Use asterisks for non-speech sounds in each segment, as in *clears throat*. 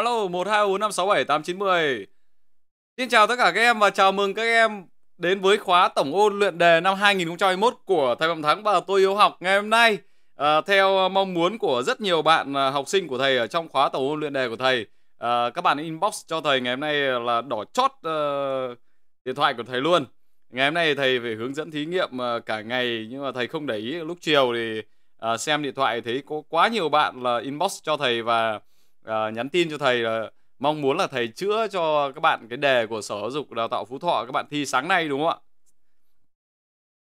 Alo 124567890 Xin chào tất cả các em và chào mừng các em đến với khóa tổng ôn luyện đề năm 2021 của thầy Phạm Thắng và tôi yêu học ngày hôm nay à, Theo mong muốn của rất nhiều bạn à, học sinh của thầy ở trong khóa tổng ôn luyện đề của thầy à, Các bạn inbox cho thầy ngày hôm nay là đỏ chót uh, điện thoại của thầy luôn Ngày hôm nay thầy phải hướng dẫn thí nghiệm à, cả ngày nhưng mà thầy không để ý lúc chiều thì uh, xem điện thoại thấy có quá nhiều bạn là inbox cho thầy và uh, nhắn tin cho thầy là mong muốn là thầy chữa cho các bạn cái đề của sở giáo dục đào tạo phú thọ các bạn thi sáng nay đúng không ạ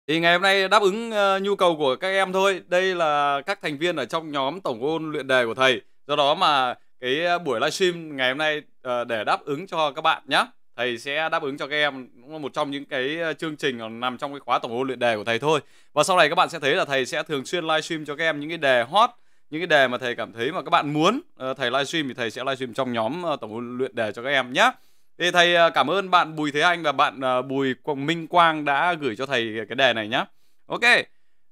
thì ngày hôm nay đáp ứng uh, nhu cầu của các em thôi đây là các thành viên ở trong nhóm tổng ôn luyện đề của thầy do đó mà cái buổi livestream ngày hôm nay uh, để đáp ứng cho các bạn nhé thầy sẽ đáp ứng cho các em một trong những cái chương trình nằm trong cái khóa tổng ôn luyện đề của thầy thôi và sau này các bạn sẽ thấy là thầy sẽ thường xuyên livestream cho các em những cái đề hot những cái đề mà thầy cảm thấy mà các bạn muốn ờ, thầy livestream thì thầy sẽ livestream trong nhóm ờ, tổng huấn luyện đề cho các em nhé thì thầy ờ, cảm ơn bạn Bùi Thế Anh và bạn Bùi Quang Minh Quang đã gửi cho thầy cái đề này nhé. Ok.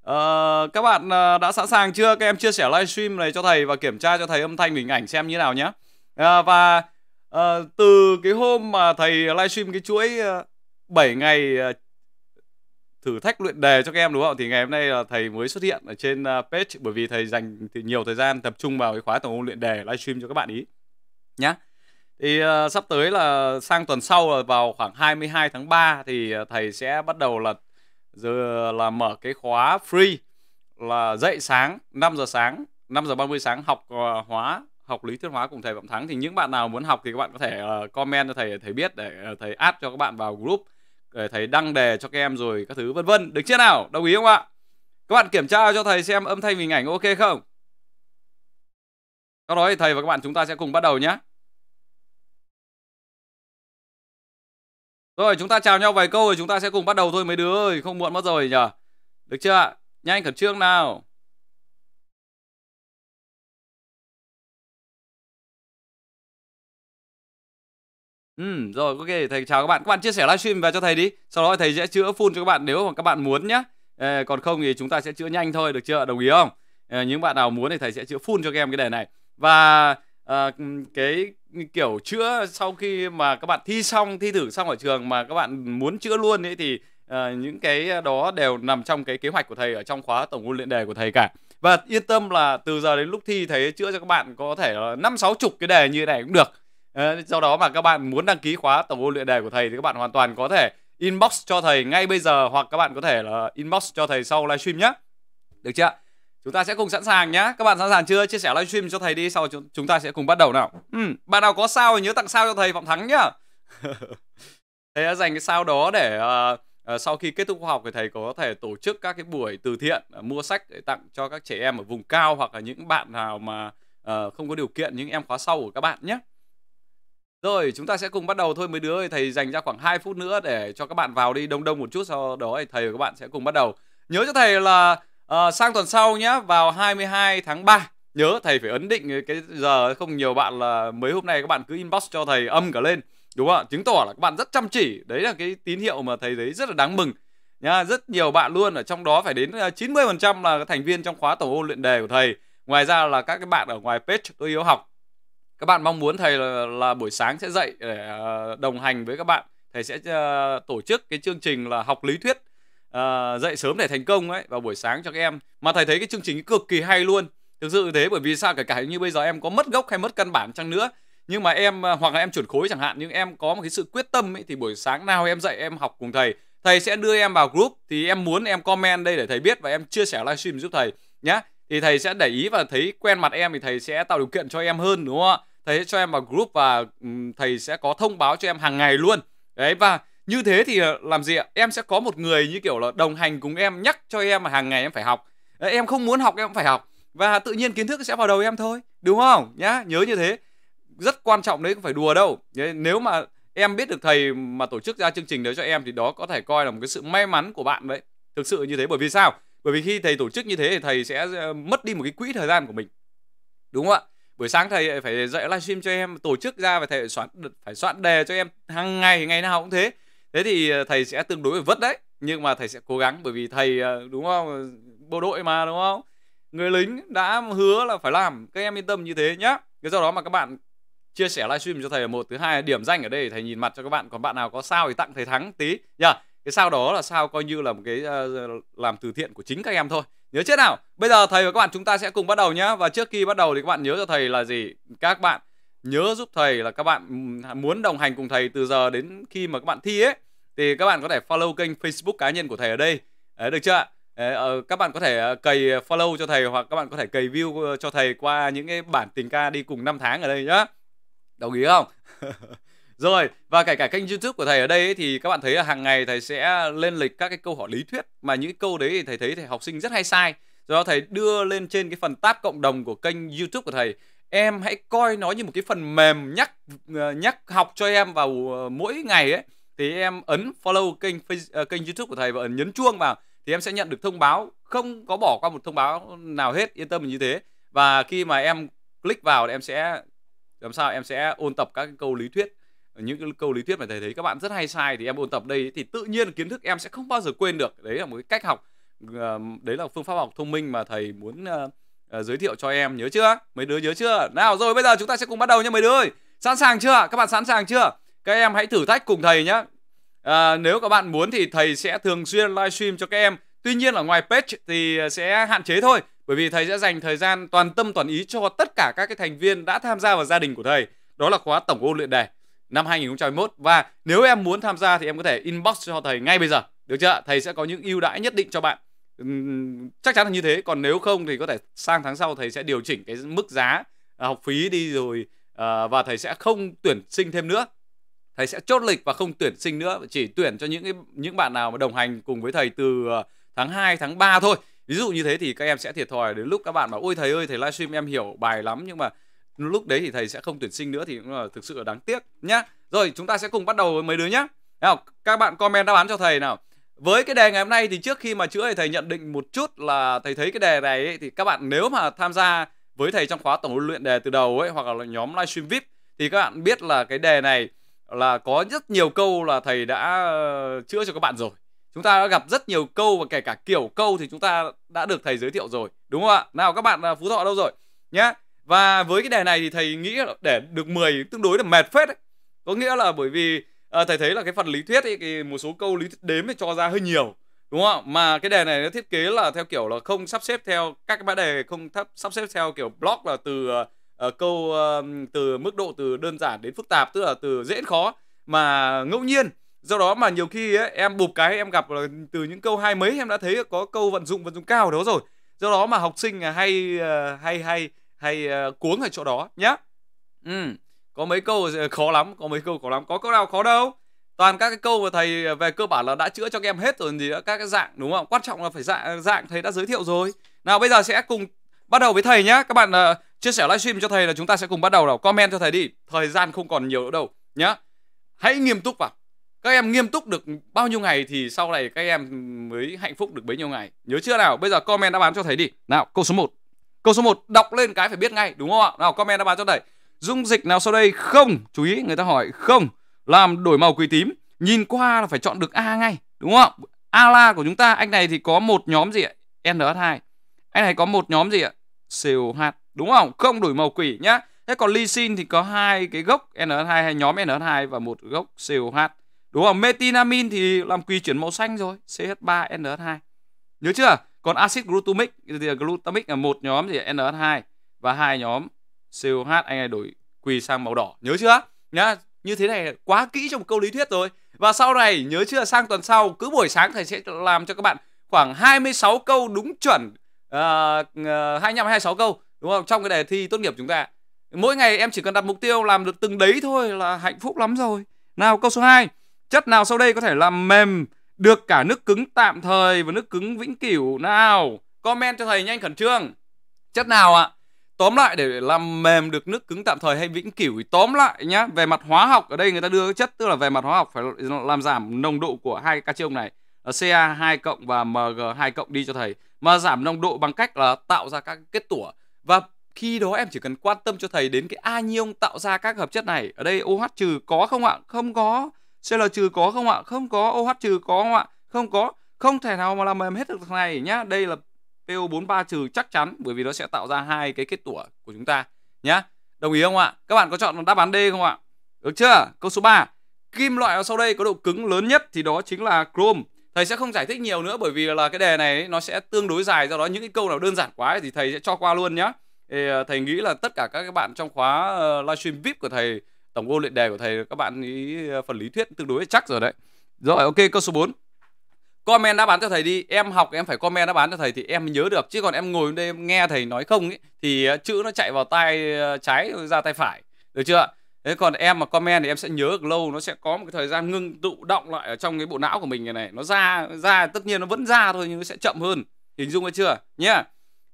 Uh, các bạn đã sẵn sàng chưa? Các em chia sẻ livestream này cho thầy và kiểm tra cho thầy âm thanh hình ảnh xem như nào nhé. Uh, và uh, từ cái hôm mà thầy livestream cái chuỗi uh, 7 ngày thử thách luyện đề cho các em đúng không? Thì ngày hôm nay là thầy mới xuất hiện ở trên à, page bởi vì thầy dành nhiều thời gian tập trung vào cái khóa tổng ôn luyện đề livestream cho các bạn ý nhá. Thì uh, sắp tới là sang tuần sau là vào khoảng 22 tháng 3 thì à, thầy sẽ bắt đầu là giờ là mở cái khóa free là dậy sáng 5 giờ sáng 5 giờ 30 sáng học hóa học lý thuyết hóa cùng thầy Phạm Thắng thì những bạn nào muốn học thì các bạn có thể uh, comment cho thầy thầy biết để thầy add cho các bạn vào group để thầy đăng đề cho các em rồi các thứ vân vân được chưa nào đồng ý không ạ các bạn kiểm tra cho thầy xem âm thanh hình ảnh ok không sau đó thì thầy và các bạn chúng ta sẽ cùng bắt đầu nhé Rồi chúng ta chào nhau vài câu rồi chúng ta sẽ cùng bắt đầu thôi mấy đứa ơi Không muộn mất rồi nhờ Được chưa ạ Nhanh khẩn trương nào Ừ, rồi ok thầy chào các bạn. Các bạn chia sẻ livestream về cho thầy đi. Sau đó thầy sẽ chữa full cho các bạn nếu mà các bạn muốn nhá. À, còn không thì chúng ta sẽ chữa nhanh thôi được chưa? Đồng ý không? À, những bạn nào muốn thì thầy sẽ chữa full cho các em cái đề này. Và à, cái kiểu chữa sau khi mà các bạn thi xong thi thử xong ở trường mà các bạn muốn chữa luôn ấy thì à, những cái đó đều nằm trong cái kế hoạch của thầy ở trong khóa tổng huấn luyện đề của thầy cả. Và yên tâm là từ giờ đến lúc thi thầy chữa cho các bạn có thể năm sáu chục cái đề như thế này cũng được à, ờ, sau đó mà các bạn muốn đăng ký khóa tổng ôn luyện đề của thầy thì các bạn hoàn toàn có thể inbox cho thầy ngay bây giờ hoặc các bạn có thể là inbox cho thầy sau livestream nhé được chưa chúng ta sẽ cùng sẵn sàng nhé các bạn sẵn sàng chưa chia sẻ livestream cho thầy đi sau chúng ta sẽ cùng bắt đầu nào ừ, bạn nào có sao thì nhớ tặng sao cho thầy phạm thắng nhá *laughs* thầy đã dành cái sao đó để uh, uh, sau khi kết thúc khóa học thì thầy có thể tổ chức các cái buổi từ thiện uh, mua sách để tặng cho các trẻ em ở vùng cao hoặc là những bạn nào mà uh, không có điều kiện những em khóa sau của các bạn nhé rồi, chúng ta sẽ cùng bắt đầu thôi mấy đứa ơi. Thầy dành ra khoảng 2 phút nữa để cho các bạn vào đi đông đông một chút sau đó thầy và các bạn sẽ cùng bắt đầu. Nhớ cho thầy là uh, sang tuần sau nhé, vào 22 tháng 3. Nhớ thầy phải ấn định cái giờ không nhiều bạn là mấy hôm nay các bạn cứ inbox cho thầy âm cả lên. Đúng không ạ? Chứng tỏ là các bạn rất chăm chỉ. Đấy là cái tín hiệu mà thầy thấy rất là đáng mừng. Nha, rất nhiều bạn luôn ở trong đó phải đến 90% ờ, là thành viên trong khóa tổng ôn luyện đề của thầy. Ngoài ra là các cái bạn ở ngoài page tôi yêu học các bạn mong muốn thầy là, là buổi sáng sẽ dạy để ờ, đồng hành với các bạn thầy sẽ uh, tổ chức cái chương trình là học lý thuyết uh, ờ, dạy sớm để thành công ấy vào buổi sáng cho các em mà thầy thấy cái chương trình cực kỳ hay luôn thực sự thế bởi vì sao kể cả như bây giờ em có mất gốc hay mất căn bản chăng nữa nhưng mà em hoặc là em chuyển khối chẳng hạn nhưng em có một cái sự quyết tâm ấy, thì buổi sáng nào em dạy em học cùng thầy thầy sẽ đưa em vào group thì em muốn em comment đây để thầy biết và em chia sẻ livestream giúp thầy nhé thì thầy sẽ để ý và thấy quen mặt em thì thầy sẽ tạo điều kiện cho em hơn đúng không ạ thầy cho em vào group và ừ, thầy sẽ có thông báo cho em hàng ngày luôn đấy và như thế thì ờ, làm gì ạ em sẽ có một người như kiểu là đồng hành cùng em nhắc cho em mà hàng ngày em phải học đấy, em không muốn học em cũng phải học và tự nhiên kiến thức sẽ vào đầu em thôi đúng không nhá nhớ như thế rất quan trọng đấy không phải đùa đâu nếu mà em biết được thầy mà tổ chức ra chương trình đấy cho em thì đó có thể coi là một cái sự may mắn của bạn đấy thực sự như thế bởi vì sao bởi vì khi thầy tổ chức như thế thì thầy sẽ ờ, mất đi một cái quỹ thời gian của mình đúng không ạ buổi sáng thầy phải dạy livestream cho em tổ chức ra và thầy phải soạn phải soạn đề cho em hàng ngày ngày nào cũng thế thế thì ờ, thầy sẽ tương đối vất đấy nhưng mà thầy sẽ cố gắng bởi vì thầy ờ, đúng không bộ đội mà đúng không người lính đã hứa là phải làm các em yên tâm như thế nhá cái do đó mà các bạn chia sẻ livestream cho thầy là một thứ hai điểm danh ở đây thầy nhìn mặt cho các bạn còn bạn nào có sao thì tặng thầy thắng tí nhá cái sao đó là sao coi như là một cái ờ, làm từ thiện của chính các em thôi Nhớ chết nào? Bây giờ thầy và các bạn chúng ta sẽ cùng bắt đầu nhé. Và trước khi bắt đầu thì các bạn nhớ cho thầy là gì? Các bạn nhớ giúp thầy là các bạn muốn đồng hành cùng thầy từ giờ đến khi mà các bạn thi ấy thì các bạn có thể follow kênh Facebook cá nhân của thầy ở đây. Đấy, được chưa ạ? Ờ, các bạn có thể ờ, cày ờ, follow cho thầy hoặc các bạn có thể cày view cho thầy qua những cái bản tình ca đi cùng 5 tháng ở đây nhá. Đồng ý không? *laughs* Rồi, và kể cả kênh YouTube của thầy ở đây ấy, thì các bạn thấy là hàng ngày thầy sẽ lên lịch các cái câu hỏi lý thuyết mà những cái câu đấy thì thầy thấy thầy học sinh rất hay sai. Do thầy đưa lên trên cái phần tab cộng đồng của kênh YouTube của thầy em hãy coi nó như một cái phần mềm nhắc ờ, nhắc học cho em vào ờ, mỗi ngày ấy thì em ấn follow kênh ờ, kênh YouTube của thầy và ấn nhấn chuông vào thì em sẽ nhận được thông báo không có bỏ qua một thông báo nào hết yên tâm như thế và khi mà em click vào thì em sẽ làm sao em sẽ ôn tập các câu lý thuyết những cái câu lý thuyết mà thầy thấy các bạn rất hay sai thì em ôn tập đây thì tự nhiên kiến thức em sẽ không bao giờ quên được đấy là một cái cách học ờ, đấy là phương pháp học thông minh mà thầy muốn ờ, ờ, giới thiệu cho em nhớ chưa mấy đứa nhớ chưa nào rồi bây giờ chúng ta sẽ cùng bắt đầu nha mấy đứa ơi sẵn sàng chưa các bạn sẵn sàng chưa các em hãy thử thách cùng thầy nhé à, nếu các bạn muốn thì thầy sẽ thường xuyên livestream cho các em tuy nhiên là ngoài page thì sẽ hạn chế thôi bởi vì thầy sẽ dành thời gian toàn tâm toàn ý cho tất cả các cái thành viên đã tham gia vào gia đình của thầy đó là khóa tổng ôn luyện đề năm 2021 và nếu em muốn tham gia thì em có thể inbox cho thầy ngay bây giờ được chưa thầy sẽ có những ưu đãi nhất định cho bạn chắc chắn là như thế còn nếu không thì có thể sang tháng sau thầy sẽ điều chỉnh cái mức giá à, học phí đi rồi à, và thầy sẽ không tuyển sinh thêm nữa thầy sẽ chốt lịch và không tuyển sinh nữa chỉ tuyển cho những cái những bạn nào mà đồng hành cùng với thầy từ à, tháng 2, tháng 3 thôi ví dụ như thế thì các em sẽ thiệt thòi đến lúc các bạn bảo ôi thầy ơi thầy livestream em hiểu bài lắm nhưng mà lúc đấy thì thầy sẽ không tuyển sinh nữa thì cũng là thực sự là đáng tiếc nhá rồi chúng ta sẽ cùng bắt đầu với mấy đứa nhá nào các bạn comment đáp án cho thầy nào với cái đề ngày hôm nay thì trước khi mà chữa thì thầy nhận định một chút là thầy thấy cái đề này ấy, thì các bạn nếu mà tham gia với thầy trong khóa tổng huấn luyện đề từ đầu ấy hoặc là nhóm livestream vip thì các bạn biết là cái đề này là có rất nhiều câu là thầy đã ờ, chữa cho các bạn rồi chúng ta đã gặp rất nhiều câu và kể cả kiểu câu thì chúng ta đã được thầy giới thiệu rồi đúng không ạ nào các bạn à, phú thọ đâu rồi nhé và với cái đề này thì thầy nghĩ để được 10 tương đối là mệt phết đấy. Có nghĩa là bởi vì à, thầy thấy là cái phần lý thuyết ấy, cái một số câu lý thuyết đếm thì cho ra hơi nhiều đúng không mà cái đề này nó thiết kế là theo kiểu là không sắp xếp theo các cái mã đề không thấp sắp xếp theo kiểu block là từ uh, câu uh, từ mức độ từ đơn giản đến phức tạp tức là từ dễ đến khó mà ngẫu nhiên do đó mà nhiều khi ấy, em bụp cái em gặp là từ những câu hai mấy em đã thấy có câu vận dụng vận dụng cao đó rồi do đó mà học sinh hay uh, hay hay hay uh, ờ, cuống ở chỗ đó nhé ừ. có mấy câu ờ, khó lắm có mấy câu khó lắm có câu nào khó đâu toàn các cái câu mà thầy ờ, về cơ bản là đã chữa cho các em hết rồi gì đó các cái dạng đúng không quan trọng là phải dạng dạng thầy đã giới thiệu rồi nào bây giờ sẽ cùng bắt đầu với thầy nhé các bạn uh, chia sẻ livestream cho thầy là chúng ta sẽ cùng bắt đầu nào comment cho thầy đi thời gian không còn nhiều nữa đâu nhá hãy nghiêm túc vào các em nghiêm túc được bao nhiêu ngày thì sau này các em mới hạnh phúc được bấy nhiêu ngày nhớ chưa nào bây giờ comment đã án cho thầy đi nào câu số 1 Câu số 1 đọc lên cái phải biết ngay đúng không ạ? Nào comment đáp án cho thầy. Dung dịch nào sau đây không? Chú ý người ta hỏi không làm đổi màu quỳ tím. Nhìn qua là phải chọn được A ngay đúng không ạ? Ala của chúng ta anh này thì có một nhóm gì ạ? NH2. Anh này có một nhóm gì ạ? COH đúng không? Không đổi màu quỷ nhá. Thế còn lysine thì có hai cái gốc NH2 hay nhóm NH2 và một gốc COH. Đúng không? Metinamin thì làm quỳ chuyển màu xanh rồi, CH3NH2. Nhớ chưa? Còn axit glutamic thì glutamic là một nhóm gì NH2 và hai nhóm COH anh ấy đổi quỳ sang màu đỏ. Nhớ chưa? Nhá, như thế này quá kỹ trong một câu lý thuyết rồi. Và sau này nhớ chưa sang tuần sau cứ buổi sáng thầy sẽ làm cho các bạn khoảng 26 câu đúng chuẩn uh, uh, 25 26 câu đúng không? Trong cái đề thi tốt nghiệp chúng ta. Mỗi ngày em chỉ cần đặt mục tiêu làm được từng đấy thôi là hạnh phúc lắm rồi. Nào câu số 2. Chất nào sau đây có thể làm mềm được cả nước cứng tạm thời và nước cứng vĩnh cửu nào comment cho thầy nhanh khẩn trương chất nào ạ tóm lại để làm mềm được nước cứng tạm thời hay vĩnh cửu thì tóm lại nhá về mặt hóa học ở đây người ta đưa chất tức là về mặt hóa học phải làm giảm nồng độ của hai cation này ca 2 cộng và mg 2 cộng đi cho thầy mà giảm nồng độ bằng cách là tạo ra các kết tủa và khi đó em chỉ cần quan tâm cho thầy đến cái anion tạo ra các hợp chất này ở đây OH trừ có không ạ không có CL trừ có không ạ? Không có. OH trừ có không ạ? Không có. Không thể nào mà làm mềm hết được thằng này nhá. Đây là PO43 trừ chắc chắn bởi vì nó sẽ tạo ra hai cái kết tủa của chúng ta nhá. Đồng ý không ạ? Các bạn có chọn đáp án D không ạ? Được chưa? Câu số 3. Kim loại ở sau đây có độ cứng lớn nhất thì đó chính là chrome. Thầy sẽ không giải thích nhiều nữa bởi vì là cái đề này nó sẽ tương đối dài do đó những cái câu nào đơn giản quá thì thầy sẽ cho qua luôn nhá. Thì ờ, thầy nghĩ là tất cả các bạn trong khóa ờ, livestream VIP của thầy tổng ôn luyện đề của thầy các bạn ý ờ, phần lý thuyết tương đối chắc rồi đấy rồi ok câu số 4 comment đáp án cho thầy đi em học em phải comment đáp án cho thầy thì em nhớ được chứ còn em ngồi đây em nghe thầy nói không ấy, thì ờ, chữ nó chạy vào tay ờ, trái ra tay phải được chưa thế còn em mà comment thì em sẽ nhớ được lâu nó sẽ có một cái thời gian ngưng tụ động lại ở trong cái bộ não của mình này này nó ra ra tất nhiên nó vẫn ra thôi nhưng nó sẽ chậm hơn hình dung hay chưa nhá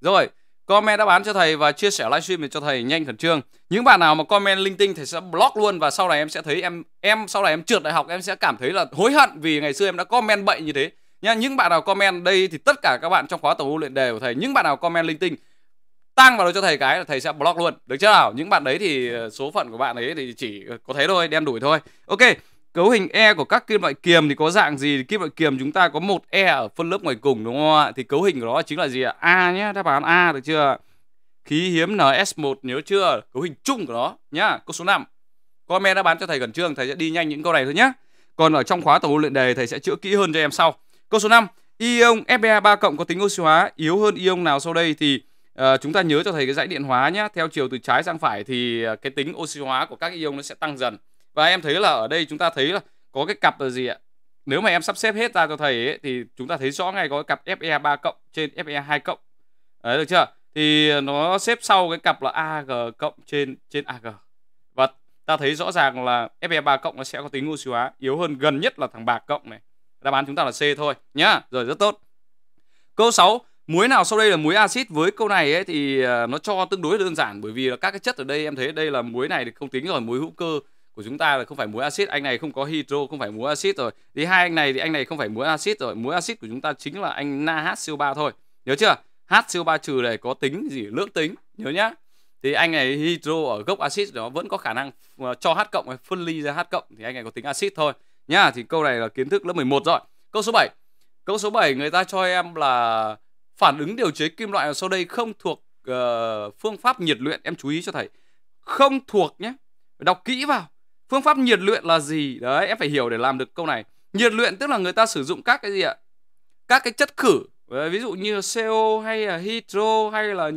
rồi Comment đáp án cho thầy và chia sẻ livestream để cho thầy nhanh khẩn trương. Những bạn nào mà comment linh tinh thầy sẽ block luôn và sau này em sẽ thấy em em sau này em trượt đại học em sẽ cảm thấy là hối hận vì ngày xưa em đã comment bậy như thế. Nha, những bạn nào comment đây thì tất cả các bạn trong khóa tổng huấn luyện đều của thầy, những bạn nào comment linh tinh tăng vào đó cho thầy cái là thầy sẽ block luôn. Được chưa nào? Những bạn đấy thì ờ, số phận của bạn ấy thì chỉ có thế thôi, đem đuổi thôi. Ok. Cấu hình E của các kim loại kiềm thì có dạng gì? Kim loại kiềm chúng ta có một E ở phân lớp ngoài cùng đúng không ạ? Thì cấu hình của nó chính là gì ạ? A nhé, đáp án A được chưa? Khí hiếm NS1 nhớ chưa? Cấu hình chung của nó nhá. Câu số 5. Comment đáp án cho thầy gần Trương, thầy sẽ đi nhanh những câu này thôi nhá Còn ở trong khóa tổng hợp luyện đề thầy sẽ chữa kỹ hơn cho em sau. Câu số 5. Ion FBA 3 cộng có tính oxy hóa yếu hơn ion nào sau đây thì uh, chúng ta nhớ cho thầy cái dãy điện hóa nhá Theo chiều từ trái sang phải thì ờ, cái tính oxy hóa của các ion nó sẽ tăng dần và em thấy là ở đây chúng ta thấy là có cái cặp là gì ạ nếu mà em sắp xếp hết ra cho thầy ấy, thì chúng ta thấy rõ ngay có cặp FE 3 cộng trên FE 2 cộng đấy được chưa thì nó xếp sau cái cặp là AG cộng trên trên AG và ta thấy rõ ràng là FE 3 cộng nó sẽ có tính oxy hóa yếu hơn gần nhất là thằng bạc cộng này đáp án chúng ta là C thôi nhá rồi rất tốt câu 6 muối nào sau đây là muối axit với câu này ấy thì ờ, nó cho tương đối đơn giản bởi vì là các cái chất ở đây em thấy đây là muối này thì không tính rồi muối hữu cơ của chúng ta là không phải muối axit anh này không có hydro không phải muối axit rồi thì hai anh này thì anh này không phải muối axit rồi muối axit của chúng ta chính là anh NaHCO3 thôi nhớ chưa HCO3 trừ này có tính gì lưỡng tính nhớ nhá thì anh này hydro ở gốc axit nó vẫn có khả năng ờ, cho H cộng phân ly ra H cộng thì anh này có tính axit thôi nhá thì câu này là kiến thức lớp 11 rồi câu số 7 câu số 7 người ta cho em là phản ứng điều chế kim loại sau đây không thuộc uh, phương pháp nhiệt luyện em chú ý cho thầy không thuộc nhé đọc kỹ vào phương pháp nhiệt luyện là gì đấy em phải hiểu để làm được câu này nhiệt luyện tức là người ta sử dụng các cái gì ạ các cái chất khử ví dụ như CO hay là hydro hay là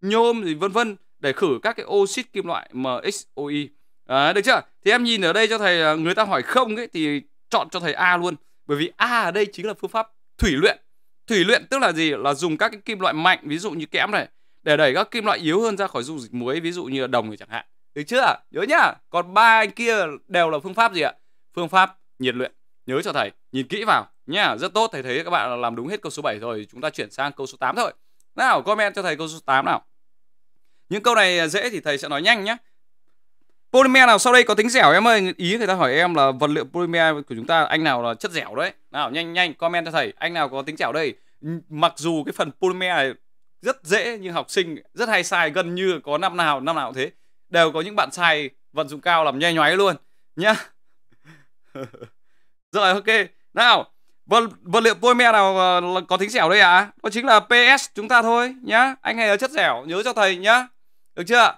nhôm gì vân vân để khử các cái oxit kim loại MXOI à, được chưa thì em nhìn ở đây cho thầy à, người ta hỏi không ấy thì chọn cho thầy A luôn bởi vì A ở đây chính là phương pháp thủy luyện thủy luyện tức là gì là dùng các cái kim loại mạnh ví dụ như kẽm này để đẩy các kim loại yếu hơn ra khỏi dung dịch muối ví dụ như đồng chẳng hạn được chưa? Nhớ nhá. Còn ba anh kia đều là phương pháp gì ạ? Phương pháp nhiệt luyện. Nhớ cho thầy, nhìn kỹ vào nhá. Rất tốt, thầy thấy các bạn làm đúng hết câu số 7 rồi, chúng ta chuyển sang câu số 8 thôi. Nào, comment cho thầy câu số 8 nào. Những câu này dễ thì thầy sẽ nói nhanh nhé. Polymer nào sau đây có tính dẻo em ơi? Ý người ta hỏi em là vật liệu polymer của chúng ta anh nào là chất dẻo đấy. Nào nhanh nhanh comment cho thầy, anh nào có tính dẻo đây? Mặc dù cái phần polymer này rất dễ nhưng học sinh rất hay sai gần như có năm nào năm nào thế đều có những bạn xài vận dụng cao làm nhoe nhoáy luôn nhá *laughs* rồi ok nào vật, vật liệu vôi polymer nào ờ, có tính dẻo đây à đó chính là ps chúng ta thôi nhá anh hay ở chất dẻo nhớ cho thầy nhá được chưa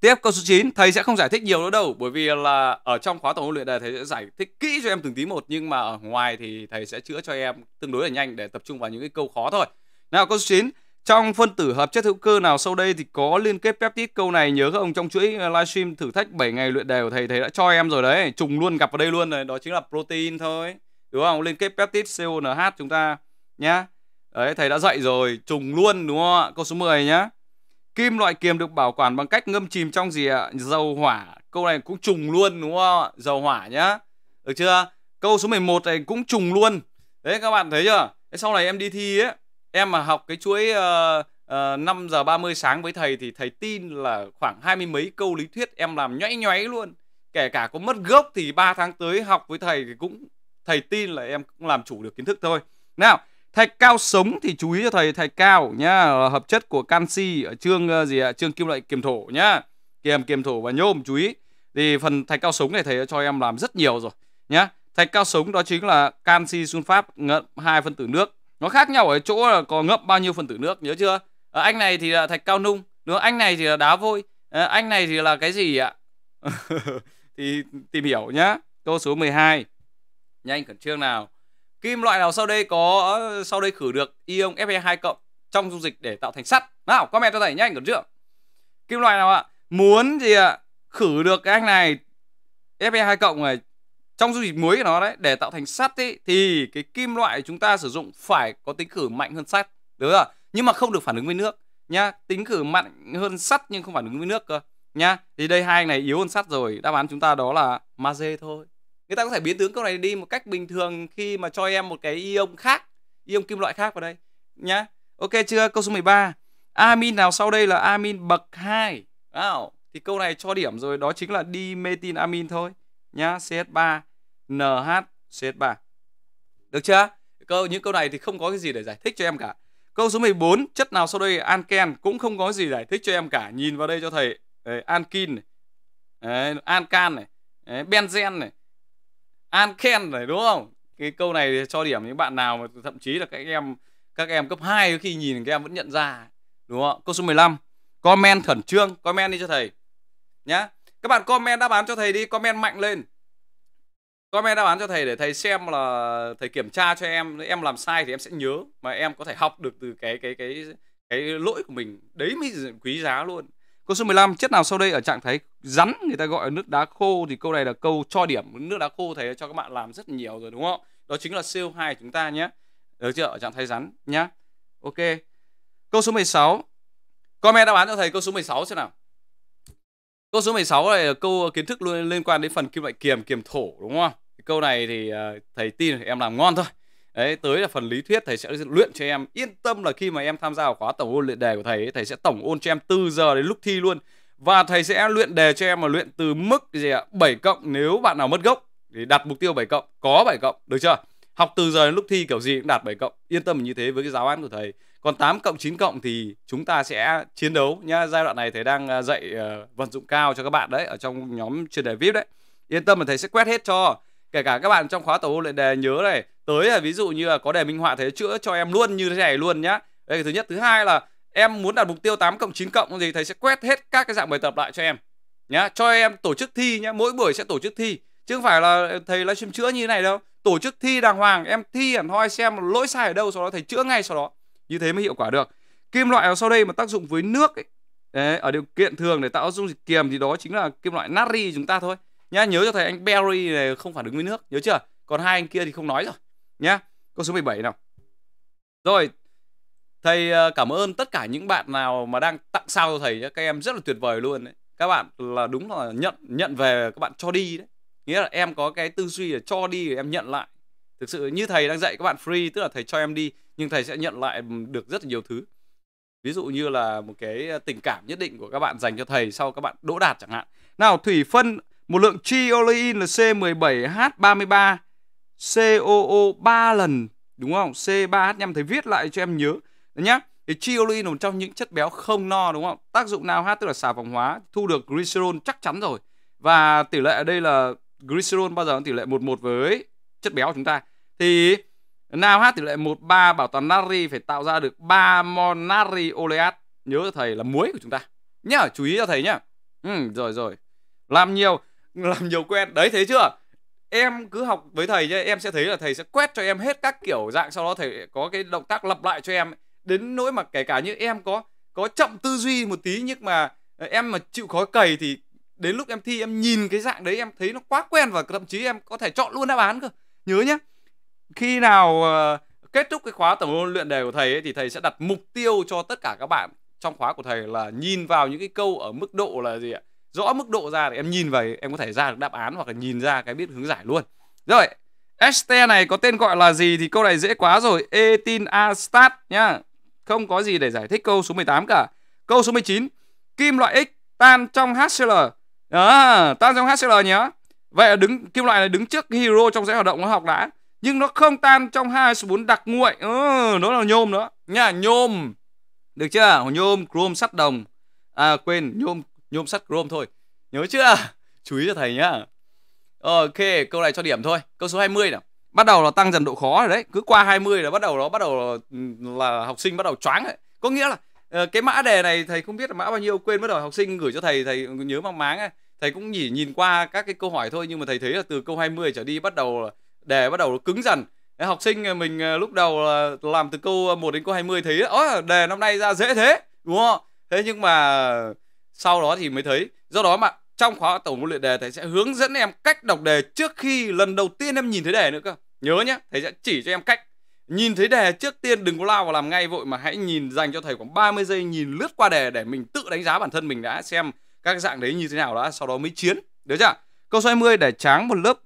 tiếp câu số 9 thầy sẽ không giải thích nhiều nữa đâu bởi vì là ở trong khóa tổng huấn luyện này thầy sẽ giải thích kỹ cho em từng tí một nhưng mà ở ngoài thì thầy sẽ chữa cho em tương đối là nhanh để tập trung vào những cái câu khó thôi nào câu số 9 trong phân tử hợp chất hữu cơ nào sau đây thì có liên kết peptide câu này nhớ các ông trong chuỗi uh, livestream thử thách 7 ngày luyện đề của thầy thầy đã cho em rồi đấy, trùng luôn gặp vào đây luôn rồi, đó chính là protein thôi. Đúng không? Liên kết peptide CONH chúng ta nhá. Đấy thầy đã dạy rồi, trùng luôn đúng không ạ? Câu số 10 nhá. Kim loại kiềm được bảo quản bằng cách ngâm chìm trong gì ạ? Dầu hỏa. Câu này cũng trùng luôn đúng không ạ? Dầu hỏa nhá. Được chưa? Câu số 11 này cũng trùng luôn. Đấy các bạn thấy chưa? Sau này em đi thi ấy em mà học cái chuỗi uh, uh, 5 giờ 30 sáng với thầy thì thầy tin là khoảng hai mươi mấy câu lý thuyết em làm nhoãy nhoáy luôn kể cả có mất gốc thì 3 tháng tới học với thầy thì cũng thầy tin là em cũng làm chủ được kiến thức thôi nào thạch cao sống thì chú ý cho thầy thạch cao nhá hợp chất của canxi ở chương ờ, gì ạ chương kim loại kiềm thổ nhá kiềm kiềm thổ và nhôm chú ý thì phần thạch cao sống này thầy đã cho em làm rất nhiều rồi nhá thạch cao sống đó chính là canxi sunfat hai phân tử nước nó khác nhau ở chỗ là có ngậm bao nhiêu phần tử nước nhớ chưa à, anh này thì là thạch cao nung đúng anh này thì là đá vôi à, anh này thì là cái gì ạ *laughs* thì tìm hiểu nhá câu số 12 nhanh khẩn trương nào kim loại nào sau đây có ờ, sau đây khử được ion Fe2 cộng trong dung dịch để tạo thành sắt nào comment cho thầy nhá anh khẩn trương kim loại nào ạ muốn gì ạ khử được cái anh này Fe2 cộng này trong dung dịch muối của nó đấy để tạo thành sắt ấy, thì cái kim loại chúng ta sử dụng phải có tính khử mạnh hơn sắt đúng không nhưng mà không được phản ứng với nước nhá tính khử mạnh hơn sắt nhưng không phản ứng với nước cơ nhá thì đây hai này yếu hơn sắt rồi đáp án chúng ta đó là magie thôi người ta có thể biến tướng câu này đi một cách bình thường khi mà cho em một cái ion khác ion kim loại khác vào đây nhá ok chưa câu số 13 amin nào sau đây là amin bậc 2 wow. thì câu này cho điểm rồi đó chính là amin thôi nhá, CH3 NH CH3. Được chưa? Câu những câu này thì không có cái gì để giải thích cho em cả. Câu số 14, chất nào sau đây anken cũng không có gì giải thích cho em cả. Nhìn vào đây cho thầy ankin ankan này. benzen này. Anken này đúng không? Cái câu này cho điểm những bạn nào mà thậm chí là các em các em cấp 2 khi nhìn các em vẫn nhận ra. Đúng không? Câu số 15, comment khẩn trương, comment đi cho thầy. Nhá các bạn comment đáp án cho thầy đi comment mạnh lên comment đáp án cho thầy để thầy xem là thầy kiểm tra cho em nếu em làm sai thì em sẽ nhớ mà em có thể học được từ cái cái cái cái lỗi của mình đấy mới quý giá luôn câu số 15 chất nào sau đây ở trạng thái rắn người ta gọi là nước đá khô thì câu này là câu cho điểm nước đá khô thầy cho các bạn làm rất nhiều rồi đúng không đó chính là CO2 chúng ta nhé được chưa ở trạng thái rắn nhá ok câu số 16 comment đáp án cho thầy câu số 16 xem nào Câu số 16 này là câu ờ, kiến thức luôn liên quan đến phần kim loại kiềm, kiềm thổ đúng không? Câu này thì ờ, thầy tin em làm ngon thôi. Đấy, tới là phần lý thuyết thầy sẽ luyện cho em yên tâm là khi mà em tham gia vào khóa tổng ôn luyện đề của thầy ấy, thầy sẽ tổng ôn cho em từ giờ đến lúc thi luôn và thầy sẽ luyện đề cho em mà luyện từ mức gì ạ 7 cộng nếu bạn nào mất gốc thì đặt mục tiêu 7 cộng có 7 cộng được chưa học từ giờ đến lúc thi kiểu gì cũng đạt 7 cộng yên tâm như thế với cái giáo án của thầy còn 8 cộng 9 cộng thì chúng ta sẽ chiến đấu nhá giai đoạn này thầy đang à, dạy uh, vận dụng cao cho các bạn đấy ở trong nhóm chuyên đề vip đấy yên tâm là thầy sẽ quét hết cho kể cả các bạn trong khóa tổ luyện đề nhớ này tới là ví dụ như là có đề minh họa thầy chữa cho em luôn như thế này luôn nhá đây thứ nhất thứ hai là em muốn đạt mục tiêu 8 cộng 9 cộng thì thầy sẽ quét hết các cái dạng bài tập lại cho em nhá cho em tổ chức thi nhá mỗi buổi sẽ tổ chức thi chứ không phải là thầy livestream chữa như thế này đâu tổ chức thi đàng hoàng em thi hẳn hoi xem lỗi sai ở đâu sau đó thầy chữa ngay sau đó như thế mới hiệu quả được kim loại ở sau đây mà tác dụng với nước ấy. Đấy, ở điều kiện thường để tạo dung dịch kiềm thì đó chính là kim loại natri chúng ta thôi nhá nhớ cho thầy anh berry này không phản ứng với nước nhớ chưa còn hai anh kia thì không nói rồi nhá câu số 17 nào rồi thầy ờ, cảm ơn tất cả những bạn nào mà đang tặng sao cho thầy các em rất là tuyệt vời luôn đấy các bạn là đúng là nhận nhận về các bạn cho đi đấy nghĩa là em có cái tư duy là cho đi rồi em nhận lại thực sự như thầy đang dạy các bạn free tức là thầy cho em đi nhưng thầy sẽ nhận lại được rất là nhiều thứ ví dụ như là một cái tình cảm nhất định của các bạn dành cho thầy sau các bạn đỗ đạt chẳng hạn nào thủy phân một lượng triolein là C17H33 COO 3 lần đúng không C3H em thầy viết lại cho em nhớ Đấy nhá thì triolein là một trong những chất béo không no đúng không tác dụng nào H tức là xà phòng hóa thu được glycerol chắc chắn rồi và tỷ lệ ở đây là glycerol bao giờ tỷ lệ 11 với chất béo của chúng ta. Thì NaOH tỷ lệ 13 bảo toàn natri phải tạo ra được 3 mol natri oleat. Nhớ thầy là muối của chúng ta. Nhá, chú ý cho thầy nhá. Ừ, rồi rồi. Làm nhiều, *laughs* làm nhiều quen. Đấy thế chưa? Em cứ học với thầy nhé, em sẽ thấy là thầy sẽ quét cho em hết các kiểu dạng sau đó thầy có cái động tác lặp lại cho em đến nỗi mà kể cả như em có có chậm tư duy một tí nhưng mà em mà chịu khó cày thì đến lúc em thi em nhìn cái dạng đấy em thấy nó quá quen và thậm chí em có thể chọn luôn đáp án cơ nhớ nhé khi nào uh, kết thúc cái khóa tổng ôn luyện đề của thầy ấy, thì thầy sẽ đặt mục tiêu cho tất cả các bạn trong khóa của thầy là nhìn vào những cái câu ở mức độ là gì ạ rõ mức độ ra thì em nhìn vào em có thể ra được đáp án hoặc là nhìn ra cái biết hướng giải luôn rồi este này có tên gọi là gì thì câu này dễ quá rồi Etin Astat nhá không có gì để giải thích câu số 18 cả câu số 19 kim loại x tan trong HCl à, ờ, tan trong HCl nhé vậy đứng kim loại này đứng trước hero trong dãy hoạt động hóa học đã nhưng nó không tan trong hai số bốn đặc nguội ừ, ờ, nó là nhôm nữa nha nhôm được chưa nhôm chrome sắt đồng à quên nhôm nhôm sắt chrome thôi nhớ chưa *laughs* chú ý cho thầy nhá ok câu này cho điểm thôi câu số 20 nào bắt đầu là tăng dần độ khó rồi đấy cứ qua 20 là bắt đầu nó bắt đầu là, là học sinh bắt đầu choáng đấy có nghĩa là ờ, cái mã đề này thầy không biết là mã bao nhiêu quên bắt đầu học sinh gửi cho thầy thầy nhớ mang máng ấy thầy cũng nhỉ nhìn qua các cái câu hỏi thôi nhưng mà thầy thấy là từ câu 20 trở đi bắt đầu đề bắt đầu cứng dần học sinh mình ờ, lúc đầu làm từ câu 1 đến câu 20 thấy ó oh, đề năm nay ra dễ thế đúng không thế nhưng mà sau đó thì mới thấy do đó mà trong khóa tổng huấn luyện đề thầy sẽ hướng dẫn em cách đọc đề trước khi lần đầu tiên em nhìn thấy đề nữa cơ nhớ nhé thầy sẽ chỉ cho em cách nhìn thấy đề trước tiên đừng có lao vào làm ngay vội mà hãy nhìn dành cho thầy khoảng 30 giây nhìn lướt qua đề để mình tự đánh giá bản thân mình đã xem các dạng đấy như thế nào đã sau đó mới chiến được chưa câu số 20 để tráng một lớp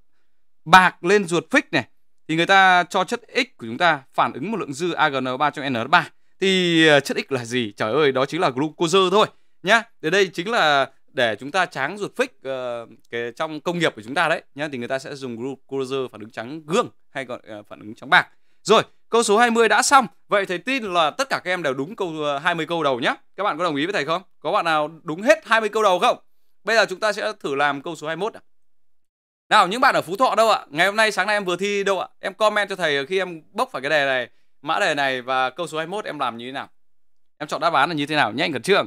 bạc lên ruột phích này thì người ta cho chất x của chúng ta phản ứng một lượng dư AgN3 trong NH3 thì ờ, chất x là gì trời ơi đó chính là glucose thôi nhá thì đây chính là để chúng ta tráng ruột phích uh, cái trong công nghiệp của chúng ta đấy nhá thì người ta sẽ dùng glucose phản ứng trắng gương hay gọi uh, phản ứng trắng bạc rồi Câu số 20 đã xong. Vậy thầy tin là tất cả các em đều đúng câu 20 ờ, câu đầu nhé. Các bạn có đồng ý với thầy không? Có bạn nào đúng hết 20 câu đầu không? Bây giờ chúng ta sẽ thử làm câu số 21 nào. Nào những bạn ở Phú Thọ đâu ạ? Ngày hôm nay sáng nay em vừa thi đâu ạ? Em comment cho thầy khi em bốc phải cái đề này, mã đề này và câu số 21 em làm như thế nào? Em chọn đáp án là như thế nào? Nhanh khẩn trương.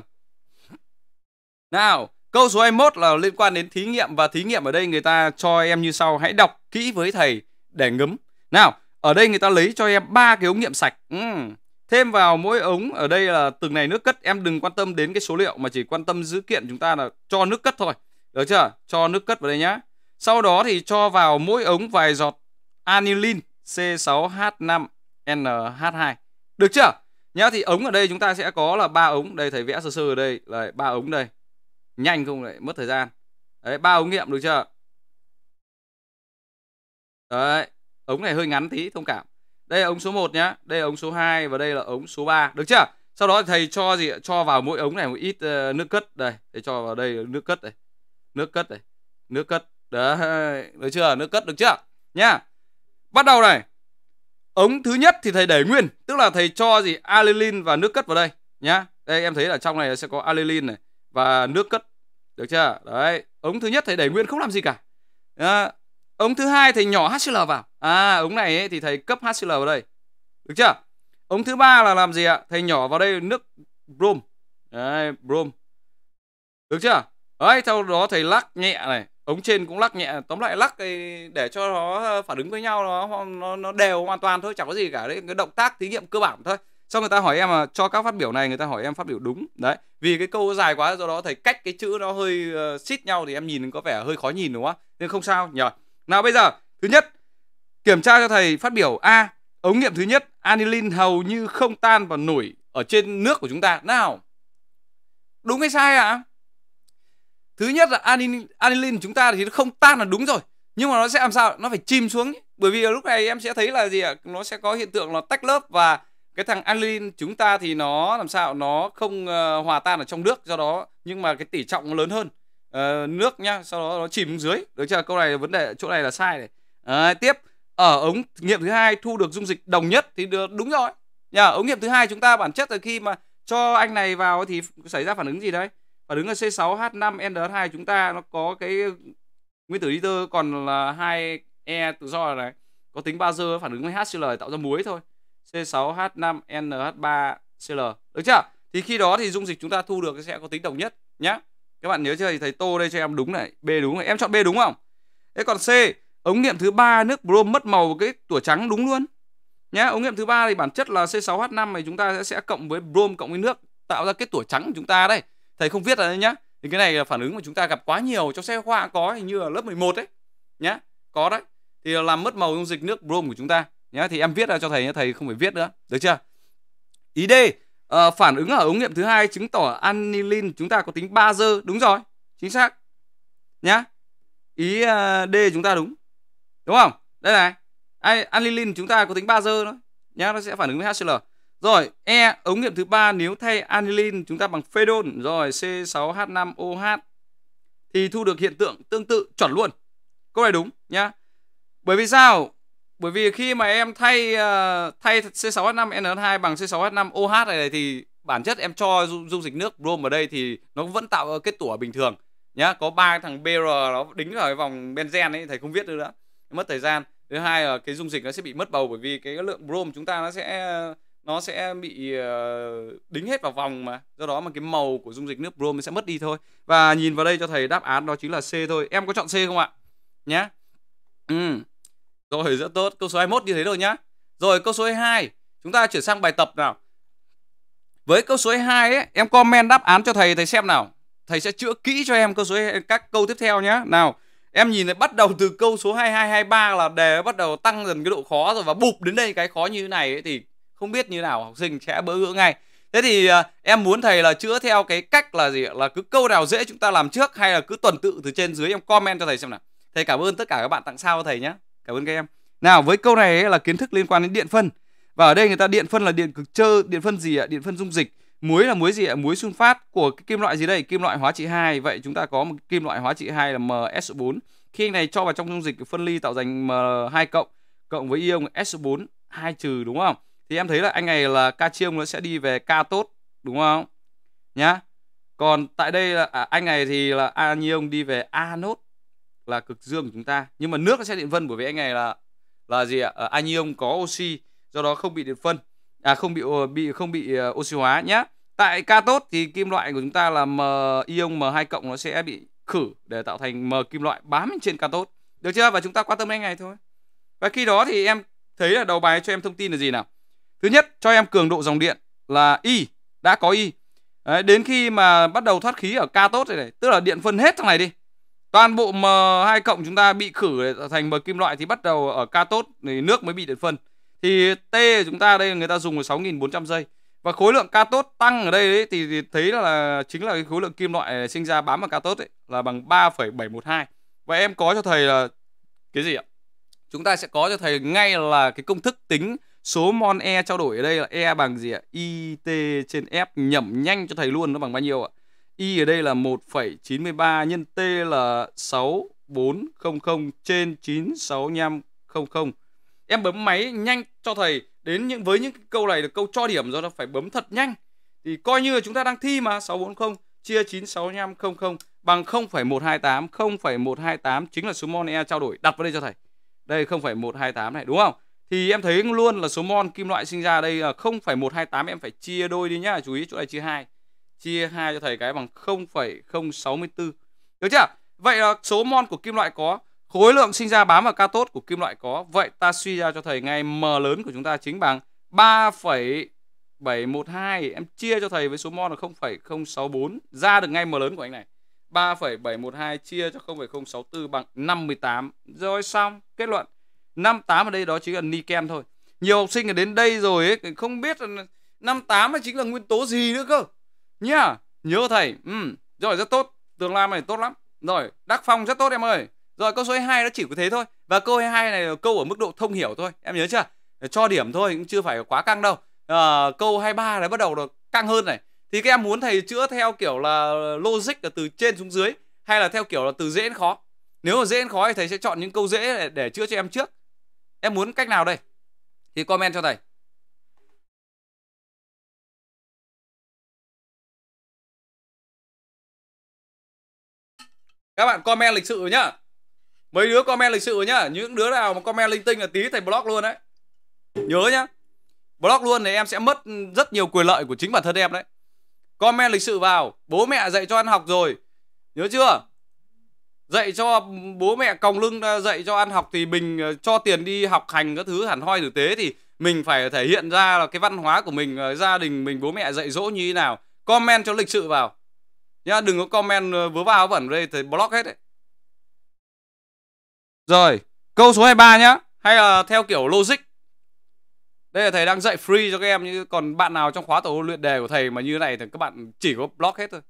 Nào, câu số 21 là liên quan đến thí nghiệm và thí nghiệm ở đây người ta cho em như sau, hãy đọc kỹ với thầy để ngấm. Nào, ở đây người ta lấy cho em ba cái ống nghiệm sạch ừ. thêm vào mỗi ống ở đây là từng này nước cất em đừng quan tâm đến cái số liệu mà chỉ quan tâm dữ kiện chúng ta là cho nước cất thôi được chưa cho nước cất vào đây nhá sau đó thì cho vào mỗi ống vài giọt anilin C6H5NH2 được chưa nhá thì ống ở đây chúng ta sẽ có là ba ống đây thầy vẽ sơ sơ ở đây là ba ống đây nhanh không lại mất thời gian đấy ba ống nghiệm được chưa đấy ống này hơi ngắn tí thông cảm đây là ống số 1 nhá đây là ống số 2 và đây là ống số 3 được chưa sau đó thầy cho gì cho vào mỗi ống này một ít ờ, nước cất đây Để cho vào đây nước cất này nước cất này nước cất đấy được chưa nước cất được chưa nhá bắt đầu này ống thứ nhất thì thầy để nguyên tức là thầy cho gì alilin và nước cất vào đây nhá đây em thấy là trong này sẽ có alilin này và nước cất được chưa đấy ống thứ nhất thầy để nguyên không làm gì cả ống thứ hai thầy nhỏ HCl vào à ống này ấy, thì thầy cấp HCl vào đây được chưa ống thứ ba là làm gì ạ thầy nhỏ vào đây nước brom đấy brom được chưa đấy sau đó thầy lắc nhẹ này ống trên cũng lắc nhẹ tóm lại lắc để cho nó ờ, phản ứng với nhau nó nó, nó đều hoàn toàn thôi chẳng có gì cả đấy cái động tác thí nghiệm cơ bản thôi Sau người ta hỏi em là cho các phát biểu này người ta hỏi em phát biểu đúng đấy vì cái câu dài quá do đó thầy cách cái chữ nó hơi ờ, xít nhau thì em nhìn có vẻ hơi khó nhìn đúng không nên không sao nhờ nào bây giờ, thứ nhất, kiểm tra cho thầy phát biểu A. Ống nghiệm thứ nhất, anilin hầu như không tan và nổi ở trên nước của chúng ta. Nào, đúng hay sai ạ? À? Thứ nhất là anilin của chúng ta thì nó không tan là đúng rồi. Nhưng mà nó sẽ làm sao? Nó phải chìm xuống. Bởi vì lúc này em sẽ thấy là gì ạ? À? Nó sẽ có hiện tượng là tách lớp và cái thằng anilin chúng ta thì nó làm sao? Nó không ờ, hòa tan ở trong nước. Do đó, nhưng mà cái tỷ trọng nó lớn hơn uh, nước nhá sau đó nó chìm dưới được chưa câu này vấn đề chỗ này là sai này à, tiếp ở ống nghiệm thứ hai thu được dung dịch đồng nhất thì được đúng rồi nhá ống nghiệm thứ hai chúng ta bản chất là khi mà cho anh này vào thì xảy ra phản ứng gì đấy phản ứng là c 6 h 5 n 2 chúng ta nó có cái nguyên tử nitơ còn là hai E tự do này có tính ba dơ phản ứng với HCl tạo ra muối thôi C6H5NH3Cl được chưa thì khi đó thì dung dịch chúng ta thu được sẽ có tính đồng nhất nhá các bạn nhớ chưa thì thầy tô đây cho em đúng này b đúng này em chọn b đúng không thế còn c ống nghiệm thứ ba nước brom mất màu cái tủa trắng đúng luôn nhá ống nghiệm thứ ba thì bản chất là C6H5 này chúng ta sẽ, cộng với brom cộng với nước tạo ra cái tủa trắng của chúng ta đây thầy không viết đây nhá thì cái này là phản ứng mà chúng ta gặp quá nhiều trong xe khoa có hình như là lớp 11 đấy nhá có đấy thì làm mất màu dung dịch nước brom của chúng ta nhá thì em viết ra cho thầy nhá thầy không phải viết nữa được chưa ý D À, phản ứng ở ống nghiệm thứ hai chứng tỏ anilin chúng ta có tính bazơ đúng rồi chính xác nhá ý uh, d chúng ta đúng đúng không đây này Ai, aniline chúng ta có tính bazơ đó nhá nó sẽ phản ứng với HCl rồi e ống nghiệm thứ ba nếu thay anilin chúng ta bằng phenol rồi C6H5OH thì thu được hiện tượng tương tự chuẩn luôn câu này đúng nhá bởi vì sao bởi vì khi mà em thay uh, thay C6H5 NH2 bằng C6H5 OH này, này thì bản chất em cho dung, dung dịch nước brom ở đây thì nó vẫn tạo kết tủa bình thường nhá có ba thằng BR nó đính vào cái vòng benzen ấy thầy không viết nữa đã. mất thời gian thứ hai là cái dung dịch nó sẽ bị mất bầu bởi vì cái lượng brom chúng ta nó sẽ nó sẽ bị ờ, đính hết vào vòng mà do đó mà cái màu của dung dịch nước brom sẽ mất đi thôi và nhìn vào đây cho thầy đáp án đó chính là C thôi em có chọn C không ạ nhá ừ rồi rất tốt, câu số 21 như thế rồi nhá. Rồi câu số 22, chúng ta chuyển sang bài tập nào. Với câu số 2 ấy, em comment đáp án cho thầy thầy xem nào. Thầy sẽ chữa kỹ cho em câu số các câu tiếp theo nhá. Nào, em nhìn này bắt đầu từ câu số 22 23 là đề bắt đầu tăng dần cái độ khó rồi và bụp đến đây cái khó như thế này ấy, thì không biết như nào học sinh sẽ bỡ ngỡ ngay. Thế thì à, em muốn thầy là chữa theo cái cách là gì là cứ câu nào dễ chúng ta làm trước hay là cứ tuần tự từ trên dưới em comment cho thầy xem nào. Thầy cảm ơn tất cả các bạn tặng sao cho thầy nhé cảm ơn các em nào với câu này ấy là kiến thức liên quan đến điện phân và ở đây người ta điện phân là điện cực trơ điện phân gì ạ điện phân dung dịch muối là muối gì ạ muối sun phát của cái kim loại gì đây kim loại hóa trị 2 vậy chúng ta có một kim loại hóa trị 2 là Ms 4 khi anh này cho vào trong dung dịch phân ly tạo thành M2 cộng cộng với ion S4 2 trừ đúng không thì em thấy là anh này là catri nó sẽ đi về ca tốt đúng không nhá còn tại đây là à, anh này thì là anion đi về anốt là cực dương của chúng ta nhưng mà nước nó sẽ điện phân bởi vì anh này là là gì ạ à, ờ, anion có oxy do đó không bị điện phân à không bị ờ, bị không bị uh, oxy hóa nhé tại cathode thì kim loại của chúng ta là m ion m 2 cộng nó sẽ bị khử để tạo thành m kim loại bám trên cathode được chưa và chúng ta quan tâm đến ngày thôi và khi đó thì em thấy là đầu bài cho em thông tin là gì nào thứ nhất cho em cường độ dòng điện là y đã có y Đấy, đến khi mà bắt đầu thoát khí ở cathode này, này tức là điện phân hết trong này đi Toàn bộ M2 cộng chúng ta bị khử thành m kim loại thì bắt đầu ở ca tốt thì nước mới bị điện phân. Thì T chúng ta đây người ta dùng là 6400 giây. Và khối lượng ca tốt tăng ở đây đấy thì, thì thấy là, là chính là cái khối lượng kim loại sinh ra bám vào ca tốt ấy là bằng 3,712. Và em có cho thầy là cái gì ạ? Chúng ta sẽ có cho thầy ngay là cái công thức tính số mon E trao đổi ở đây là E bằng gì ạ? IT trên F nhẩm nhanh cho thầy luôn nó bằng bao nhiêu ạ? Y ở đây là 1,93 nhân T là 6400 trên 96500. Em bấm máy nhanh cho thầy đến những với những câu này là câu cho điểm do nó phải bấm thật nhanh. Thì coi như là chúng ta đang thi mà 640 chia 96500 bằng 0,128, 0,128 chính là số mol E trao đổi đặt vào đây cho thầy. Đây 0,128 này đúng không? Thì em thấy luôn là số mol kim loại sinh ra đây là 0,128 em phải chia đôi đi nhá, chú ý chỗ này chia 2 chia 2 cho thầy cái bằng 0,064. Được chưa? Vậy là số mol của kim loại có, khối lượng sinh ra bám vào cathode của kim loại có. Vậy ta suy ra cho thầy ngay M lớn của chúng ta chính bằng 3,712. Em chia cho thầy với số mol là 0,064. Ra được ngay M lớn của anh này. 3,712 chia cho 0,064 bằng 58. Rồi xong, kết luận. 58 ở đây đó chính là niken thôi. Nhiều học sinh đến đây rồi ấy, không biết là 58 là chính là nguyên tố gì nữa cơ nhá nhớ thầy ừ rồi rất tốt tường lam này tốt lắm rồi đắc phong rất tốt em ơi rồi câu số hai nó chỉ có thế thôi và câu hai này là câu ở mức độ thông hiểu thôi em nhớ chưa cho điểm thôi cũng chưa phải quá căng đâu à, câu 23 này bắt đầu được căng hơn này thì các em muốn thầy chữa theo kiểu là logic là từ trên xuống dưới hay là theo kiểu là từ dễ đến khó nếu mà dễ đến khó thì thầy sẽ chọn những câu dễ để, để chữa cho em trước em muốn cách nào đây thì comment cho thầy các bạn comment lịch sự nhá mấy đứa comment lịch sự nhá những đứa nào mà comment linh tinh là tí thầy block luôn đấy nhớ nhá block luôn thì em sẽ mất rất nhiều quyền lợi của chính bản thân em đấy comment lịch sự vào bố mẹ dạy cho ăn học rồi nhớ chưa dạy cho bố mẹ còng lưng à, dạy cho ăn học thì mình à, cho tiền đi học hành các thứ hẳn hoi tử tế thì mình phải thể hiện ra là cái văn hóa của mình à, gia đình mình bố mẹ dạy dỗ như thế nào comment cho lịch sự vào nhá đừng có comment ờ, vớ vào vẩn đây thì block hết đấy rồi câu số 23 nhá hay là theo kiểu logic đây là thầy đang dạy free cho các em như còn bạn nào trong khóa tổ luyện đề của thầy mà như này thì các bạn chỉ có block hết thôi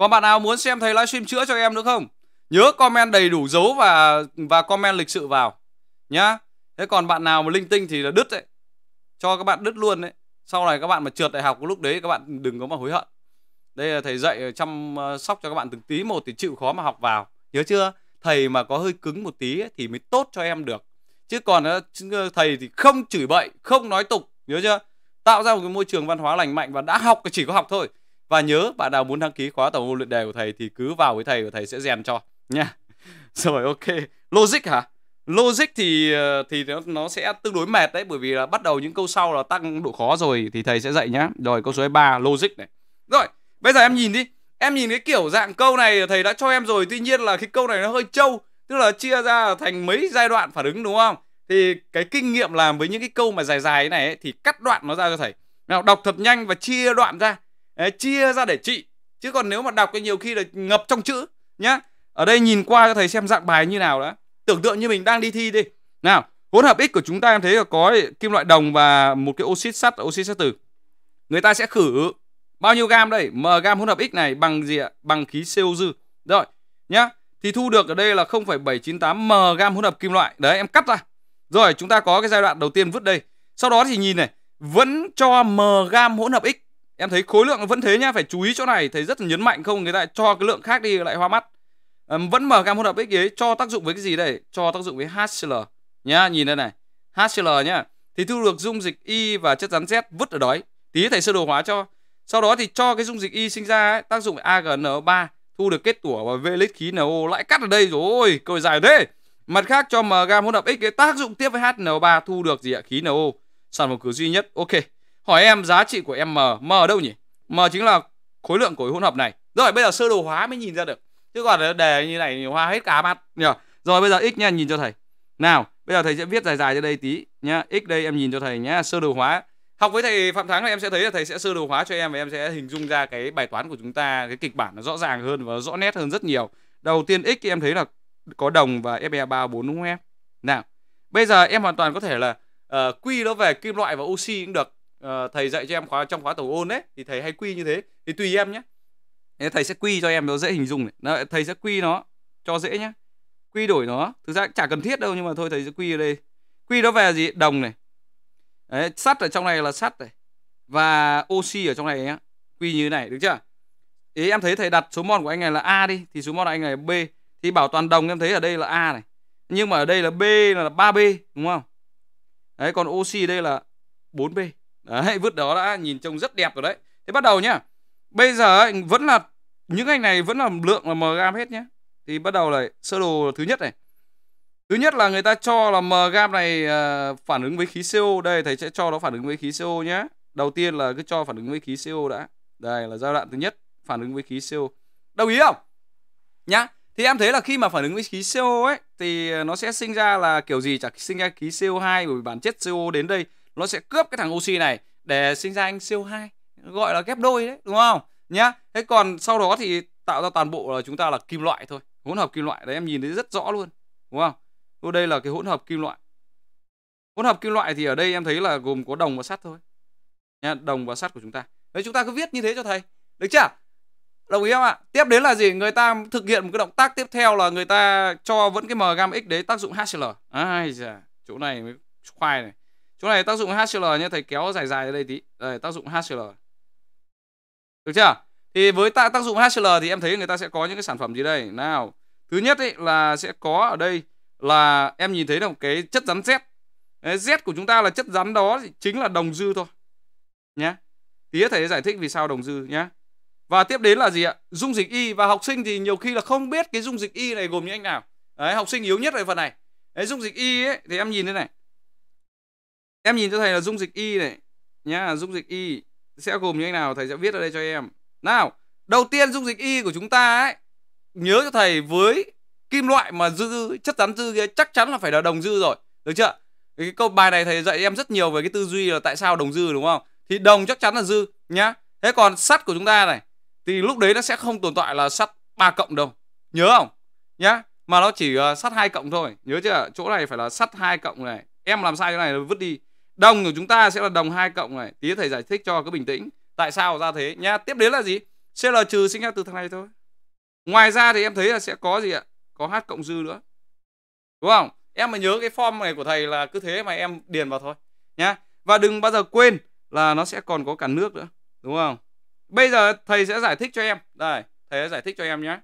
Còn bạn nào muốn xem thầy livestream chữa cho em nữa không? Nhớ comment đầy đủ dấu và và comment lịch sự vào nhá thế còn bạn nào mà linh tinh thì là đứt đấy cho các bạn đứt luôn đấy sau này các bạn mà trượt đại học lúc đấy các bạn đừng có mà hối hận đây là thầy dạy ờ, chăm ờ, sóc cho các bạn từng tí một thì chịu khó mà học vào nhớ chưa thầy mà có hơi cứng một tí ấy, thì mới tốt cho em được chứ còn ờ, thầy thì không chửi bậy không nói tục nhớ chưa tạo ra một cái môi trường văn hóa lành mạnh và đã học thì chỉ có học thôi và nhớ bạn nào muốn đăng ký khóa tổng hợp luyện đề của thầy thì cứ vào với thầy và thầy sẽ rèn cho nha *laughs* rồi ok logic hả logic thì ờ, thì nó sẽ tương đối mệt đấy bởi vì là bắt đầu những câu sau là tăng độ khó rồi thì thầy sẽ dạy nhá. Rồi câu số 3 logic này. Rồi, bây giờ em nhìn đi. Em nhìn cái kiểu dạng câu này thầy đã cho em rồi, tuy nhiên là cái câu này nó hơi trâu, tức là chia ra thành mấy giai đoạn phản ứng đúng không? Thì cái kinh nghiệm làm với những cái câu mà dài dài này ấy, thì cắt đoạn nó ra cho thầy. Nào đọc thật nhanh và chia đoạn ra. Đấy, chia ra để trị. Chứ còn nếu mà đọc thì nhiều khi là ngập trong chữ nhá. Ở đây nhìn qua cho thầy xem dạng bài như nào đã tưởng tượng như mình đang đi thi đi nào hỗn hợp x của chúng ta em thấy là có kim loại đồng và một cái oxit sắt oxit sắt từ người ta sẽ khử bao nhiêu gam đây m gam hỗn hợp x này bằng gì ạ bằng khí co dư rồi nhá thì thu được ở đây là 0,798 m gam hỗn hợp kim loại đấy em cắt ra rồi chúng ta có cái giai đoạn đầu tiên vứt đây sau đó thì nhìn này vẫn cho m gam hỗn hợp x em thấy khối lượng vẫn thế nhá phải chú ý chỗ này thấy rất là nhấn mạnh không người ta cho cái lượng khác đi lại hoa mắt vẫn mở cam hỗn hợp x ấy cho tác dụng với cái gì đây cho tác dụng với HCl nhá nhìn đây này HCl nhá thì thu được dung dịch y và chất rắn z vứt ở đói tí thầy sơ đồ hóa cho sau đó thì cho cái dung dịch y sinh ra ấy, tác dụng với AgNO3 thu được kết tủa và lít khí NO lại cắt ở đây rồi còi dài thế mặt khác cho m gam hỗn hợp x ấy, tác dụng tiếp với HNO3 thu được gì ạ khí NO sản phẩm cử duy nhất ok hỏi em giá trị của m m ở đâu nhỉ m chính là khối lượng của hỗn hợp này rồi bây giờ sơ đồ hóa mới nhìn ra được chứ còn đề như này thì hoa hết cả mặt nhờ rồi bây giờ x nha nhìn cho thầy nào bây giờ thầy sẽ viết dài dài cho đây tí nhá x đây em nhìn cho thầy nhá sơ đồ hóa học với thầy phạm thắng thì em sẽ thấy là thầy sẽ sơ đồ hóa cho em và em sẽ hình dung ra cái bài toán của chúng ta cái kịch bản nó rõ ràng hơn và rõ nét hơn rất nhiều đầu tiên x thì em thấy là có đồng và fe bốn đúng không em nào bây giờ em hoàn toàn có thể là uh, ờ, quy nó về kim loại và oxy cũng được uh, thầy dạy cho em khóa trong khóa tổ ôn đấy thì thầy hay quy như thế thì tùy em nhé Thế thầy sẽ quy cho em nó dễ hình dung này. Thầy sẽ quy nó cho dễ nhé. Quy đổi nó. Thực ra chả cần thiết đâu nhưng mà thôi thầy sẽ quy ở đây. Quy nó về gì? Đồng này. Đấy, sắt ở trong này là sắt này. Và oxy ở trong này nhé. Quy như thế này, được chưa? Ý em thấy thầy đặt số mol của anh này là A đi. Thì số mol anh này là B. Thì bảo toàn đồng em thấy ở đây là A này. Nhưng mà ở đây là B là 3B, đúng không? Đấy, còn oxy đây là 4B. Đấy, vứt đó đã nhìn trông rất đẹp rồi đấy. Thế bắt đầu nhá. Bây giờ vẫn là những anh này vẫn là lượng là mgam hết nhé thì bắt đầu là sơ đồ thứ nhất này thứ nhất là người ta cho là mgam này uh, phản ứng với khí co đây thầy sẽ cho nó phản ứng với khí co nhé đầu tiên là cứ cho phản ứng với khí co đã đây là giai đoạn thứ nhất phản ứng với khí co đồng ý không nhá thì em thấy là khi mà phản ứng với khí CO ấy thì nó sẽ sinh ra là kiểu gì chẳng sinh ra khí CO2 bởi vì bản chất CO đến đây nó sẽ cướp cái thằng oxy này để sinh ra anh CO2 gọi là ghép đôi đấy đúng không nhá thế còn sau đó thì tạo ra toàn bộ là chúng ta là kim loại thôi hỗn hợp kim loại đấy em nhìn thấy rất rõ luôn đúng không đây là cái hỗn hợp kim loại hỗn hợp kim loại thì ở đây em thấy là gồm có đồng và sắt thôi nhá đồng và sắt của chúng ta đấy chúng ta cứ viết như thế cho thầy được chưa đồng ý không ạ tiếp đến là gì người ta thực hiện một cái động tác tiếp theo là người ta cho vẫn cái m gam x đấy tác dụng hcl ai da chỗ này mới khoai này chỗ này tác dụng hcl nhé thầy kéo dài dài ở đây tí đây tác dụng hcl được chưa? Thì với tác tác dụng HCL thì em thấy người ta sẽ có những cái sản phẩm gì đây. Nào, thứ nhất ấy là sẽ có ở đây là em nhìn thấy là cái chất rắn Z. Z của chúng ta là chất rắn đó chính là đồng dư thôi. Nhá. Tí thầy giải thích vì sao đồng dư nhá. Và tiếp đến là gì ạ? Dung dịch Y và học sinh thì nhiều khi là không biết cái dung dịch Y này gồm những anh nào. Đấy, học sinh yếu nhất ở phần này. Đấy, dung dịch Y ấy thì em nhìn thế này. Em nhìn cho thầy là dung dịch Y này nhá, dung dịch Y sẽ gồm như thế nào thầy sẽ viết ở đây cho em nào đầu tiên dung dịch y của chúng ta ấy nhớ cho thầy với kim loại mà dư chất rắn dư kia chắc chắn là phải là đồng dư rồi được chưa cái câu bài này thầy dạy em rất nhiều về cái tư duy là tại sao đồng dư đúng không thì đồng chắc chắn là dư nhá thế còn sắt của chúng ta này thì lúc đấy nó sẽ không tồn tại là sắt 3 cộng đâu nhớ không nhá mà nó chỉ uh, sắt hai cộng thôi nhớ chưa chỗ này phải là sắt hai cộng này em làm sai cái này vứt đi đồng của chúng ta sẽ là đồng 2 cộng này tí thầy giải thích cho cứ bình tĩnh tại sao ra thế nha. tiếp đến là gì CL trừ sinh ra từ thằng này thôi ngoài ra thì em thấy là sẽ có gì ạ có h cộng dư nữa đúng không em mà nhớ cái form này của thầy là cứ thế mà em điền vào thôi nha. và đừng bao giờ quên là nó sẽ còn có cả nước nữa đúng không bây giờ thầy sẽ giải thích cho em đây thầy sẽ giải thích cho em nhé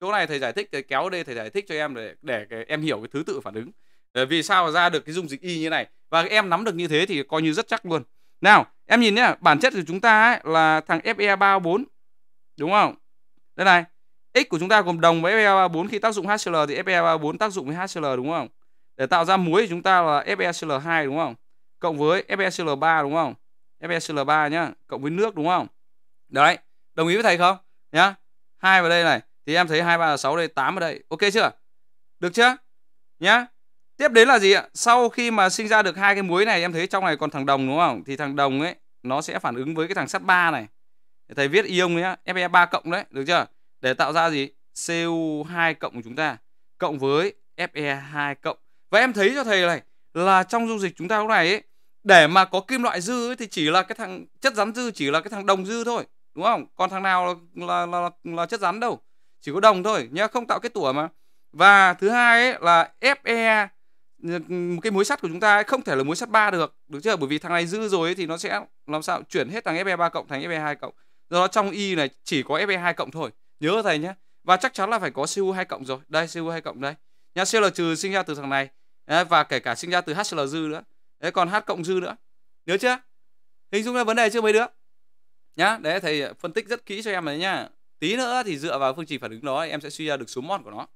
chỗ này thầy giải thích thầy kéo đây thầy giải thích cho em để để em hiểu cái thứ tự phản ứng Ờ, vì sao ra được cái dung dịch y như này và em nắm được như thế thì coi như rất chắc luôn nào em nhìn nhá bản chất của chúng ta ấy là thằng Fe34 đúng không đây này x của chúng ta gồm đồng với Fe34 khi tác dụng HCl thì Fe34 tác dụng với HCl đúng không để tạo ra muối chúng ta là FeCl2 đúng không cộng với FeCl3 đúng không FeCl3 nhá cộng với nước đúng không đấy đồng ý với thầy không nhá hai vào đây này thì em thấy hai ba sáu đây tám vào đây ok chưa được chưa nhá tiếp đến là gì ạ sau khi mà sinh ra được hai cái muối này em thấy trong này còn thằng đồng đúng không thì thằng đồng ấy nó sẽ phản ứng với cái thằng sắt ba này thầy viết ion nhá fe 3 cộng đấy được chưa để tạo ra gì co 2 cộng của chúng ta cộng với fe 2 cộng và em thấy cho thầy này là trong dung dịch chúng ta lúc này ấy, để mà có kim loại dư ấy, thì chỉ là cái thằng chất rắn dư chỉ là cái thằng đồng dư thôi đúng không còn thằng nào là là, là, là chất rắn đâu chỉ có đồng thôi nhá không tạo kết tủa mà và thứ hai ấy là fe cái mối sắt của chúng ta không thể là mối sắt 3 được được chưa bởi vì thằng này dư rồi ấy, thì nó sẽ làm sao chuyển hết thằng FE3 cộng thành FE2 cộng do đó trong y này chỉ có FE2 cộng thôi nhớ thầy nhé và chắc chắn là phải có CU2 cộng rồi đây CU2 cộng đây nhà CL trừ sinh ra từ thằng này đấy, và kể cả sinh ra từ HCL dư nữa đấy còn H cộng dư nữa nhớ chưa hình dung ra vấn đề chưa mấy đứa nhá đấy thầy phân tích rất kỹ cho em này nhá tí nữa thì dựa vào phương trình phản ứng đó em sẽ suy ra được số mol của nó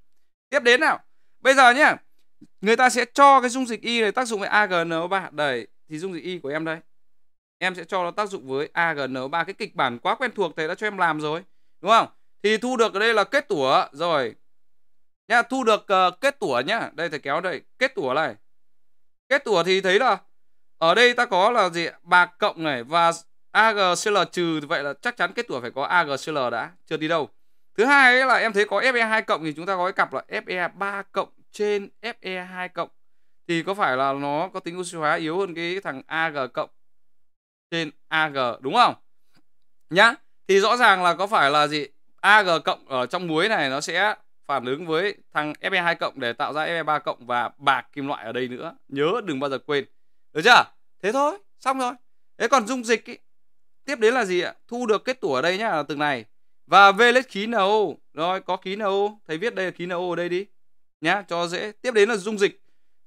tiếp đến nào bây giờ nhá người ta sẽ cho cái dung dịch y này tác dụng với AgNO3 đây thì dung dịch y của em đây em sẽ cho nó tác dụng với AgNO3 cái kịch bản quá quen thuộc thầy đã cho em làm rồi đúng không thì thu được ở đây là kết tủa rồi nha thu được uh, kết tủa nhá đây thầy kéo đây kết tủa này kết tủa thì thấy là ở đây ta có là gì bạc cộng này và AgCl trừ vậy là chắc chắn kết tủa phải có AgCl đã chưa đi đâu thứ hai là em thấy có Fe2 cộng thì chúng ta có cái cặp là Fe3 cộng trên Fe2 cộng thì có phải là nó có tính oxy hóa yếu hơn cái thằng Ag cộng trên Ag đúng không? Nhá. Thì rõ ràng là có phải là gì? Ag cộng ở trong muối này nó sẽ phản ứng với thằng Fe2 cộng để tạo ra Fe3 cộng và bạc kim loại ở đây nữa. Nhớ đừng bao giờ quên. Được chưa? Thế thôi, xong rồi. Thế còn dung dịch ý, tiếp đến là gì ạ? Thu được kết tủa ở đây nhá, là từng này. Và V lết khí NO. Rồi có khí NO, thầy viết đây là khí NO ở đây đi nhá cho dễ tiếp đến là dung dịch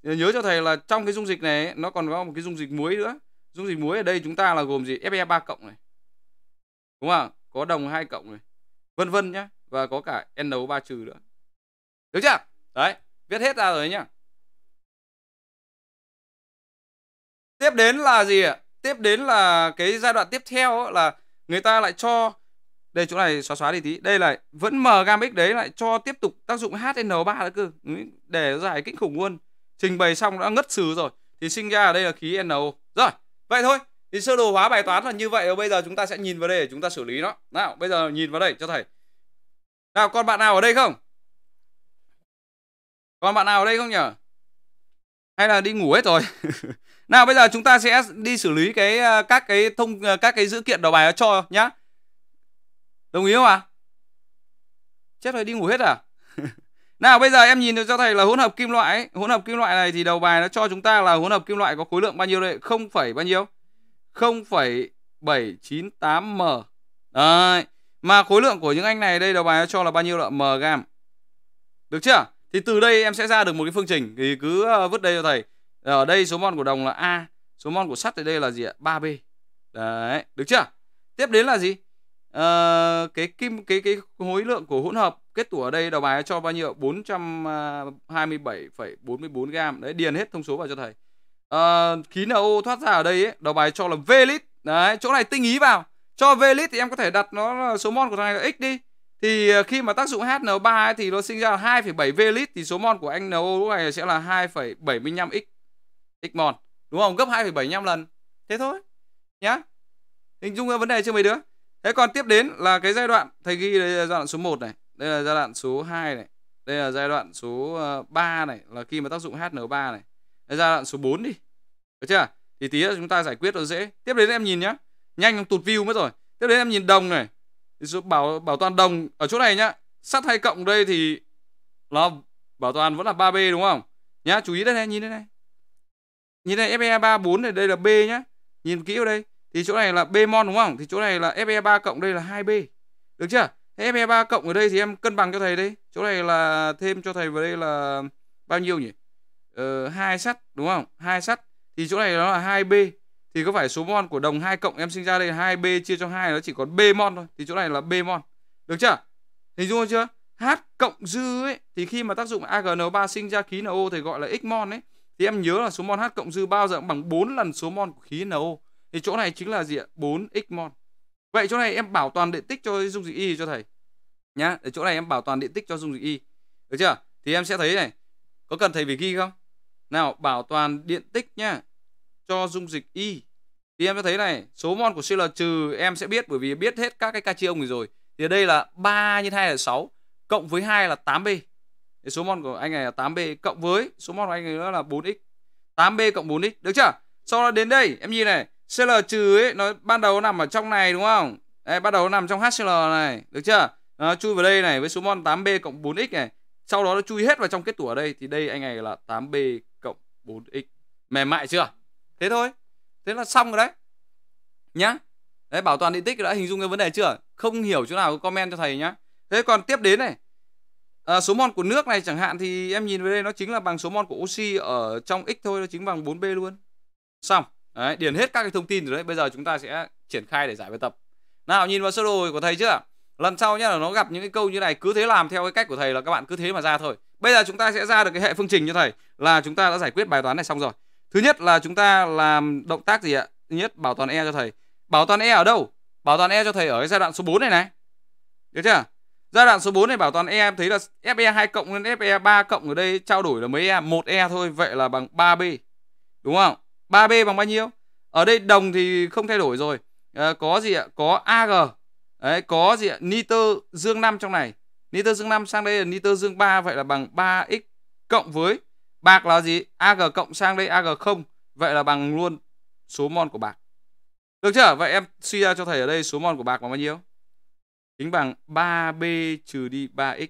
nhớ cho thầy là trong cái dung dịch này nó còn có một cái dung dịch muối nữa dung dịch muối ở đây chúng ta là gồm gì fe 3 cộng này đúng không có đồng hai cộng này vân vân nhá và có cả no 3 trừ nữa được chưa đấy viết hết ra rồi nhá tiếp đến là gì ạ tiếp đến là cái giai đoạn tiếp theo là người ta lại cho đây chỗ này xóa xóa đi tí đây là vẫn m gam x đấy lại cho tiếp tục tác dụng HN3 nữa cơ để giải kinh khủng luôn trình bày xong đã ngất xứ rồi thì sinh ra ở đây là khí NO rồi vậy thôi thì sơ đồ hóa bài toán là như vậy bây giờ chúng ta sẽ nhìn vào đây để chúng ta xử lý nó nào bây giờ nhìn vào đây cho thầy nào còn bạn nào ở đây không còn bạn nào ở đây không nhỉ hay là đi ngủ hết rồi *laughs* nào bây giờ chúng ta sẽ đi xử lý cái à, các cái thông à, các cái dữ kiện đầu bài cho nhá Đồng ý không ạ? À? Chết rồi đi ngủ hết à? *laughs* nào bây giờ em nhìn được cho thầy là hỗn hợp kim loại ấy. Hỗn hợp kim loại này thì đầu bài nó cho chúng ta là hỗn hợp kim loại có khối lượng bao nhiêu đây? Không phẩy bao nhiêu? 0,798m. Đấy. Mà khối lượng của những anh này đây đầu bài nó cho là bao nhiêu là m gam. Được chưa? Thì từ đây em sẽ ra được một cái phương trình thì cứ ờ, vứt đây cho thầy. Ở đây số mol của đồng là A, số mol của sắt ở đây là gì ạ? 3B. Đấy, được chưa? Tiếp đến là gì? Uh, cái kim cái cái khối lượng của hỗn hợp kết tủa ở đây đầu bài cho bao nhiêu 427,44 à, gram đấy điền hết thông số vào cho thầy uh, khí NO thoát ra ở đây ấy, đầu bài cho là V lít đấy chỗ này tinh ý vào cho V lít thì em có thể đặt nó số mol của thằng này là x đi thì ờ, khi mà tác dụng HN3 ấy, thì nó sinh ra là 2,7 V lít thì số mol của anh NO lúc này sẽ là 2,75 x x mol đúng không gấp 2,75 lần thế thôi nhá hình dung ra vấn đề chưa mấy đứa Thế còn tiếp đến là cái giai đoạn thầy ghi đây là giai đoạn số 1 này, đây là giai đoạn số 2 này, đây là giai đoạn số 3 ờ, này là khi mà tác dụng HN3 này. Đây là giai đoạn số 4 đi. Được chưa? Thì tí nữa chúng ta giải quyết nó dễ. Tiếp đến em nhìn nhá. Nhanh tụt view mất rồi. Tiếp đến em nhìn đồng này. Số bảo bảo toàn đồng ở chỗ này nhá. Sắt hay cộng đây thì nó bảo toàn vẫn là 3B đúng không? Nhá, chú ý đây này, nhìn đây này. Nhìn đây FE34 này, đây là B nhá. Nhìn kỹ vào đây thì chỗ này là B mon đúng không thì chỗ này là FE 3 cộng đây là 2B được chưa FE 3 cộng ở đây thì em cân bằng cho thầy đấy chỗ này là thêm cho thầy vào đây là bao nhiêu nhỉ ờ, sắt đúng không hai sắt thì chỗ này nó là 2B thì có phải số mon của đồng 2 cộng em sinh ra đây là 2B chia cho 2 nó chỉ còn B mon thôi thì chỗ này là B mon được chưa hình dung chưa H cộng dư ấy thì khi mà tác dụng AgN3 sinh ra khí NO thì gọi là X mon ấy thì em nhớ là số mon H cộng dư bao giờ cũng bằng 4 lần số mon của khí NO thì chỗ này chính là gì ạ? 4x mol. Vậy chỗ này em bảo toàn điện tích cho dung dịch Y cho thầy. Nhá, ở chỗ này em bảo toàn điện tích cho dung dịch Y. Được chưa? Thì em sẽ thấy này. Có cần thầy phải ghi không? Nào, bảo toàn điện tích nhá cho dung dịch Y. Thì em sẽ thấy này, số mol của CL trừ em sẽ biết bởi vì biết hết các cái cation ông rồi. Thì ở đây là 3 nhân 2 là 6 cộng với 2 là 8B. Thì số mol của anh này là 8B cộng với số mol của anh này nữa là 4x. 8B cộng 4x, được chưa? Sau đó đến đây em nhìn này, CL trừ ấy nó ban đầu nằm ở trong này đúng không? Đây, ban đầu nằm trong HCL này, được chưa? Nó chui vào đây này với số mol 8B cộng 4X này. Sau đó nó chui hết vào trong kết tủ ở đây thì đây anh này là 8B cộng 4X. Mềm mại chưa? Thế thôi. Thế là xong rồi đấy. Nhá. Đấy bảo toàn điện tích đã hình dung cái vấn đề chưa? Không hiểu chỗ nào comment cho thầy nhá. Thế còn tiếp đến này. À, số mol của nước này chẳng hạn thì em nhìn vào đây nó chính là bằng số mol của oxy ở trong X thôi, nó chính bằng 4B luôn. Xong đấy, điền hết các cái thông tin rồi đấy bây giờ chúng ta sẽ triển khai để giải bài tập nào nhìn vào sơ đồ của thầy chưa lần sau nhé là nó gặp những cái câu như này cứ thế làm theo cái cách của thầy là các bạn cứ thế mà ra thôi bây giờ chúng ta sẽ ra được cái hệ phương trình như thầy là chúng ta đã giải quyết bài toán này xong rồi thứ nhất là chúng ta làm động tác gì ạ thứ nhất bảo toàn e cho thầy bảo toàn e ở đâu bảo toàn e cho thầy ở cái giai đoạn số 4 này này được chưa giai đoạn số 4 này bảo toàn e em thấy là fe 2 cộng lên fe 3 cộng ở đây trao đổi là mấy e một e thôi vậy là bằng 3b đúng không 3B bằng bao nhiêu? Ở đây đồng thì không thay đổi rồi. À, có gì ạ? Có AG. Đấy, có gì ạ? Nitơ dương 5 trong này. Nitơ dương 5 sang đây là nitơ dương 3 vậy là bằng 3x cộng với bạc là gì? AG cộng sang đây AG không vậy là bằng luôn số mol của bạc. Được chưa? Vậy em suy ra cho thầy ở đây số mol của bạc bằng bao nhiêu? Chính bằng 3B trừ đi 3x.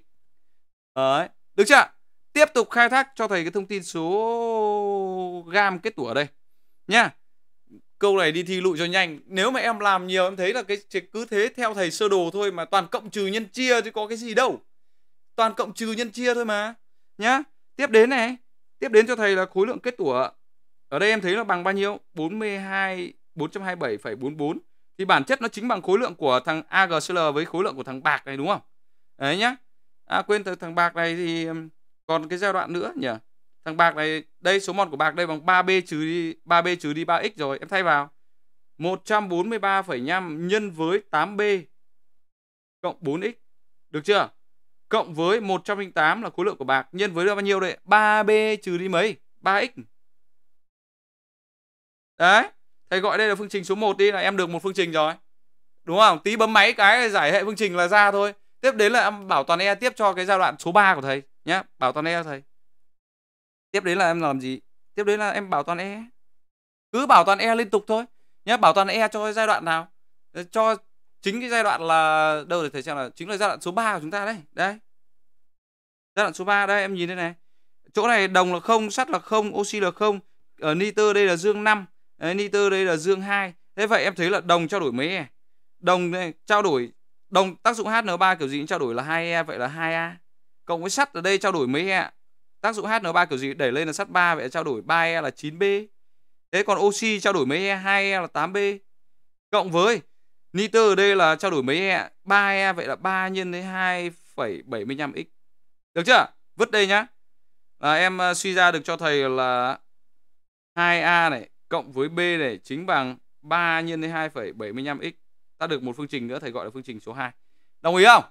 Đấy, được chưa? Tiếp tục khai thác cho thầy cái thông tin số gam kết tủa ở đây nha câu này đi thi lụi cho nhanh nếu mà em làm nhiều em thấy là cái cứ thế theo thầy sơ đồ thôi mà toàn cộng trừ nhân chia chứ có cái gì đâu toàn cộng trừ nhân chia thôi mà nhá tiếp đến này tiếp đến cho thầy là khối lượng kết tủa ở đây em thấy là bằng bao nhiêu 42 427,44 thì bản chất nó chính bằng khối lượng của thằng AGCL với khối lượng của thằng bạc này đúng không đấy nhá à quên thằng bạc này thì còn cái giai đoạn nữa nhỉ Thằng bạc này, đây số mol của bạc đây bằng 3B trừ đi 3B trừ đi 3x rồi, em thay vào 143,5 nhân với 8B cộng 4x. Được chưa? Cộng với 108 là khối lượng của bạc nhân với là bao nhiêu đây 3B trừ đi mấy? 3x. Đấy. Thầy gọi đây là phương trình số 1 đi là em được một phương trình rồi. Đúng không? Tí bấm máy cái giải hệ phương trình là ra thôi. Tiếp đến là em bảo toàn e tiếp cho cái giai đoạn số 3 của thầy nhé. Bảo toàn e thầy tiếp đến là em làm gì tiếp đến là em bảo toàn e cứ bảo toàn e liên tục thôi nhé bảo toàn e cho giai đoạn nào ờ, cho chính cái giai đoạn là đâu để thấy xem là chính là giai đoạn số 3 của chúng ta đấy đấy giai đoạn số 3 đây em nhìn đây này chỗ này đồng là không sắt là không oxy là không ở ờ, nitơ đây là dương 5 đấy, nitơ đây là dương 2 thế vậy em thấy là đồng trao đổi mấy e đồng này, trao đổi đồng tác dụng HN3 kiểu gì cũng trao đổi là 2e vậy là 2a cộng với sắt ở đây trao đổi mấy e tác dụng HN3 kiểu gì đẩy lên là sắt 3 vậy trao đổi 3E là 9B thế còn oxy trao đổi mấy E 2E là 8B cộng với nitơ ở đây là trao đổi mấy E 3E vậy là 3 nhân với 2,75x được chưa vứt đây nhá là em à, suy ra được cho thầy là 2A này cộng với B này chính bằng 3 nhân với 2,75x ta được một phương trình nữa thầy gọi là phương trình số 2 đồng ý không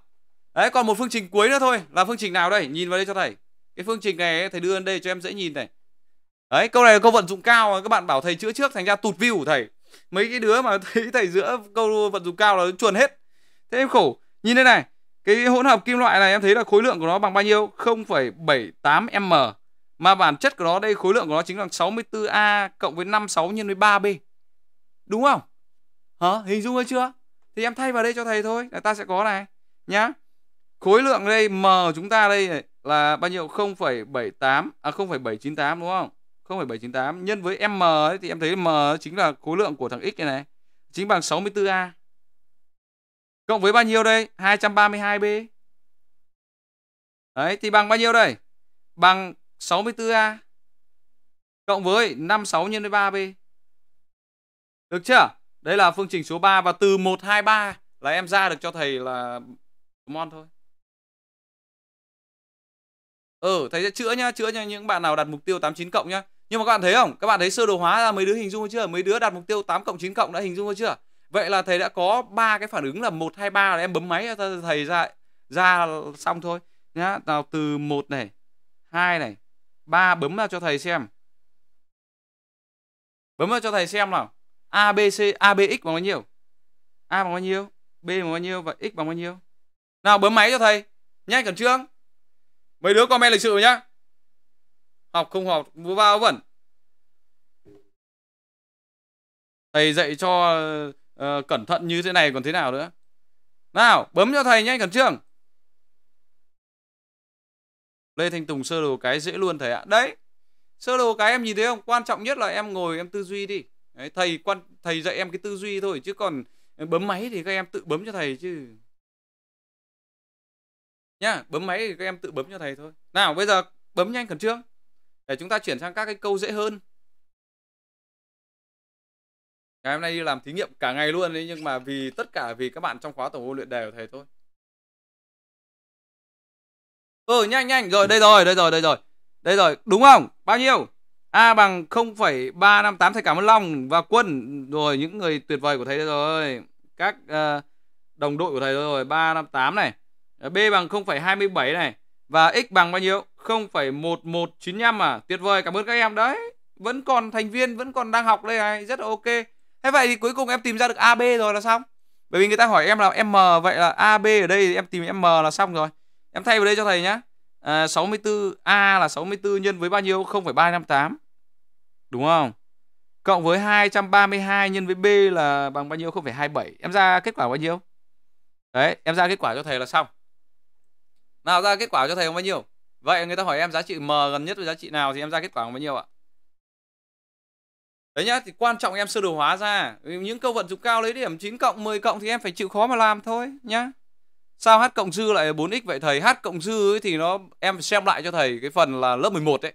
đấy còn một phương trình cuối nữa thôi là phương trình nào đây nhìn vào đây cho thầy cái phương trình này thầy đưa lên đây cho em dễ nhìn này đấy câu này là câu vận dụng cao các bạn bảo thầy chữa trước thành ra tụt view của thầy mấy cái đứa mà *laughs* thấy thầy giữa câu vận dụng cao là nó chuồn hết thế em khổ nhìn đây này cái hỗn hợp kim loại này em thấy là khối lượng của nó bằng bao nhiêu 0,78 m mà bản chất của nó đây khối lượng của nó chính là 64A cộng với 56 nhân với 3B. Đúng không? Hả? Hình dung ra chưa? Thì em thay vào đây cho thầy thôi, là ta sẽ có này nhá. Khối lượng đây M chúng ta đây này, là bao nhiêu 0,78 à 0,798 đúng không? 0,798 nhân với m ấy, thì em thấy m chính là khối lượng của thằng x này này. Chính bằng 64a. Cộng với bao nhiêu đây? 232b. Đấy thì bằng bao nhiêu đây? Bằng 64a cộng với 56 nhân với 3b. Được chưa? Đây là phương trình số 3 và từ 1 2 3 là em ra được cho thầy là mon thôi ừ thầy sẽ chữa nhá chữa cho những bạn nào đặt mục tiêu 89 cộng nhá nhưng mà các bạn thấy không các bạn thấy sơ đồ hóa ra mấy đứa hình dung chưa mấy đứa đặt mục tiêu 8 cộng 9 cộng đã hình dung chưa vậy là thầy đã có ba cái phản ứng là một hai ba là em bấm máy thầy ra ra xong thôi nhá nào từ một này hai này ba bấm ra cho thầy xem bấm ra cho thầy xem nào a b c a b x bằng bao nhiêu a bằng bao nhiêu b bằng bao nhiêu và x bằng bao nhiêu nào bấm máy cho thầy nhanh cần trương mấy đứa comment lịch sự nhá học không học múa bao vẩn thầy dạy cho uh, cẩn thận như thế này còn thế nào nữa nào bấm cho thầy nhé cẩn trương lê thanh tùng sơ đồ cái dễ luôn thầy ạ đấy sơ đồ cái em nhìn thấy không quan trọng nhất là em ngồi em tư duy đi đấy, thầy quan thầy dạy em cái tư duy thôi chứ còn bấm máy thì các em tự bấm cho thầy chứ nhá bấm máy thì các em tự bấm cho thầy thôi nào bây giờ bấm nhanh khẩn trương để chúng ta chuyển sang các cái câu dễ hơn ngày hôm nay đi làm thí nghiệm cả ngày luôn đấy nhưng mà vì tất cả vì các bạn trong khóa tổng ôn luyện đề của thầy thôi ừ nhanh nhanh rồi đây rồi đây rồi đây rồi đây rồi đúng không bao nhiêu a bằng 0,358 thầy cảm ơn long và quân rồi những người tuyệt vời của thầy đây rồi các uh, đồng đội của thầy đây rồi 358 này Ờ, B bằng 0,27 này và x bằng bao nhiêu? 0,1195 à. Tuyệt vời, cảm ơn các em đấy. Vẫn còn thành viên, vẫn còn đang học đây này, rất là ok. Thế vậy thì cuối cùng em tìm ra được AB rồi là xong. Bởi vì người ta hỏi em là M vậy là AB ở đây thì em tìm M là xong rồi. Em thay vào đây cho thầy nhá. À, ờ, 64 A là 64 nhân với bao nhiêu? 0,358. Đúng không? Cộng với 232 nhân với B là bằng bao nhiêu? 0,27. Em ra kết quả bao nhiêu? Đấy, em ra kết quả cho thầy là xong nào ra kết quả cho thầy bao nhiêu vậy người ta hỏi em giá trị m gần nhất với giá trị nào thì em ra kết quả bao nhiêu ạ đấy nhá thì quan trọng em sơ đồ hóa ra những câu vận dụng cao lấy điểm 9 cộng 10 cộng thì em phải chịu khó mà làm thôi nhá sao h cộng dư lại 4x vậy thầy h cộng dư ấy thì nó em xem lại cho thầy cái phần là lớp 11 đấy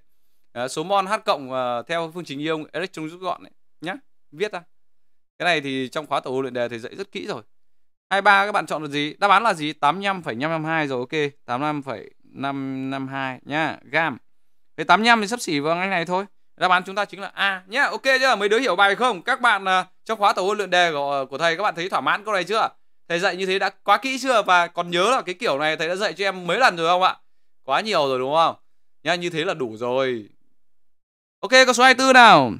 à, số mol h cộng uh, theo phương trình ion electron rút gọn đấy nhá viết ra cái này thì trong khóa tổ huấn luyện đề thầy dạy rất kỹ rồi 23 các bạn chọn được gì? Đáp án là gì? 85,552 rồi ok. 85,552 nhá. Gam. Thế 85 thì sắp xỉ vào ngay này thôi. Đáp án chúng ta chính là A nhá. Ok chưa? Mấy đứa hiểu bài không? Các bạn uh, à, trong khóa tổ huấn luyện đề của, của thầy các bạn thấy thỏa mãn câu này chưa? Thầy dạy như thế đã quá kỹ chưa và còn nhớ là cái kiểu này thầy đã dạy cho em mấy lần rồi không ạ? Quá nhiều rồi đúng không? Nhá, như thế là đủ rồi. Ok, câu số 24 nào.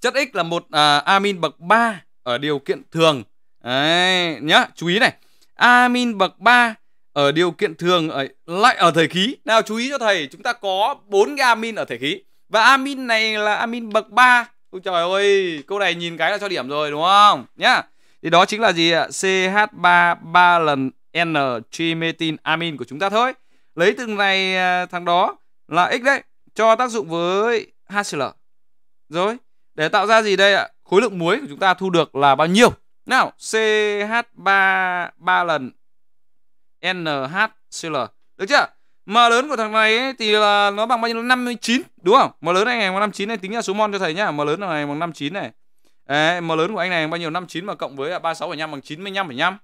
Chất X là một uh, amin bậc 3 ở điều kiện thường Đấy, nhá, chú ý này. Amin bậc 3 ở điều kiện thường ở lại ở thể khí. Nào chú ý cho thầy, chúng ta có 4 cái amin ở thể khí. Và amin này là amin bậc 3. Ôi trời ơi, câu này nhìn cái là cho điểm rồi đúng không? Nhá. Thì đó chính là gì ạ? CH3 3 lần N trimethyl amin của chúng ta thôi. Lấy từng này à, thằng đó là x đấy, cho tác dụng với HCl. Rồi, để tạo ra gì đây ạ? Khối lượng muối của chúng ta thu được là bao nhiêu? Nào, CH3 3 lần NHCl. Được chưa? M lớn của thằng này ấy, thì là nó bằng bao nhiêu? 59, đúng không? M lớn này bằng 59 này tính ra số mol cho thầy nhá. M lớn này bằng 59 này. Đấy, M lớn của anh này bao nhiêu? 59 mà cộng với 36,5 bằng 95,5.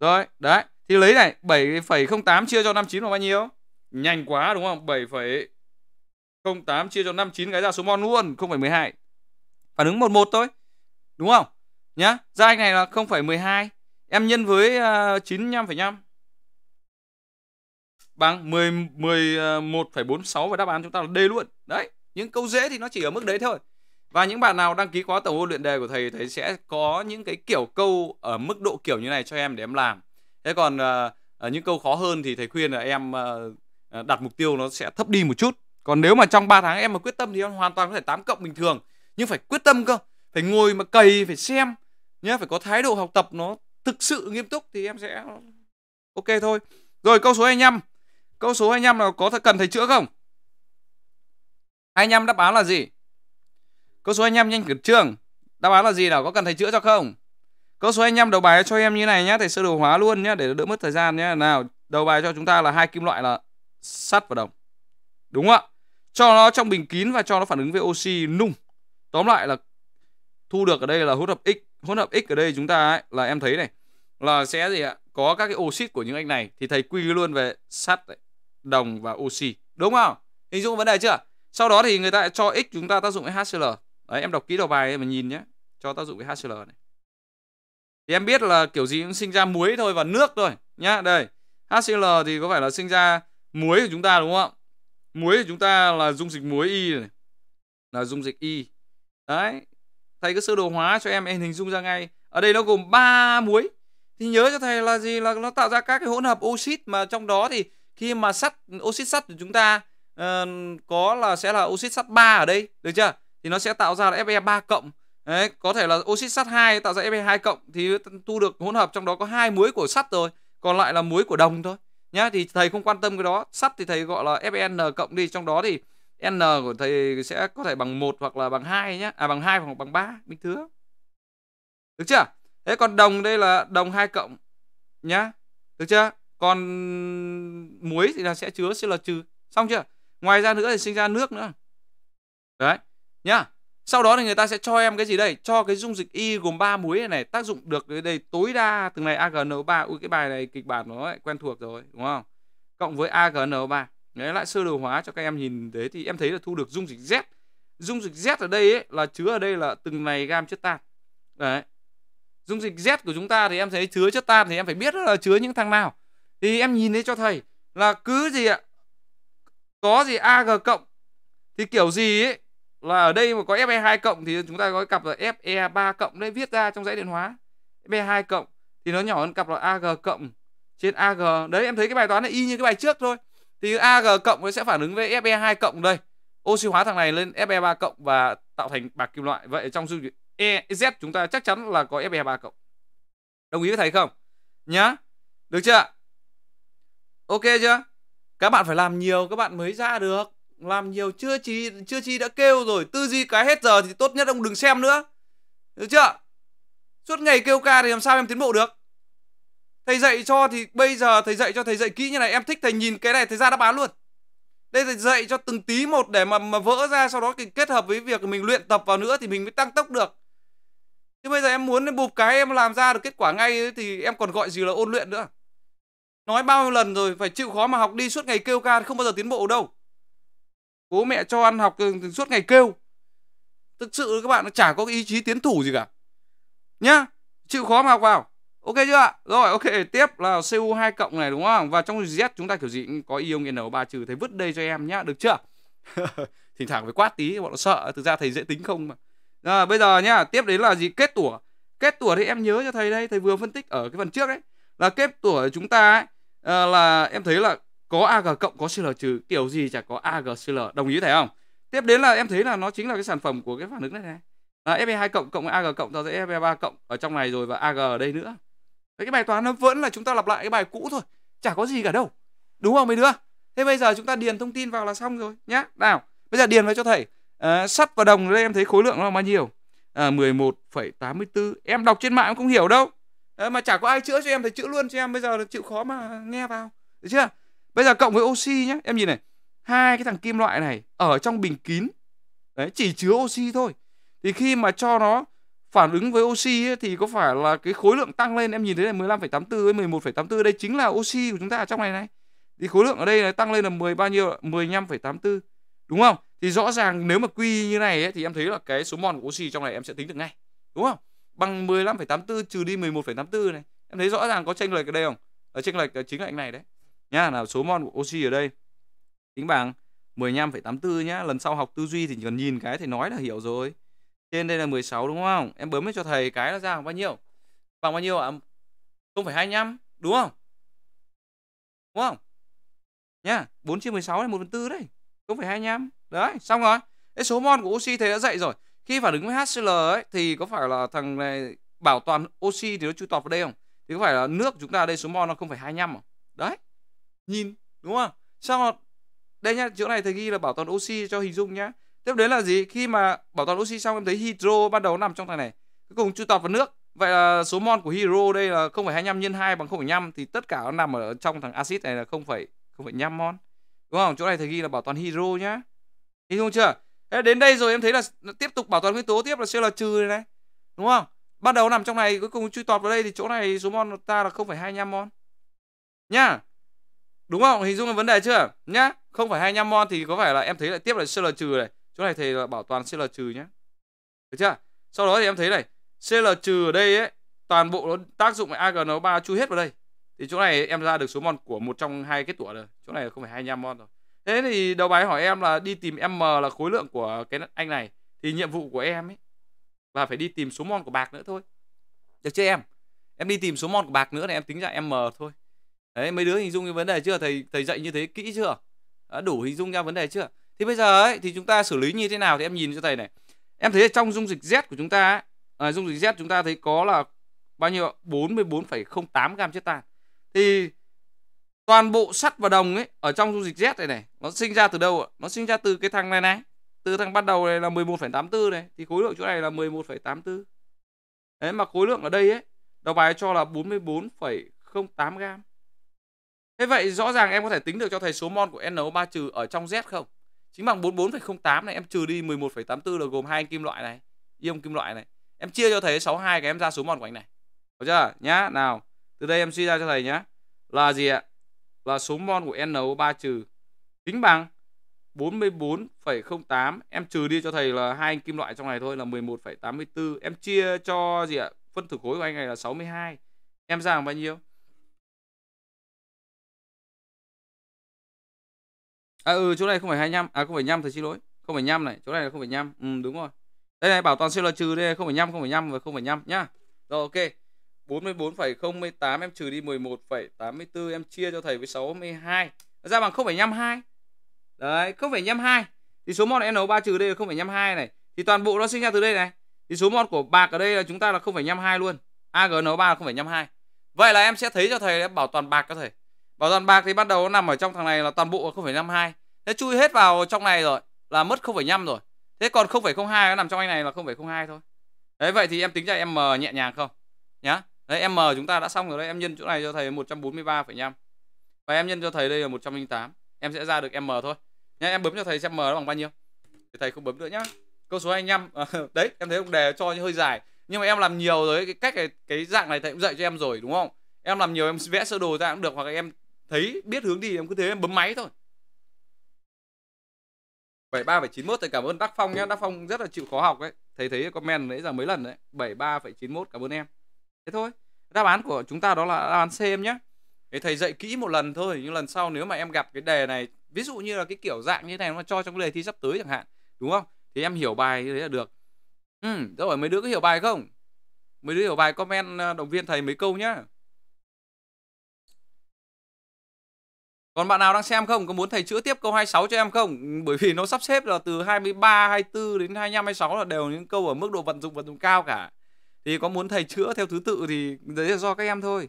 Rồi, đấy. Thì lấy này 7,08 chia cho 59 là bao nhiêu? Nhanh quá đúng không? 7,08 chia cho 59 cái ra số mol luôn, không phải 12. Phản ứng 11 thôi. Đúng không? nhá dài này là 0,12 em nhân với uh, ờ, 95,5 bằng 10 11,46 ờ, và đáp án chúng ta là D luôn đấy những câu dễ thì nó chỉ ở mức đấy thôi và những bạn nào đăng ký khóa tổng ôn luyện đề của thầy thầy sẽ có những cái kiểu câu ở mức độ kiểu như này cho em để em làm thế còn uh, ở những câu khó hơn thì thầy khuyên là em đặt mục tiêu nó sẽ thấp đi một chút còn nếu mà trong 3 tháng em mà quyết tâm thì em hoàn toàn có thể 8 cộng bình thường nhưng phải quyết tâm cơ phải ngồi mà cày phải xem nhé phải có thái độ học tập nó thực sự nghiêm túc thì em sẽ ok thôi rồi câu số 25 câu số 25 là có cần thầy chữa không 25 đáp án là gì câu số 25 nhanh kiểm trường đáp án là gì nào có cần thầy chữa cho không câu số 25 đầu bài cho em như này nhá thầy sơ đồ hóa luôn nhá để đỡ mất thời gian nhá nào đầu bài cho chúng ta là hai kim loại là sắt và đồng đúng không ạ cho nó trong bình kín và cho nó phản ứng với oxy nung tóm lại là thu được ở đây là hút hợp x hỗn hợp x ở đây chúng ta ấy, là em thấy này là sẽ gì ạ? Có các cái oxit của những anh này thì thầy quy luôn về sắt, đồng và oxy. Đúng không? Hình dung vấn đề chưa? Sau đó thì người ta cho x chúng ta tác dụng với HCl. Đấy em đọc kỹ đầu bài mà nhìn nhé. Cho tác dụng với HCl này. Thì em biết là kiểu gì cũng sinh ra muối thôi và nước thôi nhá. Đây. HCl thì có phải là sinh ra muối của chúng ta đúng không? Muối của chúng ta là dung dịch muối y này. Là dung dịch y. Đấy, thầy cứ sơ đồ hóa cho em em hình dung ra ngay ở đây nó gồm 3 muối thì nhớ cho thầy là gì là nó tạo ra các cái hỗn hợp oxit mà trong đó thì khi mà sắt oxit sắt của chúng ta uh, có là sẽ là oxit sắt 3 ở đây được chưa thì nó sẽ tạo ra là Fe 3 cộng Đấy, có thể là oxit sắt 2 tạo ra Fe2 cộng thì thu được hỗn hợp trong đó có hai muối của sắt rồi, còn lại là muối của đồng thôi. Nhá, thì thầy không quan tâm cái đó. Sắt thì thầy gọi là Fn cộng đi, trong đó thì n của thầy sẽ có thể bằng một hoặc là bằng hai nhé à bằng hai hoặc bằng ba bình thường được chưa thế còn đồng đây là đồng hai cộng nhá được chưa còn muối thì là sẽ chứa sẽ là trừ xong chưa ngoài ra nữa thì sinh ra nước nữa đấy nhá sau đó thì người ta sẽ cho em cái gì đây cho cái dung dịch y gồm 3 muối này, này tác dụng được cái đây tối đa từng này agno 3 ui cái bài này kịch bản nó quen thuộc rồi đúng không cộng với agno 3 Đấy, lại sơ đồ hóa cho các em nhìn đấy thì em thấy là thu được dung dịch Z dung dịch Z ở đây ấy, là chứa ở đây là từng này gam chất tan đấy dung dịch Z của chúng ta thì em thấy chứa chất tan thì em phải biết là chứa những thằng nào thì em nhìn thấy cho thầy là cứ gì ạ có gì AG cộng thì kiểu gì ấy là ở đây mà có Fe2 cộng thì chúng ta có cái cặp là Fe3 cộng đấy viết ra trong dãy điện hóa Fe2 cộng thì nó nhỏ hơn cặp là AG cộng trên AG đấy em thấy cái bài toán này y như cái bài trước thôi thì Ag cộng nó sẽ phản ứng với Fe2 cộng đây oxy hóa thằng này lên Fe3 cộng và tạo thành bạc kim loại vậy trong dung dịch Ez chúng ta chắc chắn là có Fe3 cộng đồng ý với thầy không nhá được chưa ok chưa các bạn phải làm nhiều các bạn mới ra được làm nhiều chưa chi chưa chi đã kêu rồi tư duy cái hết giờ thì tốt nhất ông đừng xem nữa được chưa suốt ngày kêu ca thì làm sao em tiến bộ được thầy dạy cho thì bây giờ thầy dạy cho thầy dạy kỹ như này em thích thầy nhìn cái này thầy ra đáp án luôn đây thầy dạy cho từng tí một để mà mà vỡ ra sau đó thì kết hợp với việc mình luyện tập vào nữa thì mình mới tăng tốc được chứ bây giờ em muốn bụp cái em làm ra được kết quả ngay thì em còn gọi gì là ôn luyện nữa nói bao nhiêu lần rồi phải chịu khó mà học đi suốt ngày kêu ca không bao giờ tiến bộ đâu bố mẹ cho ăn học ừ, suốt ngày kêu thực sự các bạn nó chả có ý chí tiến thủ gì cả nhá chịu khó mà học vào Ok chưa ạ? Rồi ok tiếp là Cu 2 cộng này đúng không? Và trong Z chúng ta kiểu gì cũng có ion NO3 trừ thầy vứt đây cho em nhá, được chưa? *laughs* Thỉnh thoảng phải quát tí bọn nó sợ, thực ra thầy dễ tính không mà. À, bây giờ nhá, tiếp đến là gì? Kết tủa. Kết tủa thì em nhớ cho thầy đây, thầy vừa phân tích ở cái phần trước đấy. Là kết tủa chúng ta ấy, ờ, là em thấy là có AG cộng có CL trừ, kiểu gì chả có AGCL, đồng ý thầy không? Tiếp đến là em thấy là nó chính là cái sản phẩm của cái phản ứng này này. À, Fe2 cộng cộng AG cộng tạo ra Fe3 cộng ở trong này rồi và AG ở đây nữa Đấy, cái bài toán nó vẫn là chúng ta lặp lại cái bài cũ thôi chả có gì cả đâu đúng không mấy đứa thế bây giờ chúng ta điền thông tin vào là xong rồi nhá nào bây giờ điền vào cho thầy à, sắt và đồng đây em thấy khối lượng nó là bao nhiêu à, ờ, 11,84 em đọc trên mạng em không hiểu đâu à, mà chả có ai chữa cho em thầy chữa luôn cho em bây giờ chịu khó mà nghe vào được chưa bây giờ cộng với oxy nhá em nhìn này hai cái thằng kim loại này ở trong bình kín đấy chỉ chứa oxy thôi thì khi mà cho nó phản ứng với oxy ấy, thì có phải là cái khối lượng tăng lên em nhìn thấy là 15,84 với 11,84 đây chính là oxy của chúng ta ở trong này này thì khối lượng ở đây là tăng lên là 10 bao nhiêu 15,84 đúng không thì rõ ràng nếu mà quy như này ấy, thì em thấy là cái số mol của oxy trong này em sẽ tính được ngay đúng không bằng 15,84 trừ đi 11,84 này em thấy rõ ràng có tranh lệch ở đây không ở ờ, tranh lệch ờ, chính là anh này đấy nhá là số mol của oxy ở đây tính bằng 15,84 nhá lần sau học tư duy thì cần nhìn cái thì nói là hiểu rồi trên đây là 16 đúng không em bấm cho thầy cái nó ra bằng bao nhiêu bằng bao nhiêu ạ không phải 25 đúng không đúng không nhá 4 chia 16 là 1 phần 4 đấy không phải 25 đấy xong rồi cái số mol của oxy thầy đã dạy rồi khi phản ứng với HCl ấy thì có phải là thằng này bảo toàn oxy thì nó chui tọt vào đây không thì có phải là nước chúng ta đây số mol nó không phải 25 không đấy nhìn đúng không xong rồi đây nhá chỗ này thầy ghi là bảo toàn oxy cho hình dung nhá tiếp đến là gì khi mà bảo toàn oxy xong em thấy hydro ban đầu nằm trong thằng này cuối cùng trụ tọt vào nước vậy là số mol của hydro đây là 0,25 nhân 2 bằng 0,5 thì tất cả nó nằm ở trong thằng axit này là 0,05 mol đúng không chỗ này thầy ghi là bảo toàn hydro nhá hình dung chưa Thế đến đây rồi em thấy là tiếp tục bảo toàn nguyên tố tiếp là sẽ là trừ này, này đúng không ban đầu nằm trong này cuối cùng truy tọt vào đây thì chỗ này số mol ta là 0,25 mol nhá đúng không hình dung cái vấn đề chưa nhá 0,25 mol thì có phải là em thấy là tiếp là CL trừ này chỗ này thầy bảo toàn CL trừ nhé được chưa sau đó thì em thấy này CL trừ ở đây ấy toàn bộ nó tác dụng với agn nó ba chui hết vào đây thì chỗ này em ra được số mon của một trong hai cái tủa rồi chỗ này không phải 25 mon rồi thế thì đầu bài hỏi em là đi tìm m là khối lượng của cái anh này thì nhiệm vụ của em ấy là phải đi tìm số mon của bạc nữa thôi được chưa em em đi tìm số mon của bạc nữa thì em tính ra m thôi đấy mấy đứa hình dung cái vấn đề chưa thầy thầy dạy như thế kỹ chưa đã đủ hình dung ra vấn đề chưa thì bây giờ ấy thì chúng ta xử lý như thế nào thì em nhìn cho thầy này em thấy trong dung dịch Z của chúng ta ấy, à, dung dịch Z chúng ta thấy có là bao nhiêu 44,08 gam chất tan thì toàn bộ sắt và đồng ấy ở trong dung dịch Z này này nó sinh ra từ đâu ạ nó sinh ra từ cái thằng này này từ thằng bắt đầu này là 11,84 này thì khối lượng chỗ này là 11,84 đấy mà khối lượng ở đây ấy đầu bài cho là 44,08 gam thế vậy rõ ràng em có thể tính được cho thầy số mol của NO3 trừ ở trong Z không chính bằng 44,08 này em trừ đi 11,84 là gồm hai anh kim loại này ion kim loại này em chia cho thầy 62 cái em ra số mol của anh này được chưa nhá nào từ đây em suy ra cho thầy nhá là gì ạ là số mol của NO3 trừ chính bằng 44,08 em trừ đi cho thầy là hai anh kim loại trong này thôi là 11,84 em chia cho gì ạ phân tử khối của anh này là 62 em ra bằng bao nhiêu à ừ chỗ này không phải 25 à không phải 5 thì xin lỗi không phải 5 này chỗ này là không phải 5 ừ, đúng rồi đây này bảo toàn là trừ đây không phải 5 không phải 5 và không phải 5 nhá rồi ok 44,08 em trừ đi 11,84 em chia cho thầy với 62 ra bằng 0,52 đấy 0,52 thì số mol n em nấu 3 trừ đây là 0,52 này thì toàn bộ nó sinh ra từ đây này thì số mol của bạc ở đây là chúng ta là 0,52 luôn AG nấu 3 là 0,52 vậy là em sẽ thấy cho thầy em bảo toàn bạc cho thầy bảo toàn bạc thì bắt đầu nằm ở trong thằng này là toàn bộ 0,52 thế chui hết vào trong này rồi là mất 0,5 rồi thế còn 0,02 nó nằm trong anh này là 0,02 thôi đấy vậy thì em tính ra em m nhẹ nhàng không nhá đấy m chúng ta đã xong rồi đấy em nhân chỗ này cho thầy 143,5 và em nhân cho thầy đây là 108 em sẽ ra được m thôi nhá em bấm cho thầy xem m nó bằng bao nhiêu thì thầy không bấm nữa nhá câu số 25 à, *laughs* đấy em thấy ông đề cho hơi dài nhưng mà em làm nhiều rồi cái cách này cái dạng này thầy cũng dạy cho em rồi đúng không em làm nhiều em vẽ sơ đồ ra cũng được hoặc là em thấy biết hướng đi em cứ thế em bấm máy thôi 73,91 thì cảm ơn Đắc Phong nhé Đắc Phong rất là chịu khó học đấy Thầy thấy comment nãy giờ mấy lần đấy 73,91 cảm ơn em Thế thôi Đáp án của chúng ta đó là đáp án C em nhé Thế thầy dạy kỹ một lần thôi Nhưng lần sau nếu mà em gặp cái đề này Ví dụ như là cái kiểu dạng như thế này mà cho trong cái đề thi sắp tới chẳng hạn Đúng không? Thì em hiểu bài như thế là được Ừ, rồi mấy đứa có hiểu bài không? Mấy đứa hiểu bài comment ờ, động viên thầy mấy câu nhá Còn bạn nào đang xem không? Có muốn thầy chữa tiếp câu 26 cho em không? Ừ, bởi vì nó sắp xếp là từ 23, 24 đến 25, 26 là đều những câu ở mức độ vận dụng vận dụng cao cả. Thì có muốn thầy chữa theo thứ tự thì đấy là do các em thôi.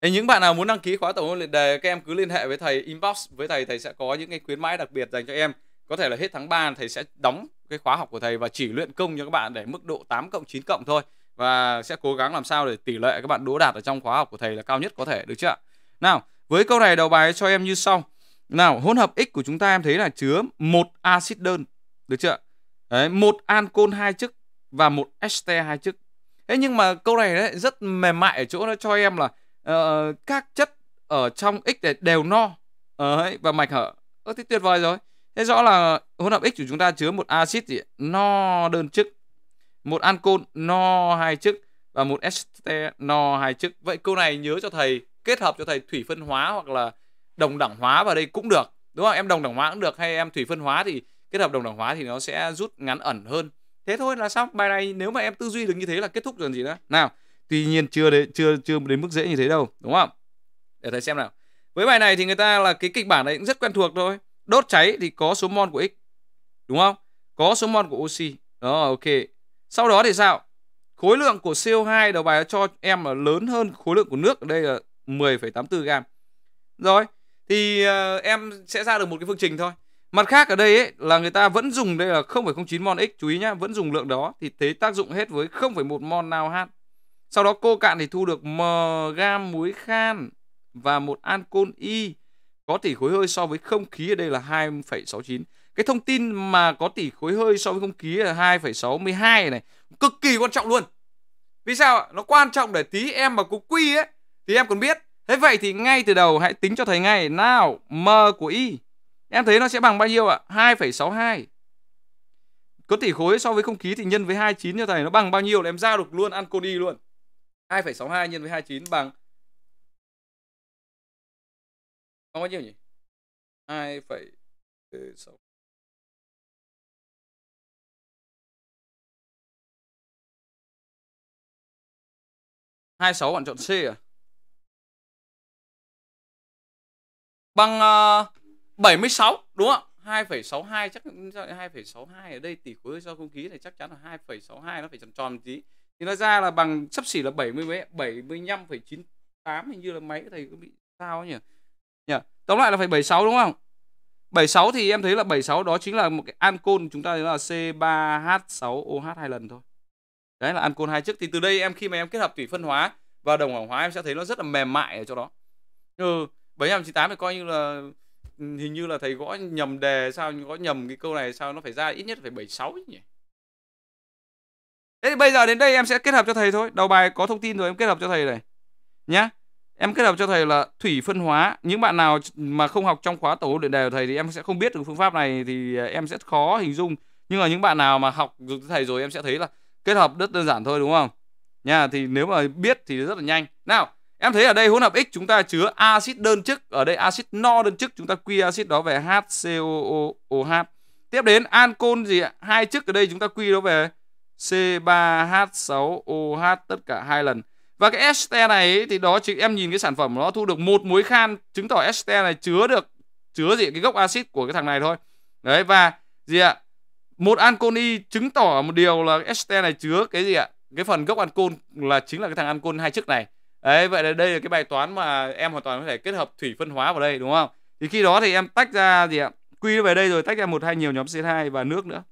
Thì những bạn nào muốn đăng ký khóa tổng hợp liệt đề các em cứ liên hệ với thầy inbox với thầy thầy sẽ có những cái khuyến mãi đặc biệt dành cho em. Có thể là hết tháng 3 thầy sẽ đóng cái khóa học của thầy và chỉ luyện công cho các bạn để mức độ 8 cộng 9 cộng thôi và sẽ cố gắng làm sao để tỷ lệ các bạn đỗ đạt ở trong khóa học của thầy là cao nhất có thể được chưa? Nào, với câu này đầu bài cho em như sau. Nào, hỗn hợp X của chúng ta em thấy là chứa một axit đơn, được chưa? Đấy, một ancol hai chức và một st hai chức. Thế nhưng mà câu này đấy, rất mềm mại ở chỗ nó cho em là uh, các chất ở trong X để đều no ấy, và mạch hở. Ơ thế tuyệt vời rồi. Thế rõ là hỗn hợp X của chúng ta chứa một axit gì? No đơn chức một ancol no hai chức và một este no hai chức vậy câu này nhớ cho thầy kết hợp cho thầy thủy phân hóa hoặc là đồng đẳng hóa vào đây cũng được đúng không em đồng đẳng hóa cũng được hay em thủy phân hóa thì kết hợp đồng đẳng hóa thì nó sẽ rút ngắn ẩn hơn thế thôi là xong bài này nếu mà em tư duy được như thế là kết thúc rồi gì nữa nào tuy nhiên chưa đến chưa chưa đến mức dễ như thế đâu đúng không để thầy xem nào với bài này thì người ta là cái kịch bản này cũng rất quen thuộc thôi đốt cháy thì có số mol của x đúng không có số mol của oxy đó ok sau đó thì sao? Khối lượng của CO2 đầu bài cho em là lớn hơn khối lượng của nước ở đây là 10,84 gam. Rồi, thì uh, em sẽ ra được một cái phương trình thôi. Mặt khác ở đây ấy, là người ta vẫn dùng đây là 0,09 mol x, chú ý nhá, vẫn dùng lượng đó thì thế tác dụng hết với 0,1 mol nào H. Sau đó cô cạn thì thu được m gam muối khan và một ancol y có tỷ khối hơi so với không khí ở đây là 2,69. Cái thông tin mà có tỷ khối hơi so với không khí là 2,62 này cực kỳ quan trọng luôn. Vì sao Nó quan trọng để tí em mà có quy ấy thì em còn biết. Thế vậy thì ngay từ đầu hãy tính cho thầy ngay. Nào, m của y. Em thấy nó sẽ bằng bao nhiêu ạ? 2,62. Có tỷ khối so với không khí thì nhân với 29 cho thầy nó bằng bao nhiêu là em ra được luôn ăn y luôn. 2,62 nhân với 29 bằng bằng bao nhiêu nhỉ? 2,62 26 bạn chọn C à? Bằng ờ, uh, 76 đúng không ạ? 2,62 chắc 2,62 ở đây tỷ khối do không khí này chắc chắn là 2,62 nó phải tròn tròn một tí. Thì nó ra là bằng sắp xỉ là 70 mấy 75,98 hình như là máy thầy có bị sao nhỉ? Nhỉ? Tóm lại là phải 76 đúng không? 76 thì em thấy là 76 đó chính là một cái ancol chúng ta thấy là C3H6OH hai lần thôi đấy là côn hai trước thì từ đây em khi mà em kết hợp thủy phân hóa và đồng hoàng hóa em sẽ thấy nó rất là mềm mại ở chỗ đó ừ, tám thì coi như là ừ, hình như là thầy gõ nhầm đề sao gõ nhầm cái câu này sao nó phải ra ít nhất phải bảy sáu nhỉ Thế thì bây giờ đến đây em sẽ kết hợp cho thầy thôi Đầu bài có thông tin rồi em kết hợp cho thầy này Nhá Em kết hợp cho thầy là thủy phân hóa Những bạn nào mà không học trong khóa tổ luyện đề của thầy Thì em sẽ không biết được phương pháp này Thì à, em rất khó hình dung Nhưng mà những bạn nào mà học được thầy rồi em sẽ thấy là kết hợp rất đơn giản thôi đúng không nha thì nếu mà biết thì rất là nhanh nào em thấy ở đây hỗn hợp x chúng ta chứa axit đơn chức ở đây axit no đơn chức chúng ta quy axit đó về HCOOH tiếp đến ancol gì ạ hai chức ở đây chúng ta quy nó về C3H6OH tất cả hai lần và cái este này thì đó chị em nhìn cái sản phẩm nó thu được một muối khan chứng tỏ este này chứa được chứa gì cái gốc axit của cái thằng này thôi đấy và gì ạ một ancol chứng tỏ một điều là este này chứa cái gì ạ cái phần gốc ancol là chính là cái thằng ancol hai chức này đấy vậy là đây là cái bài toán mà em hoàn toàn có thể kết hợp thủy phân hóa vào đây đúng không thì khi đó thì em tách ra gì ạ quy về đây rồi tách ra một hai nhiều nhóm C2 và nước nữa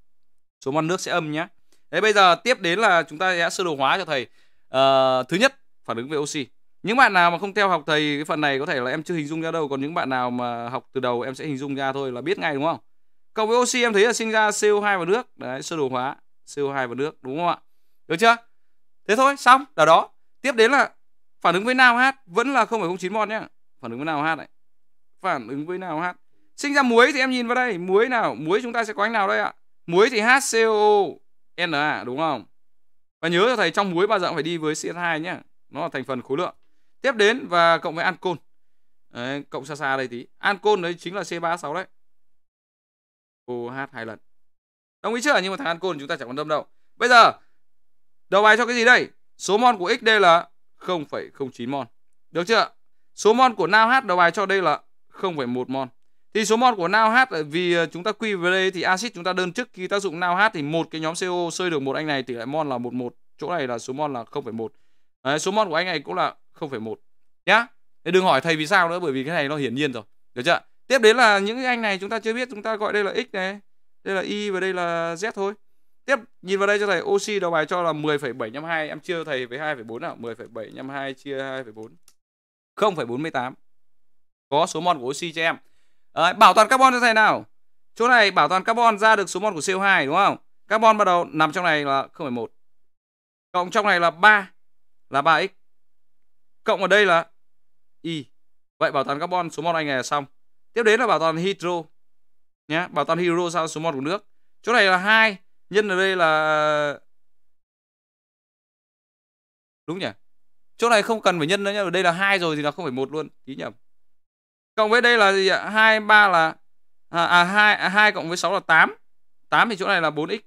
số mol nước sẽ âm nhé đấy bây giờ tiếp đến là chúng ta sẽ sơ đồ hóa cho thầy à, thứ nhất phản ứng về oxy những bạn nào mà không theo học thầy cái phần này có thể là em chưa hình dung ra đâu còn những bạn nào mà học từ đầu em sẽ hình dung ra thôi là biết ngay đúng không cộng với oxy em thấy là sinh ra CO2 và nước đấy sơ đồ hóa CO2 và nước đúng không ạ được chưa thế thôi xong là đó tiếp đến là phản ứng với NaOH vẫn là 0,09 mol nhé phản ứng với NaOH này phản ứng với NaOH sinh ra muối thì em nhìn vào đây muối nào muối chúng ta sẽ có anh nào đây ạ muối thì HCO Na đúng không và nhớ cho thầy trong muối bao giờ cũng phải đi với CH2 nhé nó là thành phần khối lượng tiếp đến và cộng với ancol cộng xa xa đây tí ancol đấy chính là C36 đấy Cô hát hai lần. Đồng ý chưa? Nhưng mà thằng ancol chúng ta chẳng quan tâm đâu. Bây giờ đầu bài cho cái gì đây? Số mol của XD là 0,09 mol. Được chưa? Số mol của Nao đầu bài cho đây là 0,1 mol. Thì số mol của Nao ờ, vì ờ, chúng ta quy về đây thì axit chúng ta đơn chức khi tác dụng Nao thì một cái nhóm CO sơi được một anh này tỷ lệ mol là 11. Chỗ này là số mol là 0,1. Đấy, số mol của anh này cũng là 0,1 nhá. đừng hỏi thầy vì sao nữa bởi vì cái này nó hiển nhiên rồi. Được chưa? tiếp đến là những cái anh này chúng ta chưa biết chúng ta gọi đây là x này đây là y và đây là z thôi tiếp nhìn vào đây cho thầy oxy đầu bài cho là 10,752 em chia thầy với 2,4 nào 10,752 chia 2,4 0,48 có số mol của oxy cho em à, bảo toàn carbon cho thầy nào chỗ này bảo toàn carbon ra được số mol của CO2 đúng không carbon bắt đầu nằm trong này là 0,1 cộng trong này là 3 là 3x cộng ở đây là y vậy bảo toàn carbon số mol anh này là xong tiếp đến là bảo toàn hydro nhé bảo toàn hydro sao số 1 của nước chỗ này là hai nhân ở đây là đúng nhỉ chỗ này không cần phải nhân nữa nhá ở đây là hai rồi thì nó không phải một luôn tí nhầm cộng với đây là gì ạ hai ba là à, à 2 2 à, cộng với 6 là 8 8 thì chỗ này là 4x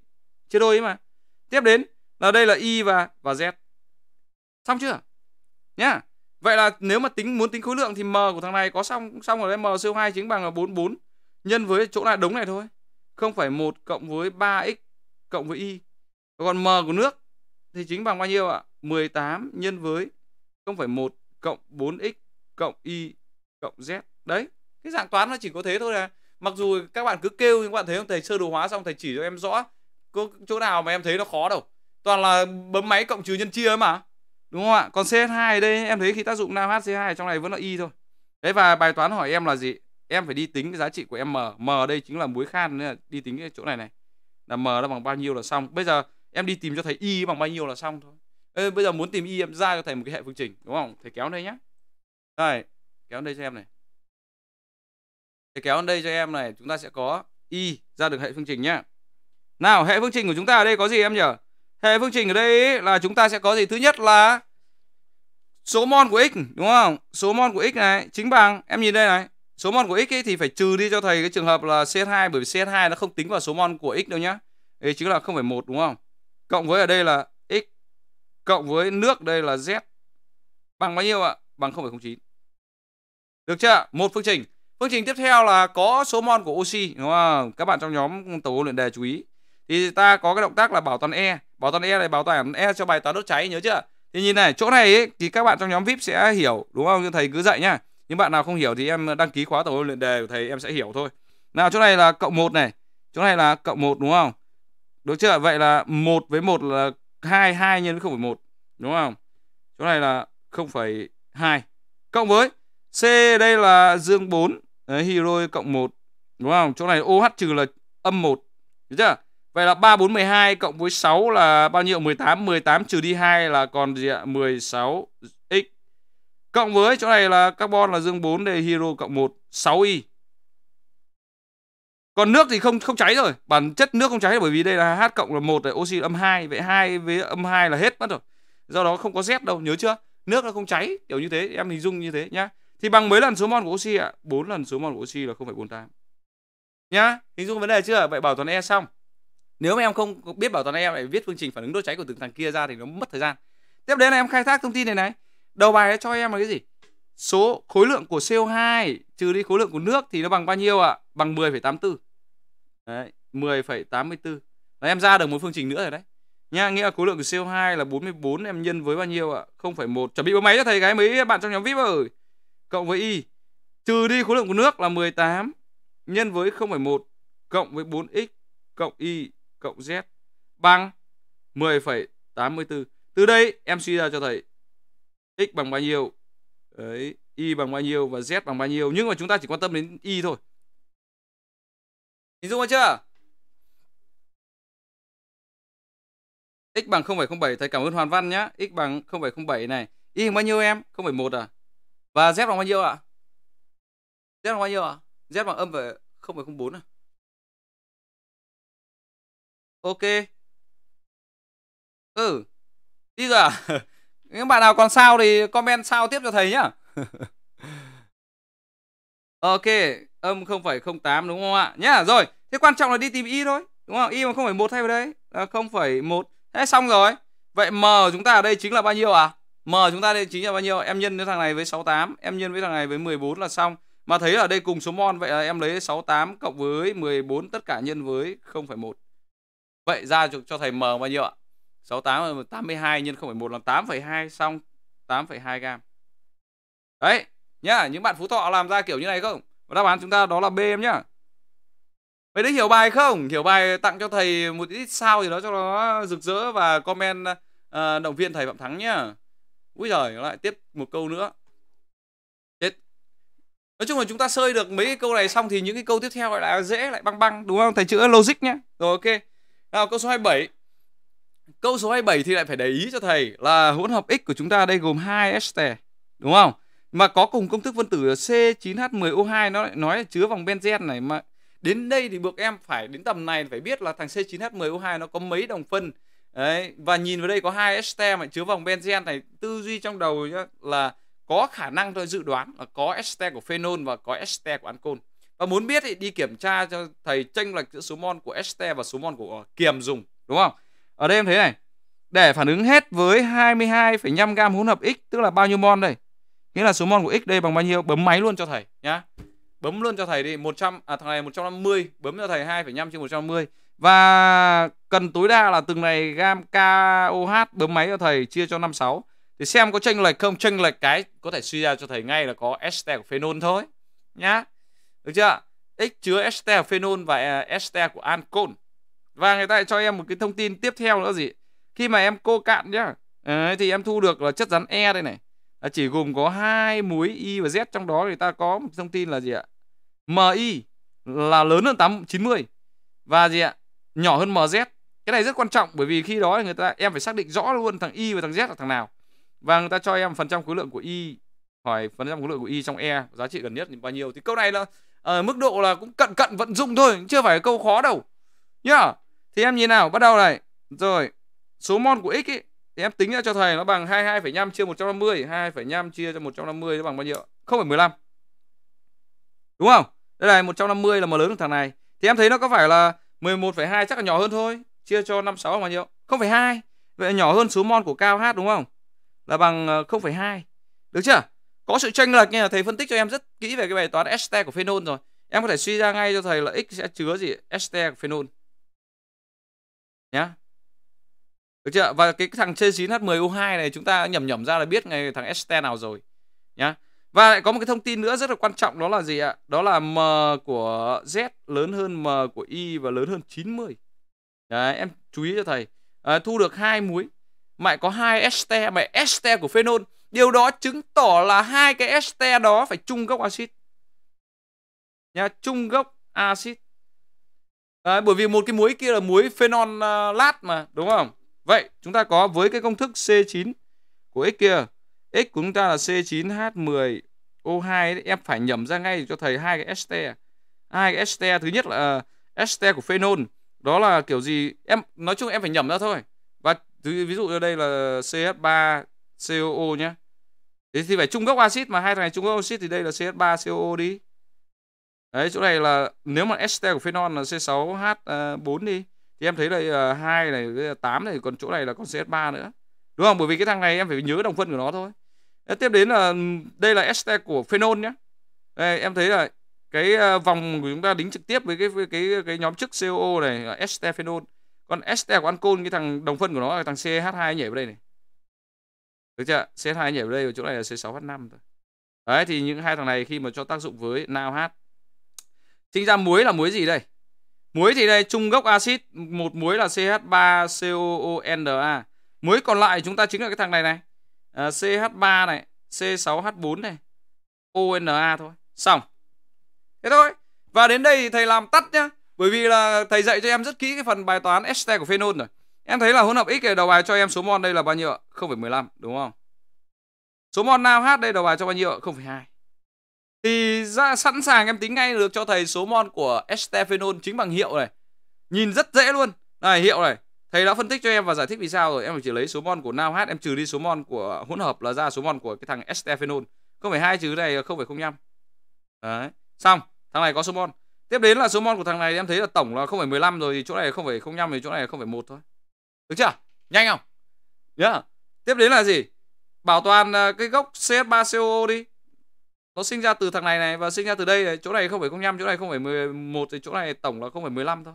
chia đôi ấy mà tiếp đến là đây là y và và z xong chưa nhá Vậy là nếu mà tính muốn tính khối lượng thì M của thằng này có xong xong rồi đây M CO2 chính bằng là 44 nhân với chỗ này đống này thôi. Không phải 1 cộng với 3x cộng với y. Còn M của nước thì chính bằng bao nhiêu ạ? 18 nhân với không phải 1 cộng 4x cộng y cộng z. Đấy, cái dạng toán nó chỉ có thế thôi à. Mặc dù các bạn cứ kêu nhưng các bạn thấy không thầy sơ đồ hóa xong thầy chỉ cho em rõ. Có chỗ nào mà em thấy nó khó đâu. Toàn là bấm máy cộng trừ nhân chia mà. Đúng không ạ? Còn CH2 đây em thấy khi tác dụng nam HC2 trong này vẫn là Y thôi. Đấy và bài toán hỏi em là gì? Em phải đi tính cái giá trị của M. M đây chính là muối khan nên là đi tính cái chỗ này này. Là M là bằng bao nhiêu là xong. Bây giờ em đi tìm cho thầy Y bằng bao nhiêu là xong thôi. Ê, bây giờ muốn tìm Y em ra cho thầy một cái hệ phương trình. Đúng không? Thầy kéo đây nhá. Đây. Kéo đây cho em này. Thầy kéo đây cho em này. Chúng ta sẽ có Y ra được hệ phương trình nhá. Nào hệ phương trình của chúng ta ở đây có gì em nhỉ? hệ phương trình ở đây là chúng ta sẽ có gì thứ nhất là số mol của x đúng không số mol của x này chính bằng em nhìn đây này số mol của x ấy thì phải trừ đi cho thầy cái trường hợp là CH2 bởi vì CH2 nó không tính vào số mol của x đâu nhá đấy chính là 0,1 đúng không cộng với ở đây là x cộng với nước đây là z bằng bao nhiêu ạ bằng 0,09 được chưa một phương trình phương trình tiếp theo là có số mol của oxy đúng không các bạn trong nhóm tổ luyện đề chú ý thì ta có cái động tác là bảo toàn e bảo toàn e này bảo toàn e cho bài toán đốt cháy nhớ chưa thì nhìn này chỗ này ấy, thì các bạn trong nhóm vip sẽ hiểu đúng không thầy cứ dạy nhá những bạn nào không hiểu thì em đăng ký khóa tổ luyện đề của thầy em sẽ hiểu thôi nào chỗ này là cộng một này chỗ này là cộng một đúng không được chưa vậy là một với một là hai hai nhân với 0,1 đúng không chỗ này là 0,2 cộng với C đây là dương 4 Đấy, hero cộng 1 đúng không chỗ này OH trừ là âm 1 được chưa Vậy là 3 4 12 cộng với 6 là bao nhiêu? 18, 18 trừ đi 2 là còn gì ạ? 16 x. Cộng với chỗ này là carbon là dương 4 đề hero cộng 1 6y. Còn nước thì không không cháy rồi. Bản chất nước không cháy bởi vì đây là H cộng là 1 để oxy âm 2, vậy 2 với âm 2 là hết mất rồi. Do đó không có Z đâu, nhớ chưa? Nước nó không cháy, kiểu như thế, em hình dung như thế nhá. Thì bằng mấy lần số mol của oxy ạ? À? 4 lần số mol của oxy là 0,48. Nhá, hình dung vấn đề chưa? Vậy bảo toàn E xong nếu mà em không biết bảo toàn em lại viết phương trình phản ứng đốt cháy của từng thằng kia ra thì nó mất thời gian tiếp đến là em khai thác thông tin này này đầu bài cho em là cái gì số khối lượng của CO2 trừ đi khối lượng của nước thì nó bằng bao nhiêu ạ à? bằng 10,84 đấy 10,84 là em ra được một phương trình nữa rồi đấy nha nghĩa là khối lượng của CO2 là 44 em nhân với bao nhiêu ạ à? 0,1 chuẩn bị bấm máy cho thầy cái mấy bạn trong nhóm VIP rồi cộng với y trừ đi khối lượng của nước là 18 nhân với 0,1 cộng với 4x cộng y cộng Z bằng 10,84. Từ đây em suy ra cho thầy x bằng bao nhiêu, đấy, y bằng bao nhiêu và z bằng bao nhiêu. Nhưng mà chúng ta chỉ quan tâm đến y thôi. Hình dung ra chưa? x bằng 0,07 thầy cảm ơn Hoàn Văn nhá. x bằng 0,07 này. Y bằng bao nhiêu em? 0,1 à? Và z bằng bao nhiêu ạ? À? Z bằng bao nhiêu ạ? À? Z bằng âm về 0,04 à? ok ừ đi rồi à *laughs* những bạn nào còn sao thì comment sao tiếp cho thầy nhá *laughs* ok âm 0,08 đúng không ạ nhá rồi thế quan trọng là đi tìm y thôi đúng không y mà không phải một thay vào đây, là không phải một thế xong rồi vậy m chúng ta ở đây chính là bao nhiêu à m chúng ta đây chính là bao nhiêu em nhân với thằng này với 68 em nhân với thằng này với 14 là xong mà thấy ở đây cùng số mol vậy là em lấy 68 cộng với 14 tất cả nhân với 0,1 Vậy ra cho thầy M bao nhiêu ạ? 68 82 nhân 0,1 là 8,2 xong 8,2 gam. Đấy, nhá, những bạn Phú Thọ làm ra kiểu như này không? Và đáp án chúng ta đó là B em nhá. Mấy đứa hiểu bài không? Hiểu bài tặng cho thầy một ít sao gì đó cho nó rực rỡ và comment uh, động viên thầy Phạm Thắng nhá. Úi giời, lại tiếp một câu nữa. Chết. Nói chung là chúng ta sơi được mấy cái câu này xong thì những cái câu tiếp theo lại là dễ lại băng băng đúng không? Thầy chữa logic nhá. Rồi ok. Nào câu số 27. Câu số 27 thì lại phải để ý cho thầy là hỗn hợp x của chúng ta đây gồm hai ester, đúng không? Mà có cùng công thức phân tử C9H10O2 nó lại nói là chứa vòng benzen này mà đến đây thì buộc em phải đến tầm này phải biết là thằng C9H10O2 nó có mấy đồng phân. Đấy, và nhìn vào đây có hai ester mà chứa vòng benzen này, tư duy trong đầu nhá, là có khả năng thôi dự đoán là có ester của phenol và có ester của ancol và muốn biết thì đi kiểm tra cho thầy chênh lệch giữa số mol của este và số mol của kiềm dùng đúng không ở đây em thấy này để phản ứng hết với 22,5 gam hỗn hợp x tức là bao nhiêu mol đây nghĩa là số mol của x đây bằng bao nhiêu bấm máy luôn cho thầy nhá bấm luôn cho thầy đi 100 à thằng này 150 bấm cho thầy 2,5 trên 150 và cần tối đa là từng này gam KOH bấm máy cho thầy chia cho 56 thì xem có chênh lệch không chênh lệch cái có thể suy ra cho thầy ngay là có este của phenol thôi nhá được chưa? X chứa ester phenol và à, ester của ancol. Và người ta lại cho em một cái thông tin tiếp theo nữa gì? Khi mà em cô cạn nhá, thì em thu được là chất rắn E đây này. chỉ gồm có hai muối Y và Z trong đó người ta có một thông tin là gì ạ? MI là lớn hơn 8 90 và gì ạ? Nhỏ hơn MZ. Cái này rất quan trọng bởi vì khi đó người ta em phải xác định rõ luôn thằng Y và thằng Z là thằng nào. Và người ta cho em phần trăm khối lượng của Y hỏi phần trăm khối lượng của Y trong E giá trị gần nhất thì bao nhiêu. Thì câu này là ở ờ, mức độ là cũng cận cận vận dụng thôi chưa phải câu khó đâu nhá yeah. thì em như nào bắt đầu này rồi số mol của x ấy, thì em tính ra cho thầy nó bằng 22,5 chia 150 22,5 chia cho 150 nó bằng bao nhiêu không phải 0,15 đúng không đây này 150 là mà lớn hơn thằng này thì em thấy nó có phải là 11,2 chắc là nhỏ hơn thôi chia cho 56 bằng bao nhiêu không phải hai, vậy nhỏ hơn số mol của cao h đúng không là bằng 0,2 ờ, được chưa có sự tranh lệch nha thầy phân tích cho em rất kỹ về cái bài toán este của phenol rồi em có thể suy ra ngay cho thầy là x sẽ chứa gì este của phenol nhá được chưa và cái thằng C9H10O2 này chúng ta nhầm nhầm ra là biết ngay thằng este nào rồi nhá và lại có một cái thông tin nữa rất là quan trọng đó là gì ạ đó là m của z lớn hơn m của y và lớn hơn 90 Đấy, em chú ý cho thầy à, thu được hai muối mà có hai este mà este của phenol Điều đó chứng tỏ là hai cái este đó phải chung gốc axit. Nhá, chung gốc axit. Đấy, bởi vì một cái muối kia là muối phenol uh, lát mà, đúng không? Vậy chúng ta có với cái công thức C9 của x kia, x của chúng ta là C9H10O2 em phải nhẩm ra ngay cho thầy hai cái este. Hai cái este thứ nhất là uh, este của phenol, đó là kiểu gì em nói chung em phải nhẩm ra thôi. Và ví dụ ở đây là CH3 COO nhé thế thì phải trung gốc axit mà hai thằng này trung gốc axit thì đây là CH3COO đi đấy chỗ này là nếu mà ester của phenol là C6H4 à, đi thì em thấy là à, hai này với tám này còn chỗ này là còn CH3 nữa đúng không bởi vì cái thằng này em phải nhớ đồng phân của nó thôi đấy, tiếp đến là ừ, đây là ester của phenol nhé đây, em thấy là cái à, vòng của chúng ta đính trực tiếp với cái cái cái, cái nhóm chức COO này là ester phenol còn ester của ancol cái thằng đồng phân của nó là thằng CH2 nhảy vào đây này được chưa? C2 nhảy vào đây, ở chỗ này là C6H5 thôi. Đấy thì những hai thằng này khi mà cho tác dụng với nao hát sinh ra muối là muối gì đây? Muối thì đây trung gốc axit, một muối là CH3COONa. Muối còn lại chúng ta chính là cái thằng này này. À, CH3 này, C6H4 này, ONa thôi. Xong. Thế thôi. Và đến đây thì thầy làm tắt nhá. Bởi vì là thầy dạy cho em rất kỹ cái phần bài toán este của phenol rồi. Em thấy là hỗn hợp X này đầu bài cho em số mol đây là bao nhiêu ạ? 0,15 đúng không? Số mol nào H đây đầu bài cho bao nhiêu ạ? 0,2. Thì ra sẵn sàng em tính ngay được cho thầy số mol của estephenol chính bằng hiệu này. Nhìn rất dễ luôn. Này hiệu này, thầy đã phân tích cho em và giải thích vì sao rồi. Em chỉ lấy số mol của nào H em trừ đi số mol của hỗn hợp là ra số mol của cái thằng estephenol. 0,2 trừ này là 0,05. Đấy, xong, thằng này có số mol. Tiếp đến là số mol của thằng này em thấy là tổng là 0,15 rồi thì chỗ này là 0,05 thì chỗ này là 0,1 thôi. Được chưa? Nhanh không? Yeah. Tiếp đến là gì? Bảo toàn ờ, cái gốc CH3CO đi. Nó sinh ra từ thằng này này và sinh ra từ đây này, chỗ này không phải 05, chỗ này không phải 11 thì chỗ này tổng là không phải 15 thôi.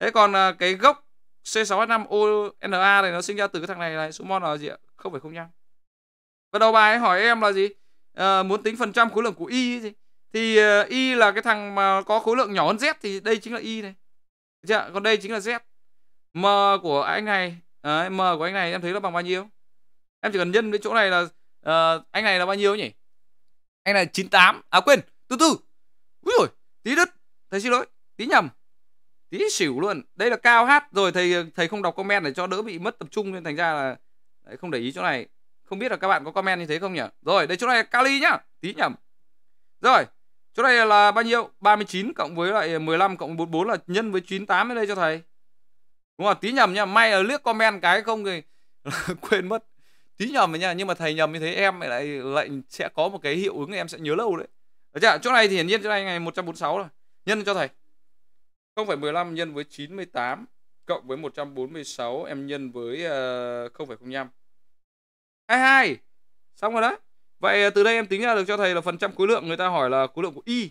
Thế còn ờ, cái gốc C6H5ONA này nó sinh ra từ cái thằng này này, số mol là gì ạ? Không phải 05. Và đầu bài ấy hỏi em là gì? À, muốn tính phần trăm khối lượng của y gì? Thì y là cái thằng mà có khối lượng nhỏ hơn z thì đây chính là y này. Được chưa? Còn đây chính là z. M của anh này đấy, M của anh này em thấy nó bằng bao nhiêu Em chỉ cần nhân với chỗ này là uh, Anh này là bao nhiêu nhỉ Anh này 98 À quên từ từ Úi rồi tí đứt Thầy xin lỗi Tí nhầm Tí xỉu luôn Đây là cao hát Rồi thầy thầy không đọc comment để cho đỡ bị mất tập trung Nên thành ra là đấy, không để ý chỗ này Không biết là các bạn có comment như thế không nhỉ Rồi đây chỗ này là Kali nhá Tí nhầm Rồi Chỗ này là bao nhiêu? 39 cộng với lại 15 cộng 44 là nhân với 98 ở đây cho thầy đúng không tí nhầm nha may là liếc comment cái không thì *laughs* quên mất tí nhầm rồi nha nhưng mà thầy nhầm như thế em lại lại sẽ có một cái hiệu ứng em sẽ nhớ lâu đấy được chưa? chỗ này thì hiển nhiên chỗ này ngày 146 rồi nhân cho thầy 0,15 nhân với 98 cộng với 146 em nhân với uh, 0,05 22 xong rồi đó vậy ờ, từ đây em tính ra được cho thầy là phần trăm khối lượng người ta hỏi là khối lượng của y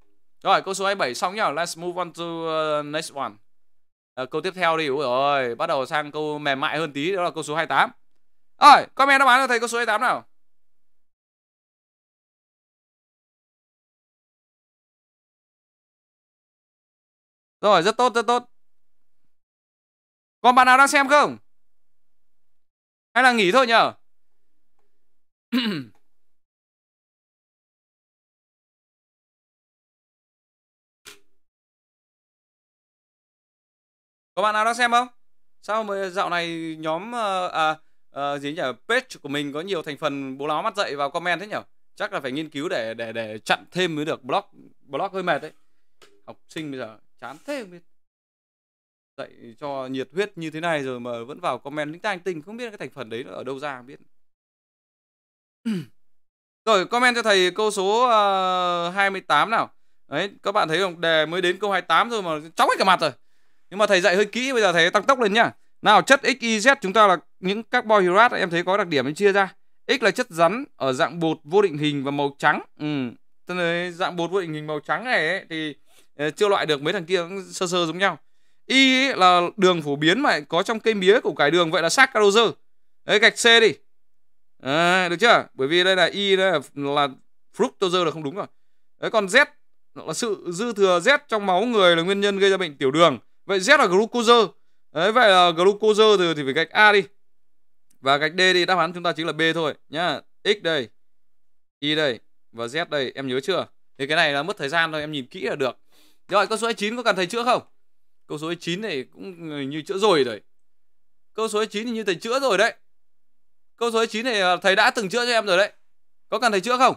Rồi câu số 27 xong nhá. Let's move on to uh, next one. À, câu tiếp theo đi. Úi rồi, bắt đầu sang câu mềm mại hơn tí đó là câu số 28. Rồi, comment đáp án cho thầy câu số 28 nào. Rồi, rất tốt, rất tốt. Còn bạn nào đang xem không? Hay là nghỉ thôi nhờ? *clears throat* có bạn nào đang xem không sao mà dạo này nhóm ờ, à, à, gì nhỉ page của mình có nhiều thành phần bố láo mắt dậy vào comment thế nhỉ chắc là phải nghiên cứu để để để chặn thêm mới được blog blog hơi mệt đấy học sinh bây giờ chán thế không biết dạy cho nhiệt huyết như thế này rồi mà vẫn vào comment lính tanh tình không biết cái thành phần đấy nó ở đâu ra không biết *clears throat* rồi comment cho thầy câu số uh, ờ, 28 nào đấy các bạn thấy không đề mới đến câu 28 rồi mà chóng hết cả mặt rồi nhưng mà thầy dạy hơi kỹ bây giờ thầy tăng tốc lên nhá nào chất XYZ chúng ta là những carbohydrate em thấy có đặc điểm em chia ra x là chất rắn ở dạng bột vô định hình và màu trắng ừ tức là dạng bột vô định hình màu trắng này ấy, thì ờ, chưa loại được mấy thằng kia cũng sơ sơ giống nhau y là đường phổ biến mà có trong cây mía củ cải đường vậy là saccharose đấy gạch c đi à, được chưa bởi vì đây là y là, là fructose là không đúng rồi đấy còn z là sự dư thừa z trong máu người là nguyên nhân gây ra bệnh tiểu đường Vậy Z là glucose. Đấy, vậy là glucose thì, thì phải gạch A đi. Và gạch D đi, đáp án chúng ta chính là B thôi nhá. X đây, Y đây và Z đây, em nhớ chưa? Thì cái này là mất thời gian thôi, em nhìn kỹ là được. Rồi, câu số 9 có cần thầy chữa không? Câu số 9 này cũng như chữa rồi rồi. Câu số 9 thì như thầy chữa rồi đấy. Câu số 9 này thầy đã từng chữa cho em rồi đấy. Có cần thầy chữa không?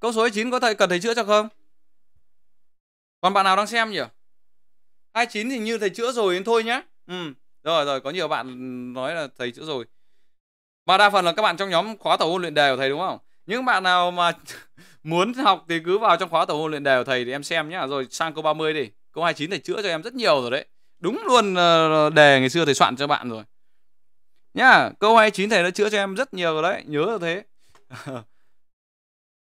Câu số 29 có thầy cần thầy chữa cho không? Còn bạn nào đang xem nhỉ? 29 thì như thầy chữa rồi đến thôi nhá. Ừ. Rồi rồi, có nhiều bạn nói là thầy chữa rồi. và đa phần là các bạn trong nhóm khóa tổ ôn luyện đề của thầy đúng không? Những bạn nào mà *laughs* muốn học thì cứ vào trong khóa tổ ôn luyện đề của thầy thì em xem nhá. Rồi sang câu 30 đi. Câu 29 thầy chữa cho em rất nhiều rồi đấy. Đúng luôn ờ, đề ngày xưa thầy soạn cho bạn rồi. Nhá, câu 29 thầy đã chữa cho em rất nhiều rồi đấy, nhớ là thế. *laughs*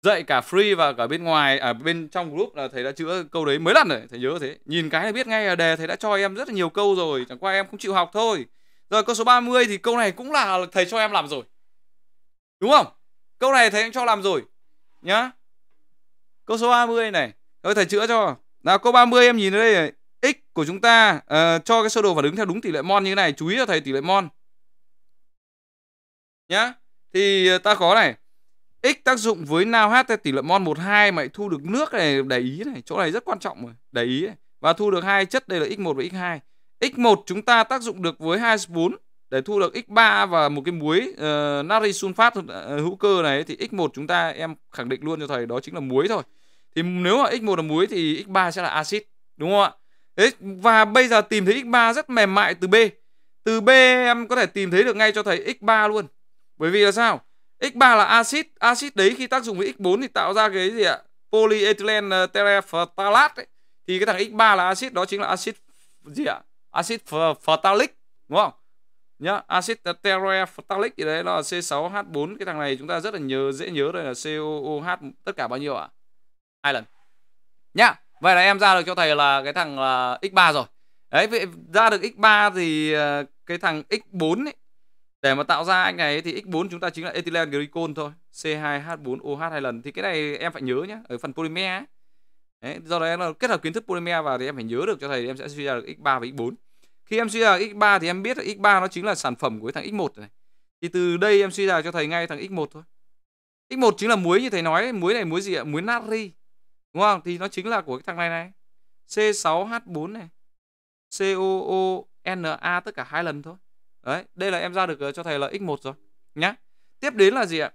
dạy cả free và cả bên ngoài ở à, bên trong group là thầy đã chữa câu đấy mấy lần rồi thầy nhớ thế nhìn cái là biết ngay là đề thầy đã cho em rất là nhiều câu rồi chẳng qua em không chịu học thôi rồi câu số 30 thì câu này cũng là thầy cho em làm rồi đúng không câu này thầy cũng cho làm rồi nhá câu số 30 này rồi thầy chữa cho nào câu 30 em nhìn ở đây này. x của chúng ta uh, cho cái sơ đồ phản ứng theo đúng tỷ lệ mon như thế này chú ý cho thầy tỷ lệ mon nhá thì ờ, ta có này X tác dụng với nào hát tỷ lệ mol 12 mày thu được nước này để ý này, chỗ này rất quan trọng rồi, để ý này. Và thu được hai chất đây là x1 và x2. X1 chúng ta tác dụng được với 24 để thu được x3 và một cái muối uh, natri sunfat uh, ờ, hữu cơ này thì x1 chúng ta em khẳng định luôn cho thầy đó chính là muối thôi. Thì nếu mà x1 là muối thì x3 sẽ là axit, đúng không ạ? Đấy, và bây giờ tìm thấy x3 rất mềm mại từ B. Từ B em có thể tìm thấy được ngay cho thầy x3 luôn. Bởi vì là sao? X3 là axit, axit đấy khi tác dụng với X4 thì tạo ra cái gì ạ? Polyethylene ờ, terephthalate ấy. Thì cái thằng X3 là axit đó chính là axit gì ạ? Axit phthalic đúng không? Nhá, axit ờ, terephthalic thì đấy nó là C6H4, cái thằng này chúng ta rất là nhớ dễ nhớ đây là COOH tất cả bao nhiêu ạ? Hai lần. Nhá. Vậy là em ra được cho thầy là cái thằng là X3 rồi. Đấy, ra được X3 thì ờ, cái thằng X4 ấy để mà tạo ra anh này thì X4 chúng ta chính là ethylene glycol thôi C2H4OH hai lần thì cái này em phải nhớ nhé ở phần polymer ấy. Đấy, do đó em là kết hợp kiến thức polymer vào thì em phải nhớ được cho thầy em sẽ suy ra được X3 và X4 khi em suy ra X3 thì em biết X3 nó chính là sản phẩm của thằng X1 này thì từ đây em suy ra cho thầy ngay thằng X1 thôi X1 chính là muối như thầy nói muối này muối gì ạ muối natri đúng không thì nó chính là của cái thằng này này C6H4 này COONA tất cả hai lần thôi Đấy, đây là em ra được ờ, cho thầy là x1 rồi nhá. Tiếp đến là gì ạ?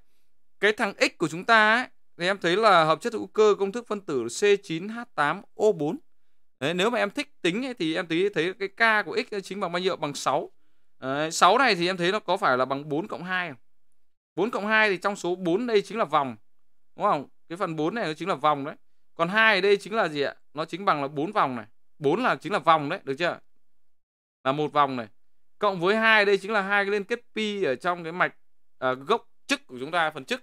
Cái thằng x của chúng ta ấy, thì em thấy là hợp chất hữu cơ công thức phân tử C9H8O4. Đấy, nếu mà em thích tính ấy, thì em tí thấy cái k của x chính bằng bao nhiêu? Bằng 6. Đấy, 6 này thì em thấy nó có phải là bằng 4 cộng 2 không? 4 cộng 2 thì trong số 4 đây chính là vòng. Đúng không? Cái phần 4 này nó chính là vòng đấy. Còn 2 ở đây chính là gì ạ? Nó chính bằng là 4 vòng này. 4 là chính là vòng đấy, được chưa? Là một vòng này cộng với hai đây chính là hai cái liên kết pi ở trong cái mạch à, gốc chức của chúng ta phần chức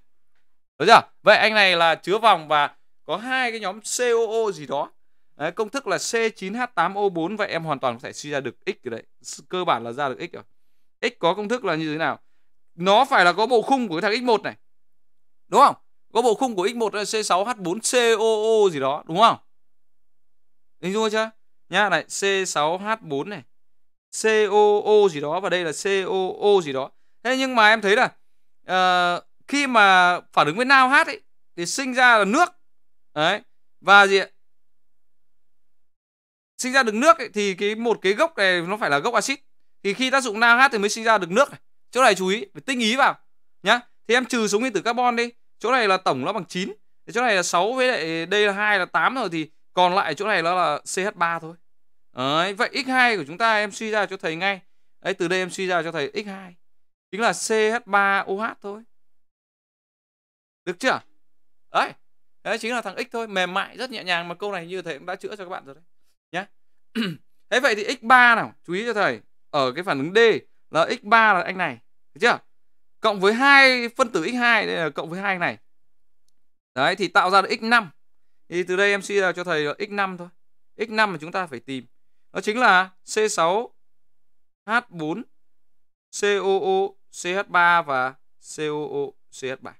được chưa vậy anh này là chứa vòng và có hai cái nhóm COO gì đó đấy, công thức là C9H8O4 vậy em hoàn toàn có thể suy ra được x ở đấy cơ bản là ra được x rồi x có công thức là như thế nào nó phải là có bộ khung của cái thằng x1 này đúng không có bộ khung của x1 là C6H4COO gì đó đúng không hình dung chưa nhá này C6H4 này COO gì đó và đây là COO gì đó thế nhưng mà em thấy là uh, khi mà phản ứng với nao hát ấy thì sinh ra là nước đấy và gì ạ sinh ra được nước ấy, thì cái một cái gốc này nó phải là gốc axit thì khi tác dụng nao hát thì mới sinh ra được nước chỗ này chú ý phải tinh ý vào nhá thì em trừ số nguyên tử carbon đi chỗ này là tổng nó bằng 9 chỗ này là 6 với lại đây là hai là 8 rồi thì còn lại chỗ này nó là CH3 thôi Đấy, vậy x2 của chúng ta em suy ra cho thầy ngay. Đấy, từ đây em suy ra cho thầy x2. Chính là CH3OH thôi. Được chưa? Đấy. Đấy chính là thằng x thôi, mềm mại rất nhẹ nhàng mà câu này như thầy cũng đã chữa cho các bạn rồi đấy. Nhá. *clears throat* Thế vậy thì x3 nào, chú ý cho thầy, ở cái phản ứng D là x3 là anh này, được chưa? Cộng với hai phân tử x2 đây là cộng với hai này. Đấy thì tạo ra được x5. Thì từ đây em suy ra cho thầy là x5 thôi. X5 mà chúng ta phải tìm đó chính là C6H4, COO, CH3 và COO, CH3.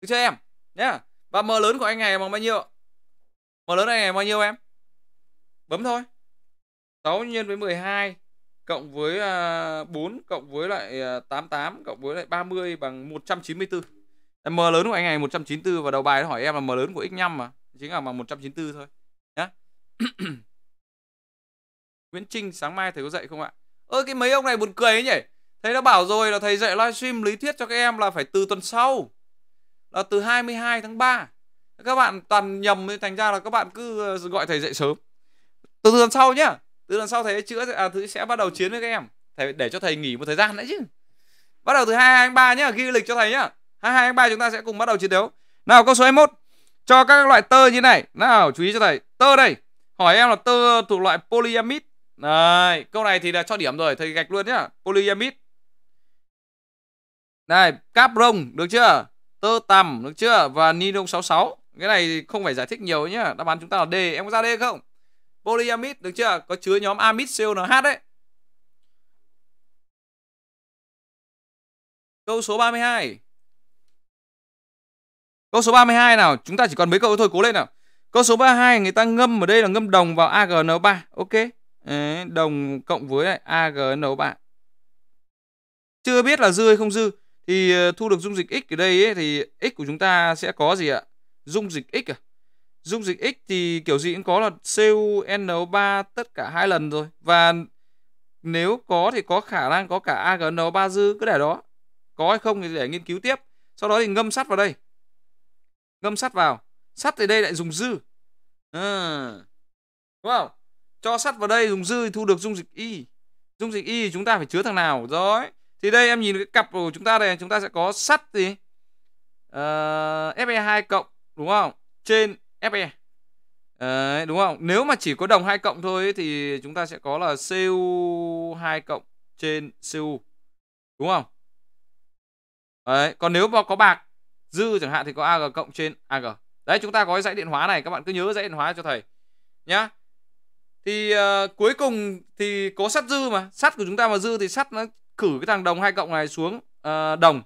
Được chưa em? Nhá. Và M lớn của anh này bằng bao nhiêu? M lớn này bao nhiêu em? Bấm thôi. 6 nhân với 12 cộng với 4 à, cộng với lại 88 à, cộng với lại 30 bằng 194. M lớn của anh này 194 và đầu bài nó hỏi em là M lớn của x5 mà, chính là bằng 194 thôi nhá. *clears throat* Nguyễn Trinh sáng mai thầy có dạy không ạ? Ơ cái mấy ông này buồn cười ấy nhỉ? Thầy đã bảo rồi là thầy dạy livestream lý thuyết cho các em là phải từ tuần sau. Là từ 22 tháng 3. Các bạn toàn nhầm nên thành ra là các bạn cứ ờ, gọi thầy dạy sớm. Từ tuần sau nhá. Từ tuần sau thầy chữa à thầy sẽ bắt đầu chiến với các em. Thầy để cho thầy nghỉ một thời gian đấy chứ. Bắt đầu từ 22 tháng 3 nhá, ghi lịch cho thầy nhá. 22 tháng 3 chúng ta sẽ cùng bắt đầu chiến đấu. Nào câu số 21 cho các loại tơ như này. Nào chú ý cho thầy. Tơ đây. Hỏi em là tơ thuộc loại polyamid Đấy, câu này thì là cho điểm rồi, thầy gạch luôn nhá. Polyamid. Này, capron được chưa? Tơ tằm được chưa? Và nylon 66. Cái này không phải giải thích nhiều nhá. Đáp án chúng ta là D. Em có ra D không? Polyamid được chưa? Có chứa nhóm amid CONH đấy. Câu số 32. Câu số 32 nào, chúng ta chỉ còn mấy câu thôi, cố lên nào. Câu số 32 người ta ngâm ở đây là ngâm đồng vào AgN3. Ok đồng cộng với lại AGN bạn. Chưa biết là dư hay không dư thì ờ, thu được dung dịch x ở đây ấy, thì x của chúng ta sẽ có gì ạ? Dung dịch x à? Dung dịch x thì kiểu gì cũng có là cuno 3 tất cả hai lần rồi và nếu có thì có khả năng có cả agno 3 dư cứ để đó. Có hay không thì để nghiên cứu tiếp. Sau đó thì ngâm sắt vào đây. Ngâm sắt vào. Sắt thì đây lại dùng dư. À. Đúng không? cho sắt vào đây dùng dư thì thu được dung dịch y dung dịch y chúng ta phải chứa thằng nào rồi thì đây em nhìn cái cặp của chúng ta đây chúng ta sẽ có sắt gì uh, ờ, Fe2 cộng đúng không trên Fe Đấy, đúng không? Nếu mà chỉ có đồng 2 cộng thôi ấy, thì chúng ta sẽ có là Cu 2 cộng trên Cu Đúng không? Đấy, còn nếu mà có bạc dư chẳng hạn thì có Ag cộng trên Ag. Đấy, chúng ta có cái dãy điện hóa này, các bạn cứ nhớ dãy điện hóa cho thầy nhá thì uh, cuối cùng thì có sắt dư mà sắt của chúng ta mà dư thì sắt nó cử cái thằng đồng hai cộng này xuống uh, đồng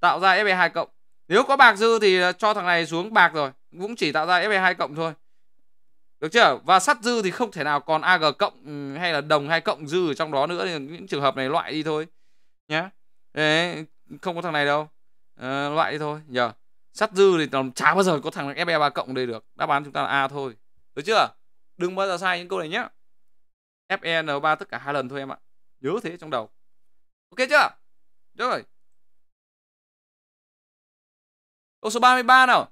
tạo ra fe hai cộng nếu có bạc dư thì ờ, cho thằng này xuống bạc rồi cũng chỉ tạo ra fe hai cộng thôi được chưa và sắt dư thì không thể nào còn ag cộng ừ, hay là đồng hai cộng dư ở trong đó nữa thì những trường hợp này loại đi thôi nhé Đấy, không có thằng này đâu à, loại đi thôi nhờ sắt dư thì làm chả bao giờ có thằng fe ba cộng đây được đáp án chúng ta là a thôi được chưa đừng bao giờ sai những câu này nhé FEN3 tất cả hai lần thôi em ạ nhớ thế trong đầu ok chưa được rồi câu số 33 nào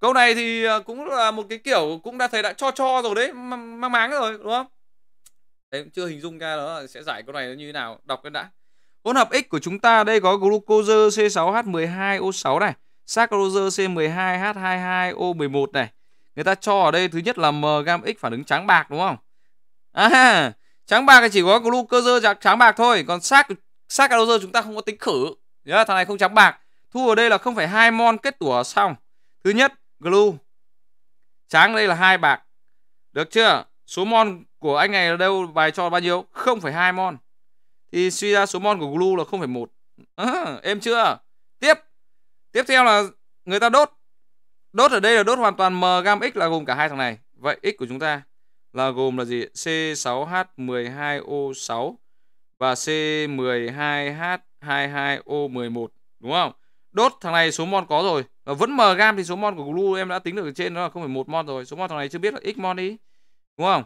câu này thì à, cũng là một cái kiểu cũng đã thấy đã cho cho rồi đấy mang máng rồi đúng không đấy chưa hình dung ra đó sẽ giải câu này như thế nào đọc lên đã hỗn hợp x của chúng ta đây có glucose C6H12O6 này, saccharose C12H22O11 này, người ta cho ở đây thứ nhất là m gam x phản ứng trắng bạc đúng không à, trắng bạc thì chỉ có glucose trắng bạc thôi còn xác xác calo chúng ta không có tính khử yeah, thằng này không trắng bạc thu ở đây là không phải hai mon kết tủa xong thứ nhất glu trắng đây là hai bạc được chưa số mon của anh này đâu bài cho bao nhiêu không phải hai mon thì suy ra số mon của glu là không phải một à, em chưa tiếp tiếp theo là người ta đốt Đốt ở đây là đốt hoàn toàn M gam X là gồm cả hai thằng này. Vậy X của chúng ta là gồm là gì? C6H12O6 và C12H22O11 đúng không? Đốt thằng này số mol có rồi. Và vẫn M gam thì số mol của glu em đã tính được ở trên đó là không phải một mol rồi. Số mol thằng này chưa biết là X mol đi. Đúng không?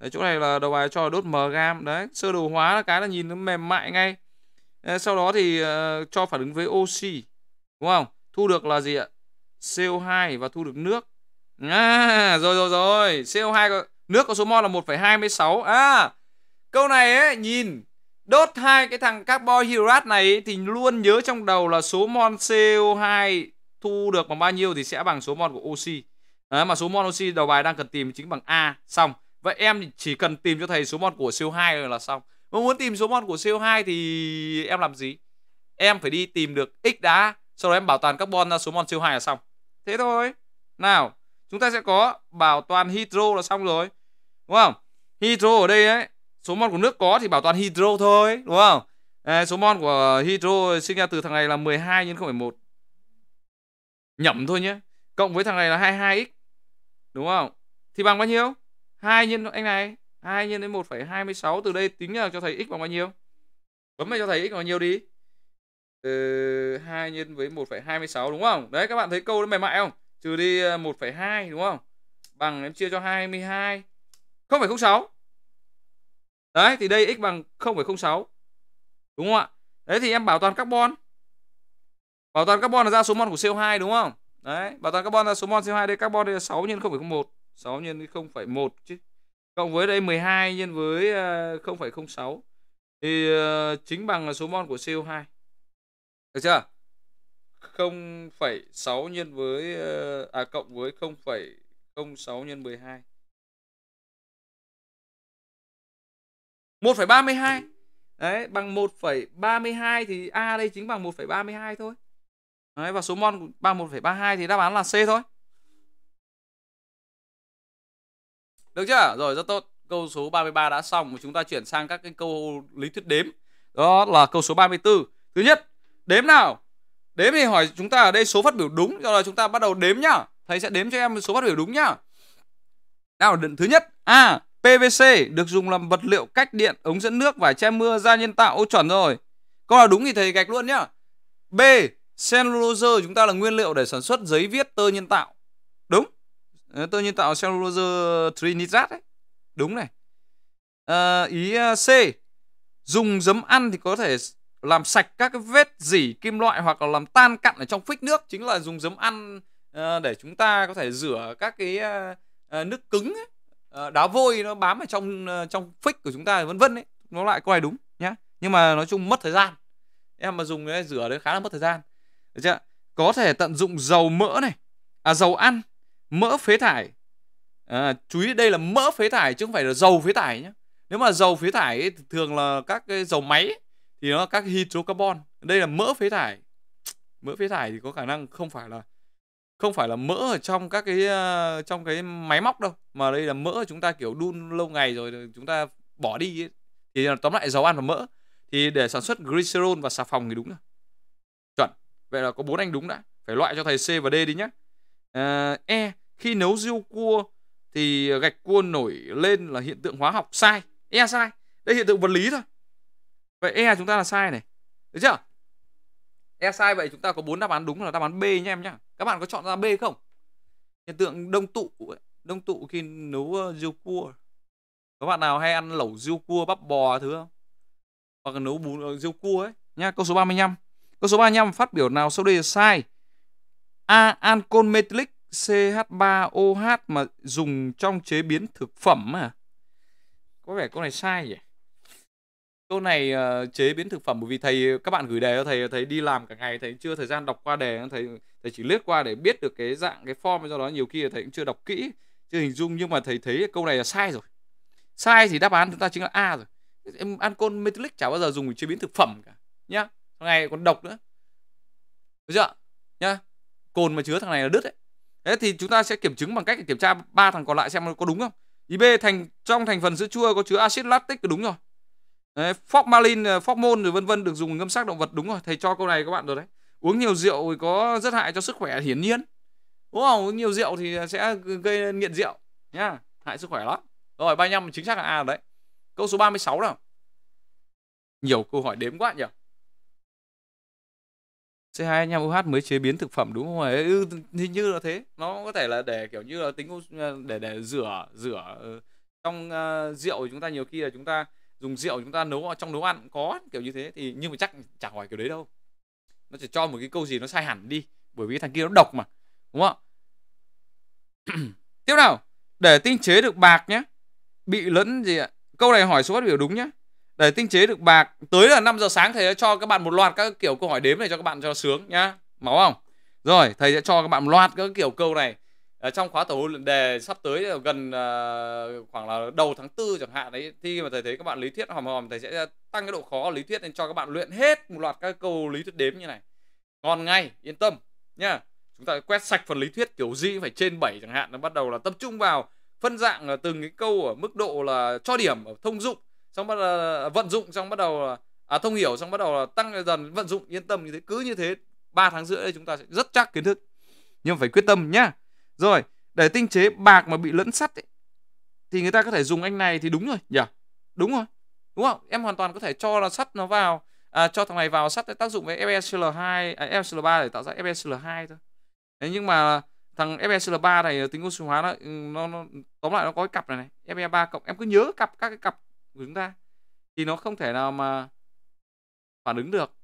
Đấy, chỗ này là đầu bài cho đốt M gam đấy. Sơ đồ hóa là cái là nhìn nó mềm mại ngay. Sau đó thì uh, cho phản ứng với oxy đúng không? Thu được là gì ạ? CO2 và thu được nước. À, rồi rồi rồi, CO2 có, nước có số mol là 1,26. À, câu này ấy, nhìn đốt hai cái thằng carbon hydrat này ấy, thì luôn nhớ trong đầu là số mol CO2 thu được bằng bao nhiêu thì sẽ bằng số mol của oxy. À, mà số mol oxy đầu bài đang cần tìm chính bằng A xong. Vậy em chỉ cần tìm cho thầy số mol của CO2 là xong. Mà muốn tìm số mol của CO2 thì em làm gì? Em phải đi tìm được X đã, sau đó em bảo toàn carbon ra số mol CO2 là xong. Thế thôi. Nào, chúng ta sẽ có bảo toàn hydro là xong rồi. Đúng không? Hydro ở đây ấy, số mol của nước có thì bảo toàn hydro thôi, đúng không? À, số mol của hydro sinh ra từ thằng này là 12 nhân 0,1. Nhẩm thôi nhé. Cộng với thằng này là 22x. Đúng không? Thì bằng bao nhiêu? 2 nhân anh này, 2 nhân đến 1,26 từ đây tính là cho thầy x bằng bao nhiêu? Bấm vào cho thầy x bằng bao nhiêu đi ừ, 2 nhân với 1,26 đúng không? Đấy các bạn thấy câu nó mềm mại không? Trừ đi 1,2 ờ, đúng không? Bằng em chia cho 22. 0,06. Đấy thì đây x bằng 0,06. Đúng không ạ? Đấy thì em bảo toàn carbon. Bảo toàn carbon là ra số mol của CO2 đúng không? Đấy, bảo toàn carbon ra số mol CO2 đây carbon đây là 6 nhân 0,01, 6 nhân 0,1 chứ. Cộng với đây 12 nhân với 0,06 ờ, thì ờ, chính bằng là số mol của CO2. Được chưa? 0,6 nhân với ờ, à cộng với 0,06 nhân 12. 1,32. Đấy, bằng 1,32 thì A đây chính bằng 1,32 thôi. Đấy, và số mol bằng 1,32 thì đáp án là C thôi. Được chưa? Rồi rất tốt. Câu số 33 đã xong, và chúng ta chuyển sang các cái câu lý thuyết đếm. Đó là câu số 34. Thứ nhất, Đếm nào. Đếm thì hỏi chúng ta ở đây số phát biểu đúng, do đó chúng ta bắt đầu đếm nhá. Thầy sẽ đếm cho em số phát biểu đúng nhá. Nào, định thứ nhất. A. PVC được dùng làm vật liệu cách điện, ống dẫn nước, và che mưa, da nhân tạo. Ô chuẩn rồi. Câu nào đúng thì thầy gạch luôn nhá. B. Cellulose chúng ta là nguyên liệu để sản xuất giấy viết tơ nhân tạo. Đúng. Ờ, tơ nhân tạo cellulose trinitrat ấy. Đúng này. À, ý ờ, C. Dùng giấm ăn thì có thể làm sạch các cái vết dỉ kim loại hoặc là làm tan cặn ở trong phích nước chính là dùng giấm ăn ờ, để chúng ta có thể rửa các cái ờ, ờ, nước cứng đá vôi nó bám ở trong trong phích của chúng ta vân vân ấy nó lại có này đúng nhá nhưng mà nói chung mất thời gian em mà dùng cái rửa đấy khá là mất thời gian được chưa có thể tận dụng dầu mỡ này à dầu ăn mỡ phế thải à, chú ý đây là mỡ phế thải chứ không phải là dầu phế thải nhé nếu mà dầu phế thải ấy, thường là các cái dầu máy ấy, thì nó các hydro carbon đây là mỡ phế thải mỡ phế thải thì có khả năng không phải là không phải là mỡ ở trong các cái ờ, trong cái máy móc đâu mà đây là mỡ chúng ta kiểu đun lâu ngày rồi chúng ta bỏ đi ấy. thì tóm lại dầu ăn và mỡ thì để sản xuất glycerol và xà phòng thì đúng rồi chuẩn vậy là có bốn anh đúng đã phải loại cho thầy C và D đi nhé à, ờ, E khi nấu riêu cua thì gạch cua nổi lên là hiện tượng hóa học sai e sai đây hiện tượng vật lý thôi Vậy E chúng ta là sai này. Được chưa? E sai vậy chúng ta có bốn đáp án đúng là đáp án B nha em nhá. Các bạn có chọn ra B không? Hiện tượng đông tụ đông tụ khi nấu riêu cua. Các bạn nào hay ăn lẩu riêu cua bắp bò thứ không? Hoặc là nấu bún ờ, riêu cua ấy nhá. Câu số 35. Câu số 35 phát biểu nào sau đây là sai? A ancol metylic CH3OH mà dùng trong chế biến thực phẩm à? Có vẻ câu này sai vậy? chỗ này uh, chế biến thực phẩm bởi vì thầy ờ, các bạn gửi đề cho thầy thầy đi làm cả ngày thầy chưa thời gian đọc qua đề thầy thầy chỉ lướt qua để biết được cái dạng cái form do đó nhiều khi thầy cũng chưa đọc kỹ chưa hình dung nhưng mà thầy thấy câu này là sai rồi sai thì đáp án chúng ta chính là a rồi em ăn ancon metallic chả bao giờ dùng để chế biến thực phẩm cả nhá thằng này còn độc nữa được chưa nhá cồn mà chứa thằng này là đứt đấy thế thì chúng ta sẽ kiểm chứng bằng cách kiểm tra ba thằng còn lại xem có đúng không ý b thành trong thành phần sữa chua có chứa axit lactic đúng rồi Đấy, formalin, ờ, formol rồi vân vân được dùng ngâm xác động vật đúng rồi, thầy cho câu này các bạn rồi đấy. Uống nhiều rượu thì có rất hại cho sức khỏe hiển nhiên. Đúng không? Uống nhiều rượu thì sẽ gây nghiện rượu nhá, hại sức khỏe lắm. Rồi 35 chính xác là A rồi đấy. Câu số 36 nào. Nhiều câu hỏi đếm quá nhỉ. C2H mới chế biến thực phẩm đúng không ạ? Ừ, hình như là thế. Nó có thể là để kiểu như là tính ờ, để để rửa rửa ờ, trong uh, rượu chúng ta nhiều khi là chúng ta dùng rượu chúng ta nấu trong nấu ăn có kiểu như thế thì nhưng mà chắc chả hỏi kiểu đấy đâu nó chỉ cho một cái câu gì nó sai hẳn đi bởi vì thằng kia nó độc mà đúng không *clears throat* tiếp nào để tinh chế được bạc nhé bị lẫn gì ạ câu này hỏi số phát biểu đúng nhé để tinh chế được bạc tới là 5 giờ sáng thầy sẽ cho các bạn một loạt các kiểu câu hỏi đếm này cho các bạn cho sướng nhá máu không rồi thầy sẽ cho các bạn một loạt các kiểu câu này Ờ, trong khóa tổng luận đề sắp tới ờ, gần uh, khoảng là đầu tháng tư chẳng hạn đấy thì mà thầy thấy các bạn lý thuyết hòm hòm thầy sẽ tăng cái độ khó lý thuyết lên cho các bạn luyện hết một loạt các câu lý thuyết đếm như này ngon ngay yên tâm nhá chúng ta quét sạch phần lý thuyết kiểu gì phải trên 7 chẳng hạn nó bắt đầu là tập trung vào phân dạng là từng cái câu ở mức độ là cho điểm ở thông dụng xong bắt đầu vận dụng xong bắt đầu là à, thông hiểu xong bắt đầu là tăng dần vận dụng yên tâm như thế cứ như thế ba tháng rưỡi chúng ta sẽ rất chắc kiến thức nhưng phải quyết tâm nhá rồi, để tinh chế bạc mà bị lẫn sắt ấy, thì người ta có thể dùng anh này thì đúng rồi nhỉ? Yeah. Đúng rồi. Đúng không? Em hoàn toàn có thể cho là sắt nó vào à, cho thằng này vào sắt để tác dụng với FeCl2 à, FeCl3 để tạo ra FeCl2 thôi. thế nhưng mà thằng FeCl3 này tính oxy hóa nó ừ, nó, nó tóm lại nó có cái cặp này này, Fe3 cộng em cứ nhớ cặp các cái cặp của chúng ta thì nó không thể nào mà phản ứng được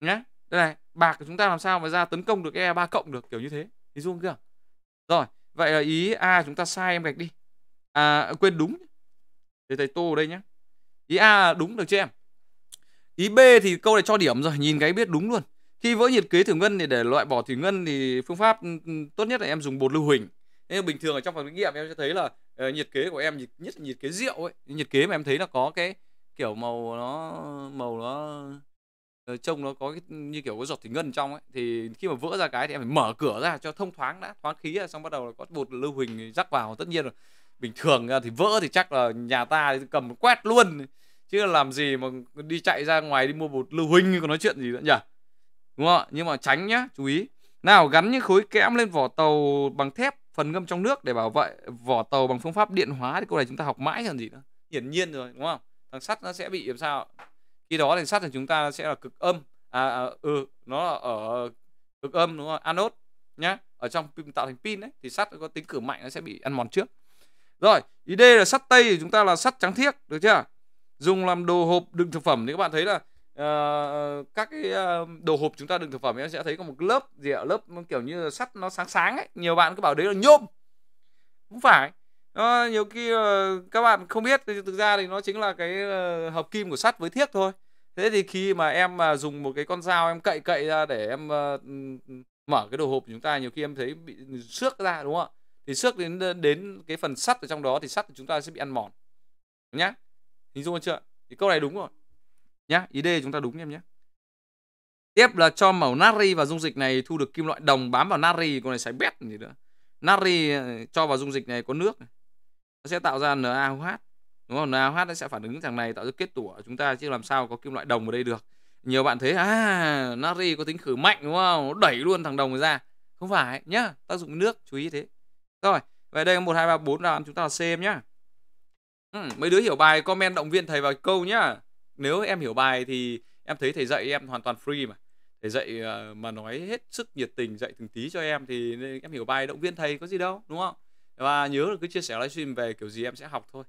nhé. Đây này, bạc của chúng ta làm sao mà ra tấn công được e ba cộng được kiểu như thế. thì dung chưa? Rồi, vậy là ý A chúng ta sai em gạch đi. À quên đúng. Để thầy Tô ở đây nhé. Ý A đúng được chưa em? Ý B thì câu này cho điểm rồi, nhìn cái biết đúng luôn. Khi vỡ nhiệt kế thủy ngân thì để loại bỏ thủy ngân thì phương pháp ừ, ừ, tốt nhất là em dùng bột lưu huỳnh. Nên bình thường ở trong phòng thí nghiệm em sẽ thấy là uh, nhiệt kế của em nhất là nhiệt kế rượu ấy, nhiệt kế mà em thấy là có cái kiểu màu nó màu nó Ờ, trông nó có cái, như kiểu có giọt thủy ngân trong ấy thì khi mà vỡ ra cái thì em phải mở cửa ra cho thông thoáng đã thoáng khí ra, xong bắt đầu là có bột lưu huỳnh rắc vào tất nhiên rồi bình thường thì vỡ thì chắc là nhà ta cầm quét luôn chứ làm gì mà đi chạy ra ngoài đi mua bột lưu huỳnh còn nói chuyện gì nữa nhỉ đúng không nhưng mà tránh nhá chú ý nào gắn những khối kẽm lên vỏ tàu bằng thép phần ngâm trong nước để bảo vệ vỏ tàu bằng phương pháp điện hóa thì câu này chúng ta học mãi còn gì nữa hiển nhiên rồi đúng không thằng sắt nó sẽ bị làm sao khi đó thì sắt thì chúng ta sẽ là cực âm à, à ừ nó là ở cực âm đúng không anode nhá ở trong tạo thành pin đấy thì sắt có tính cử mạnh nó sẽ bị ăn mòn trước rồi ý đây là sắt tây thì chúng ta là sắt trắng thiếc được chưa dùng làm đồ hộp đựng thực phẩm thì các bạn thấy là uh, các cái uh, đồ hộp chúng ta đựng thực phẩm em sẽ thấy có một lớp gì ạ lớp kiểu như sắt nó sáng sáng ấy nhiều bạn cứ bảo đấy là nhôm không phải nó ờ, nhiều khi uh, các bạn không biết thì thực ra thì nó chính là cái uh, hợp kim của sắt với thiếc thôi thế thì khi mà em mà dùng một cái con dao em cậy cậy ra để em ờ, mở cái đồ hộp của chúng ta nhiều khi em thấy bị xước ra đúng không ạ thì xước đến đến cái phần sắt ở trong đó thì sắt của chúng ta sẽ bị ăn mòn nhá hình dung chưa thì câu này đúng rồi nhá ý đề chúng ta đúng em nhé tiếp là cho màu nari và dung dịch này thu được kim loại đồng bám vào nari con này sẽ bét gì nữa nari ờ, cho vào dung dịch này có nước nó sẽ tạo ra NaOH đúng không nào hát nó sẽ phản ứng thằng này tạo ra kết tủa chúng ta chứ làm sao có kim loại đồng ở đây được nhiều bạn thấy à nari có tính khử mạnh đúng không nó đẩy luôn thằng đồng ra không phải nhá tác dụng nước chú ý thế rồi về đây một hai ba bốn là chúng ta là cm nhá ừ, mấy đứa hiểu bài comment động viên thầy vào câu nhá nếu em hiểu bài thì em thấy thầy dạy em hoàn toàn free mà thầy dạy ờ, mà nói hết sức nhiệt tình dạy từng tí cho em thì em hiểu bài động viên thầy có gì đâu đúng không và nhớ là cứ chia sẻ livestream về kiểu gì em sẽ học thôi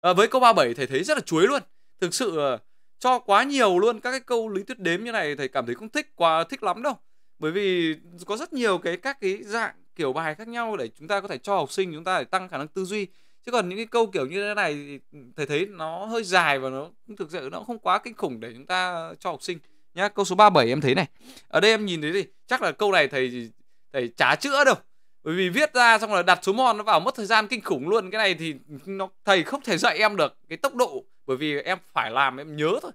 à, với câu 37 thầy thấy rất là chuối luôn thực sự ờ, cho quá nhiều luôn các cái câu lý thuyết đếm như này thầy cảm thấy không thích quá thích lắm đâu bởi vì có rất nhiều cái các cái dạng kiểu bài khác nhau để chúng ta có thể cho học sinh chúng ta để tăng khả năng tư duy chứ còn những cái câu kiểu như thế này thì thầy thấy nó hơi dài và nó thực sự nó không quá kinh khủng để chúng ta cho học sinh nhá câu số 37 em thấy này ở đây em nhìn thấy gì chắc là câu này thầy thầy trả chữa đâu bởi vì viết ra xong rồi đặt số mòn nó vào mất thời gian kinh khủng luôn cái này thì nó thầy không thể dạy em được cái tốc độ bởi vì em phải làm em nhớ thôi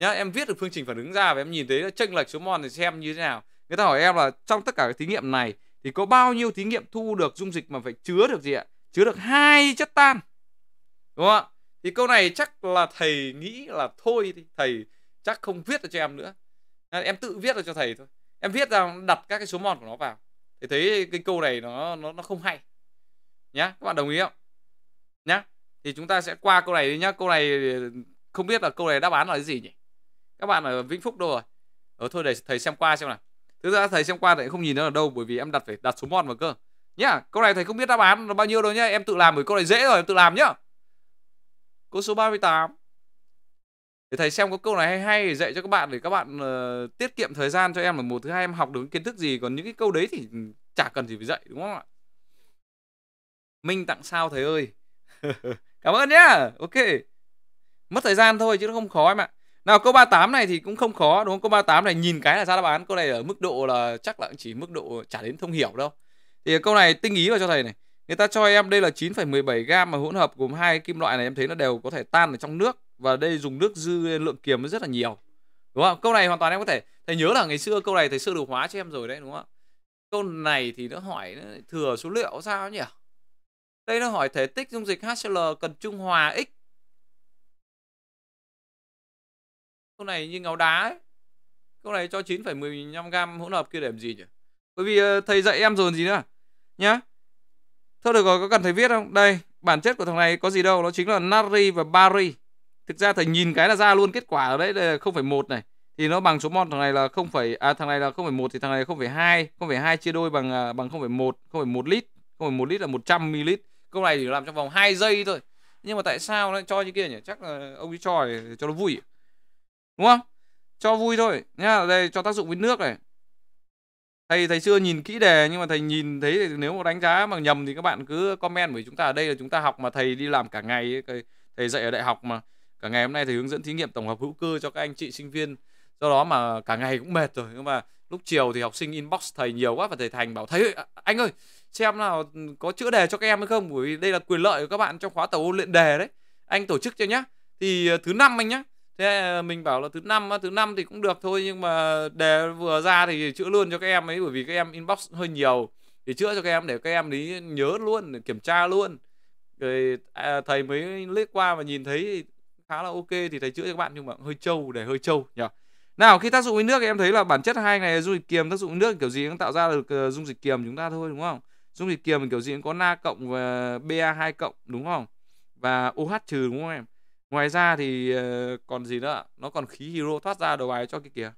nhá em viết được phương trình phản ứng ra và em nhìn thấy chênh lệch số mòn thì xem như thế nào người ta hỏi em là trong tất cả các thí nghiệm này thì có bao nhiêu thí nghiệm thu được dung dịch mà phải chứa được gì ạ chứa được hai chất tan đúng không ạ thì câu này chắc là thầy nghĩ là thôi thì thầy chắc không viết được cho em nữa em tự viết được cho thầy thôi em viết ra đặt các cái số mòn của nó vào thì thấy cái câu này nó nó nó không hay nhá các bạn đồng ý không nhá thì chúng ta sẽ qua câu này đi nhá câu này không biết là câu này đáp án là cái gì nhỉ các bạn ở vĩnh phúc đâu rồi ở ờ, thôi để thầy xem qua xem nào thứ ra thầy xem qua thì không nhìn nó ở đâu bởi vì em đặt phải đặt số mòn vào cơ nhá câu này thầy không biết đáp án là bao nhiêu đâu nhá em tự làm bởi câu này dễ rồi em tự làm nhá câu số 38 thì thầy xem có câu này hay hay để dạy cho các bạn để các bạn uh, tiết kiệm thời gian cho em là một thứ hai em học được kiến thức gì còn những cái câu đấy thì ừ, chả cần gì phải dạy đúng không ạ minh tặng sao thầy ơi *laughs* cảm ơn nhá ok mất thời gian thôi chứ nó không khó em ạ nào câu 38 này thì cũng không khó đúng không câu 38 này nhìn cái là ra đáp án câu này ở mức độ là chắc là chỉ mức độ chả đến thông hiểu đâu thì câu này tinh ý vào cho thầy này người ta cho em đây là 9,17 gam mà hỗn hợp gồm hai kim loại này em thấy nó đều có thể tan ở trong nước và đây dùng nước dư lượng kiềm rất là nhiều đúng không câu này hoàn toàn em có thể thầy nhớ là ngày xưa câu này thầy sơ đồ hóa cho em rồi đấy đúng không câu này thì nó hỏi thừa số liệu sao nhỉ đây nó hỏi thể tích dung dịch HCl cần trung hòa x câu này như ngáo đá ấy câu này cho 9,15 gam hỗn hợp kia để làm gì nhỉ bởi vì ờ, thầy dạy em rồi gì nữa nhá thôi được rồi có cần thầy viết không đây bản chất của thằng này có gì đâu nó chính là natri và bari thực ra thầy nhìn cái là ra luôn kết quả ở đấy là không phải một này thì nó bằng số mol thằng này là không phải à, thằng này là không phải một thì thằng này không phải hai không phải hai chia đôi bằng à, bằng không phải một không phải một lít không phải một lít là 100 ml câu này chỉ làm trong vòng 2 giây thôi nhưng mà tại sao lại cho như kia nhỉ chắc là ông ấy cho để cho nó vui à? đúng không cho vui thôi nhá đây cho tác dụng với nước này thầy thầy xưa nhìn kỹ đề nhưng mà thầy nhìn thấy nếu mà đánh giá mà nhầm thì các bạn cứ comment bởi chúng ta ở đây là chúng ta học mà thầy đi làm cả ngày thầy dạy ở đại học mà cả ngày hôm nay thầy hướng dẫn thí nghiệm tổng hợp hữu cơ cho các anh chị sinh viên do đó mà cả ngày cũng mệt rồi nhưng mà lúc chiều thì học sinh inbox thầy nhiều quá và thầy thành bảo thầy ơi, à, anh ơi xem nào có chữa đề cho các em hay không bởi vì đây là quyền lợi của các bạn trong khóa tàu luyện đề đấy anh tổ chức cho nhá thì à, thứ năm anh nhá thế à, mình bảo là thứ năm thứ năm thì cũng được thôi nhưng mà đề vừa ra thì chữa luôn cho các em ấy bởi vì các em inbox hơi nhiều thì chữa cho các em để các em lý nhớ luôn để kiểm tra luôn rồi thầy mới liếc qua và nhìn thấy khá là ok thì thầy chữa cho các bạn nhưng mà hơi trâu để hơi trâu nhỉ nào khi tác dụng với nước thì em thấy là bản chất hai này dung dịch kiềm tác dụng với nước kiểu gì cũng tạo ra được ờ, dung dịch kiềm chúng ta thôi đúng không dung dịch kiềm kiểu gì cũng có na cộng và ba 2 cộng đúng không và oh trừ đúng không em ngoài ra thì ờ, còn gì nữa nó còn khí hero thoát ra đầu bài cho cái kìa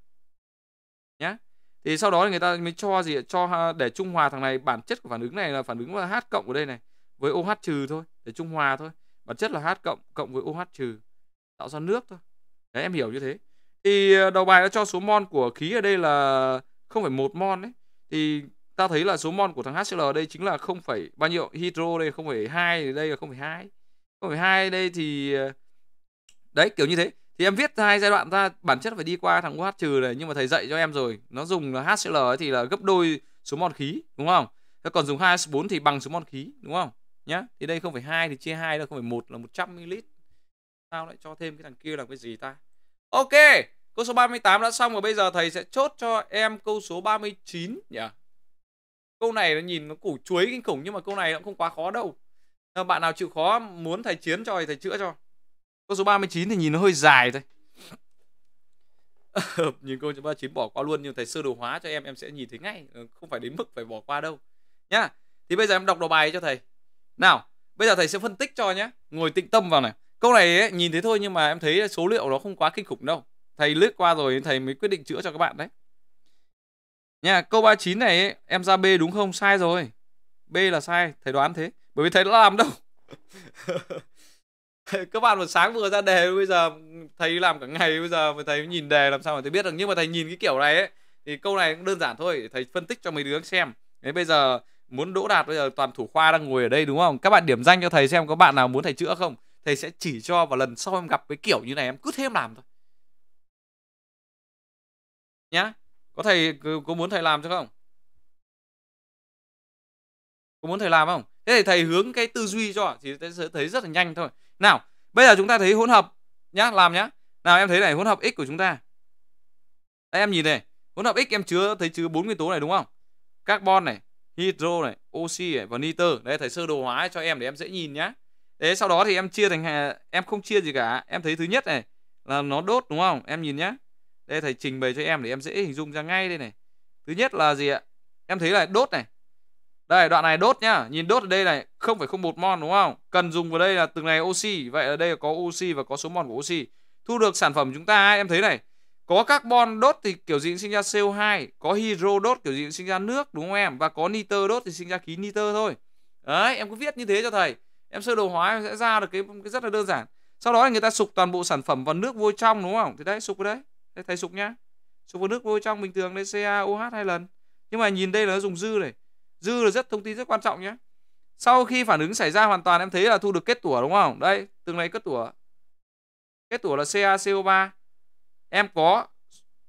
nhá thì sau đó thì người ta mới cho gì cho để trung hòa thằng này bản chất của phản ứng này là phản ứng là h cộng ở đây này với oh trừ thôi để trung hòa thôi bản chất là h cộng cộng với oh trừ tạo ra nước thôi đấy em hiểu như thế thì ờ, đầu bài đã cho số mol của khí ở đây là 0,1 mol đấy thì ta thấy là số mol của thằng HCl ở đây chính là 0, bao nhiêu hydro đây 0,2 đây là 0,2 0,2 đây thì ờ, đấy kiểu như thế thì em viết hai giai đoạn ra bản chất phải đi qua thằng OH trừ này nhưng mà thầy dạy cho em rồi nó dùng là HCl ấy thì là gấp đôi số mol khí đúng không thế còn dùng 2S4 thì bằng số mol khí đúng không nhá thì đây 0,2 thì chia 2 là 0,1 là 100 ml Sao lại cho thêm cái thằng kia là cái gì ta? Ok, câu số 38 đã xong rồi bây giờ thầy sẽ chốt cho em câu số 39 nhỉ? Yeah. Câu này nó nhìn nó củ chuối kinh khủng nhưng mà câu này nó cũng không quá khó đâu. Ờ, bạn nào chịu khó muốn thầy chiến cho thì thầy chữa cho. Câu số 39 thì nhìn nó hơi dài thôi. *laughs* nhìn câu số 39 bỏ qua luôn nhưng thầy sơ đồ hóa cho em em sẽ nhìn thấy ngay, ờ, không phải đến mức phải bỏ qua đâu. Nhá. Thì bây giờ em đọc đầu bài cho thầy. Nào, bây giờ thầy sẽ phân tích cho nhé. Ngồi tĩnh tâm vào này câu này ấy, nhìn thế thôi nhưng mà em thấy số liệu nó không quá kinh khủng đâu thầy lướt qua rồi thầy mới quyết định chữa cho các bạn đấy nha câu 39 này ấy, em ra B đúng không sai rồi B là sai thầy đoán thế bởi vì thầy đã làm đâu *laughs* các bạn vừa sáng vừa ra đề bây giờ thầy làm cả ngày bây giờ mà thầy nhìn đề làm sao mà thầy biết được nhưng mà thầy nhìn cái kiểu này ấy thì câu này cũng đơn giản thôi thầy phân tích cho mấy đứa xem đấy bây giờ muốn đỗ đạt bây giờ toàn thủ khoa đang ngồi ở đây đúng không các bạn điểm danh cho thầy xem có bạn nào muốn thầy chữa không thầy sẽ chỉ cho và lần sau em gặp cái kiểu như này em cứ thêm làm thôi nhá có thầy có muốn thầy làm cho không có muốn thầy làm không thế thì thầy hướng cái tư duy cho thì sẽ thấy rất là nhanh thôi nào bây giờ chúng ta thấy hỗn hợp nhá làm nhá nào em thấy này hỗn hợp x của chúng ta Đây, em nhìn này hỗn hợp x em chứa thấy chứa bốn nguyên tố này đúng không carbon này hydro này oxy này và nitơ đây thầy sơ đồ hóa cho em để em dễ nhìn nhá thế sau đó thì em chia thành em không chia gì cả em thấy thứ nhất này là nó đốt đúng không em nhìn nhá đây thầy trình bày cho em để em dễ hình dung ra ngay đây này thứ nhất là gì ạ em thấy là đốt này đây đoạn này đốt nhá nhìn đốt ở đây này 0,01 mol đúng không cần dùng vào đây là từng này oxy vậy ở đây có oxy và có số mol của oxy thu được sản phẩm chúng ta em thấy này có carbon đốt thì kiểu gì cũng sinh ra CO2 có hydro đốt kiểu gì cũng sinh ra nước đúng không em và có nitơ đốt thì sinh ra khí nitơ thôi đấy em cứ viết như thế cho thầy em sơ đồ hóa em sẽ ra được cái, cái rất là đơn giản sau đó là người ta sục toàn bộ sản phẩm vào nước vôi trong đúng không thì đấy sục vào đấy đây, thầy sục nhá sục vào nước vôi trong bình thường đây CaOH hai lần nhưng mà nhìn đây là nó dùng dư này dư là rất thông tin rất quan trọng nhé sau khi phản ứng xảy ra hoàn toàn em thấy là thu được kết tủa đúng không đây từng này kết tủa kết tủa là CaCO3 em có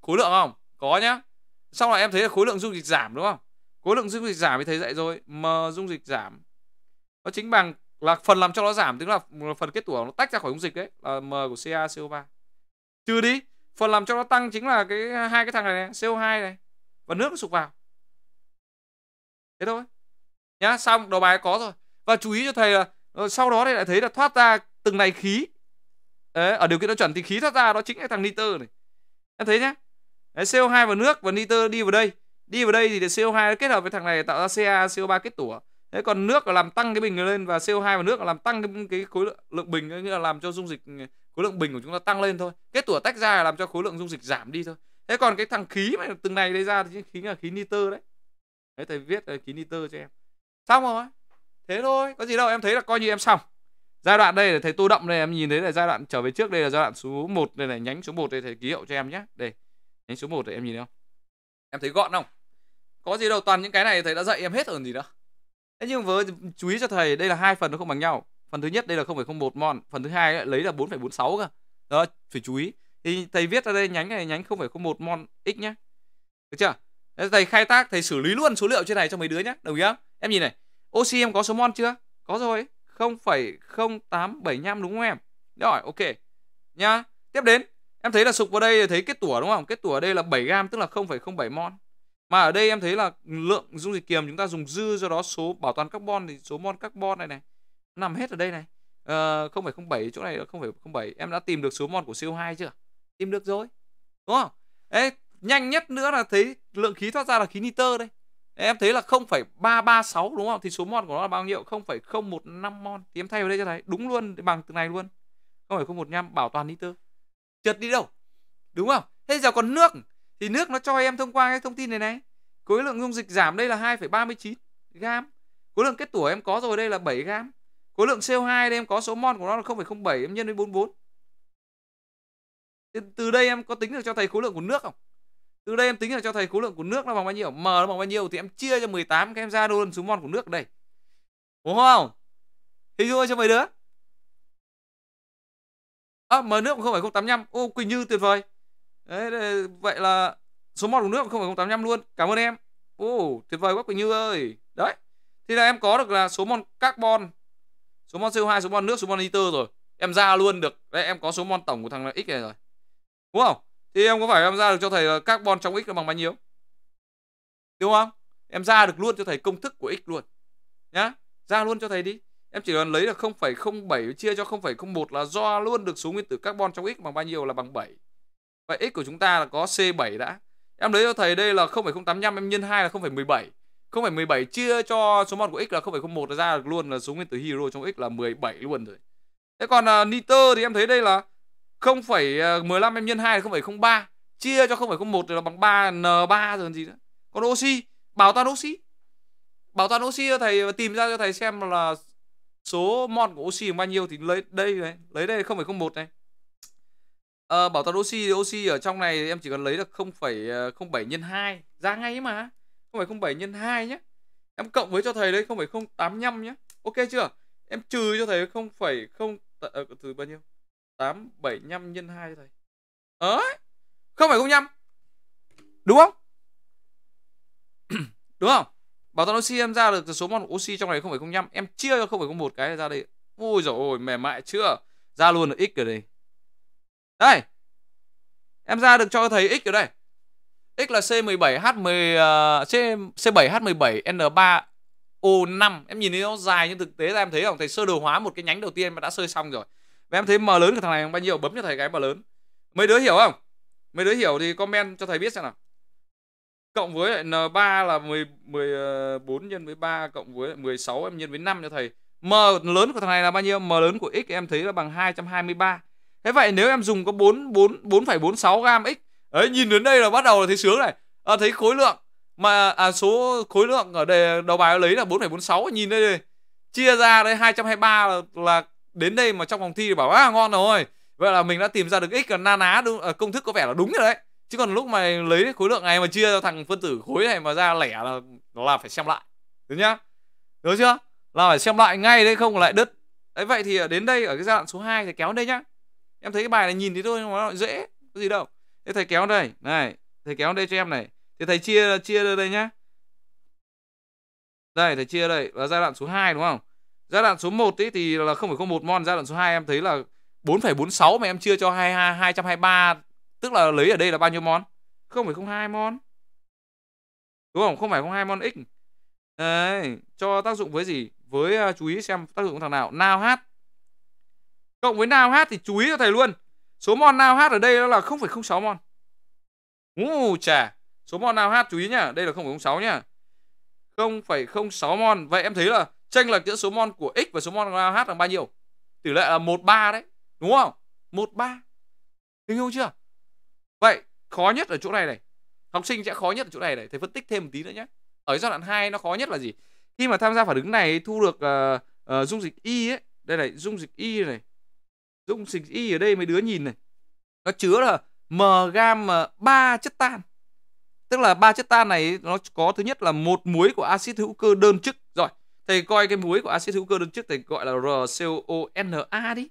khối lượng không có nhá sau này em thấy là khối lượng dung dịch giảm đúng không khối lượng dung dịch giảm thì thấy dậy rồi m dung dịch giảm nó chính bằng là phần làm cho nó giảm tức là phần kết tủa nó tách ra khỏi dung dịch đấy là m của ca co 3 trừ đi phần làm cho nó tăng chính là cái hai cái thằng này, này co 2 này và nước nó sụp vào thế thôi nhá xong đầu bài có rồi và chú ý cho thầy là ờ, sau đó thì lại thấy là thoát ra từng này khí Đấy, ở điều kiện nó chuẩn thì khí thoát ra đó chính là thằng nitơ này em thấy nhá Đấy, CO2 và nước và nitơ đi vào đây đi vào đây thì CO2 kết hợp với thằng này tạo ra ca co 3 kết tủa thế còn nước là làm tăng cái bình lên và CO2 và nước là làm tăng cái, cái khối lượng, lượng bình nghĩa là làm cho dung dịch ừ, khối lượng bình của chúng ta tăng lên thôi kết tủa tách ra là làm cho khối lượng dung dịch giảm đi thôi thế còn cái thằng khí mà từng này đây ra thì khí là khí nitơ đấy đấy thầy viết là ờ, khí nitơ cho em xong rồi thế thôi có gì đâu em thấy là coi như em xong giai đoạn đây là thầy tô đậm đây em nhìn thấy là giai đoạn trở về trước đây là giai đoạn số 1 đây này nhánh số 1 đây thầy ký hiệu cho em nhé đây nhánh số 1 để em nhìn thấy không em thấy gọn không có gì đâu toàn những cái này thầy đã dạy em hết rồi gì đâu thế nhưng với chú ý cho thầy đây là hai phần nó không bằng nhau phần thứ nhất đây là 0,01 mon phần thứ hai lấy là 4,46 cơ đó phải chú ý thì thầy viết ra đây nhánh này nhánh 0,01 mon x nhá được chưa thế thầy khai thác thầy xử lý luôn số liệu trên này cho mấy đứa nhá đồng ý không em nhìn này oxy em có số mon chưa có rồi 0,0875 đúng không em rồi ok nhá tiếp đến em thấy là sục vào đây thấy kết tủa đúng không kết tủa ở đây là 7 gam tức là 0,07 mon mà ở đây em thấy là lượng dung dịch kiềm chúng ta dùng dư do đó số bảo toàn carbon thì số mol carbon này này nằm hết ở đây này uh, ờ, 0,07 chỗ này là 0,07 em đã tìm được số mol của CO2 chưa tìm được rồi đúng không Ê, nhanh nhất nữa là thấy lượng khí thoát ra là khí nitơ đây em thấy là 0,336 đúng không thì số mol của nó là bao nhiêu 0,015 mol thì em thay vào đây cho thấy đúng luôn bằng từ này luôn 0,015 bảo toàn nitơ trượt đi đâu đúng không thế giờ còn nước thì nước nó cho em thông qua cái thông tin này này khối lượng dung dịch giảm đây là 2,39 gam khối lượng kết tủa em có rồi đây là 7 gam khối lượng CO2 đây em có số mol của nó là 0,07 em nhân với 44 thì từ đây em có tính được cho thầy khối lượng của nước không từ đây em tính được cho thầy khối lượng của nước nó bằng bao nhiêu m nó bằng bao nhiêu thì em chia cho 18 các em ra đô số mol của nước ở đây đúng không hình dung cho mấy đứa à, m nước 0,085 ô quỳnh như tuyệt vời đấy vậy là số một của nước không phải 085 luôn cảm ơn em ô oh, tuyệt vời quá quỳnh như ơi đấy thì là em có được là số mol carbon số mol CO2 số mol nước số mol nitơ rồi em ra luôn được đấy em có số mol tổng của thằng x này rồi đúng không thì em có phải em ra được cho thầy là carbon trong x là bằng bao nhiêu đúng không em ra được luôn cho thầy công thức của x luôn nhá ra luôn cho thầy đi em chỉ cần lấy được là 0,07 chia cho 0,01 là do luôn được số nguyên tử carbon trong x bằng bao nhiêu là bằng 7 Vậy x của chúng ta là có C7 đã. Em lấy cho thầy đây là 0,85 em nhân 2 là 0,17. 0,17 chia cho số mol của x là 0,01 ra luôn là số nguyên tử hydro trong x là 17 luôn rồi. Thế còn uh, nitơ thì em thấy đây là 0,15 em nhân 2 là 0,3 chia cho 0,01 thì là bằng 3 N3 rồi gì nữa. Còn oxy, bảo toàn oxy. Bảo toàn oxy thầy tìm ra cho thầy xem là số mol của oxy là bao nhiêu thì lấy đây này, lấy đây là 0,01 này. Ờ, bảo toàn oxy oxy ở trong này em chỉ cần lấy được 0,07 ờ, nhân hai ra ngay ấy mà. bảy nhân hai nhé. Em cộng với cho thầy đấy 0,085 nhé. Ok chưa? Em trừ cho thầy không 0,0 không ờ, từ bao nhiêu? 875 nhân hai cho thầy. không 0,05. Đúng không? *clears throat* Đúng không? Bảo toàn oxy em ra được số mol oxy trong này không 0,05, em chia cho không 0,01 cái ra đây. Ôi rồi ơi, mềm mại chưa? Ra luôn là x rồi đây. Đây. Em ra được cho thầy x ở đây. X là C17H10 uh, C, ờ, C7H17N3O5. Em nhìn thấy nó dài nhưng thực tế ra em thấy không thầy sơ đồ hóa một cái nhánh đầu tiên mà đã sơ xong rồi. Và em thấy m lớn của thằng này bao nhiêu bấm cho thầy cái m lớn. Mấy đứa hiểu không? Mấy đứa hiểu thì comment cho thầy biết xem nào. Cộng với N3 là 10, 14 ờ, nhân với 3 cộng với 16 em nhân với 5 cho thầy. M lớn của thằng này là bao nhiêu? M lớn của x em thấy là bằng 223 thế vậy nếu em dùng có 4 4 4,46 gram x ấy nhìn đến đây là bắt đầu là thấy sướng này à, thấy khối lượng mà à, số khối lượng ở đề đầu bài lấy là 4,46 nhìn đây đây chia ra đấy 223 là, là đến đây mà trong vòng thi thì bảo à ngon rồi vậy là mình đã tìm ra được x là na ná đúng à, công thức có vẻ là đúng rồi đấy chứ còn lúc mà lấy khối lượng này mà chia cho thằng phân tử khối này mà ra lẻ là là phải xem lại được nhá được chưa là phải xem lại ngay đấy không lại đứt đấy vậy thì đến đây ở cái giai đoạn số 2 thì kéo đây nhá em thấy cái bài này nhìn thì thôi nó dễ có gì đâu thế thầy kéo đây này thầy kéo đây cho em này thì thầy chia chia ra đây nhá đây thầy chia đây là giai đoạn số 2 đúng không giai đoạn số 1 ấy thì là không không phải một mon, giai đoạn số 2 em thấy là 4,46 mà em chia cho 22 223 tức là lấy ở đây là bao nhiêu mon? Không phải không hai mon đúng không không phải không hai mon x Đấy, cho tác dụng với gì với uh, chú ý xem tác dụng của thằng nào nào hát cộng với nào hát thì chú ý cho thầy luôn số mol nào hát ở đây đó là 0,06 mol ngu chà số mol nào hát chú ý nhá đây là 0,06 nhá 0,06 mol vậy em thấy là tranh lệch giữa số mol của x và số mol nào hát là bao nhiêu tỷ lệ là 13 đấy đúng không 13 hình dung chưa vậy khó nhất ở chỗ này này học sinh sẽ khó nhất ở chỗ này này thầy phân tích thêm một tí nữa nhé ở giai đoạn 2 nó khó nhất là gì khi mà tham gia phản ứng này thu được uh, uh, dung dịch y ấy đây này dung dịch y này dung dịch y ở đây mấy đứa nhìn này nó chứa là m gam ờ, ba chất tan tức là ba chất tan này nó có thứ nhất là một muối của axit hữu cơ đơn chức rồi thầy coi cái muối của axit hữu cơ đơn chức thầy gọi là RCOONa đi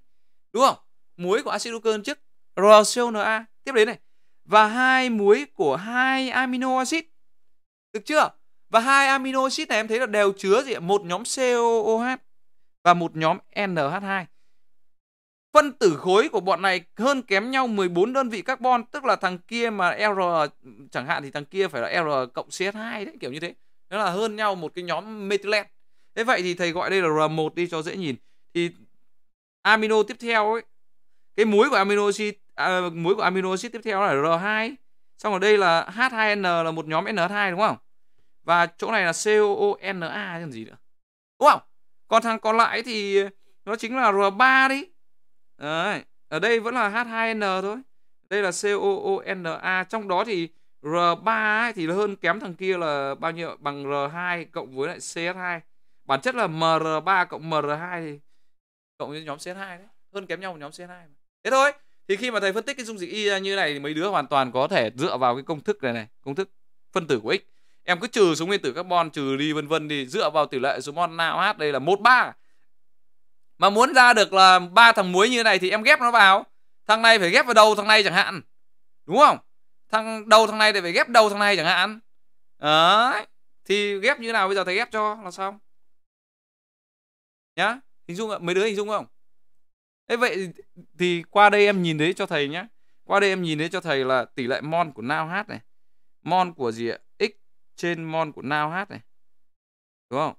đúng không muối của axit hữu cơ đơn chức RCONa tiếp đến này và hai muối của hai amino acid được chưa và hai amino acid này em thấy là đều chứa gì một nhóm COOH và một nhóm NH2 phân tử khối của bọn này hơn kém nhau 14 đơn vị carbon tức là thằng kia mà R chẳng hạn thì thằng kia phải là R cộng CH2 đấy kiểu như thế nó là hơn nhau một cái nhóm methylen thế vậy thì thầy gọi đây là R1 đi cho dễ nhìn thì amino tiếp theo ấy cái muối của amino acid à, muối của amino acid tiếp theo là R2 xong rồi đây là H2N là một nhóm NH2 đúng không và chỗ này là COONA chứ gì nữa đúng không còn thằng còn lại thì nó chính là R3 đi Đấy. Ở đây vẫn là H2N thôi. Đây là COONA. Trong đó thì R3 ấy, thì hơn kém thằng kia là bao nhiêu? Bằng R2 cộng với lại CS2. Bản chất là MR3 cộng MR2 thì cộng với nhóm CS2 đấy. Hơn kém nhau một nhóm CS2. Mà. Thế thôi. Thì khi mà thầy phân tích cái dung dịch Y ra như này thì mấy đứa hoàn toàn có thể dựa vào cái công thức này này. Công thức phân tử của X. Em cứ trừ số nguyên tử carbon, trừ đi vân vân thì dựa vào tỷ lệ số mol NaOH đây là 13 mà muốn ra được là ba thằng muối như thế này thì em ghép nó vào thằng này phải ghép vào đầu thằng này chẳng hạn đúng không thằng đầu thằng này thì phải ghép đầu thằng này chẳng hạn đấy thì ghép như nào bây giờ thầy ghép cho là xong nhá hình dung mấy đứa hình dung không thế vậy thì qua đây em nhìn đấy cho thầy nhá qua đây em nhìn đấy cho thầy là tỷ lệ mon của nao hát này mon của gì ạ x trên mon của nao hát này đúng không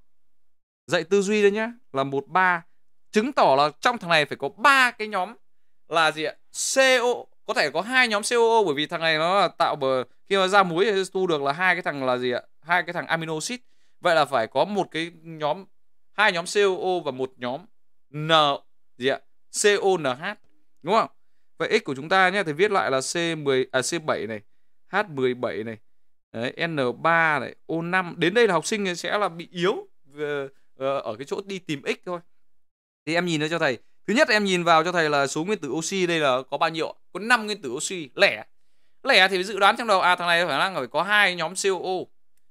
dạy tư duy đấy nhá là một ba chứng tỏ là trong thằng này phải có ba cái nhóm là gì ạ CO có thể có hai nhóm COO bởi vì thằng này nó là tạo bờ khi mà ra muối thì tu được là hai cái thằng là gì ạ hai cái thằng amino acid vậy là phải có một cái nhóm hai nhóm COO và một nhóm N gì ạ CONH đúng không vậy x của chúng ta nhé thì viết lại là C10 à C7 này H17 này Đấy, N3 này O5 đến đây là học sinh sẽ là bị yếu ờ, ờ, ở cái chỗ đi tìm x thôi thì em nhìn nó cho thầy thứ nhất em nhìn vào cho thầy là số nguyên tử oxy đây là có bao nhiêu có 5 nguyên tử oxy lẻ lẻ thì dự đoán trong đầu à thằng này khả năng phải có hai nhóm COO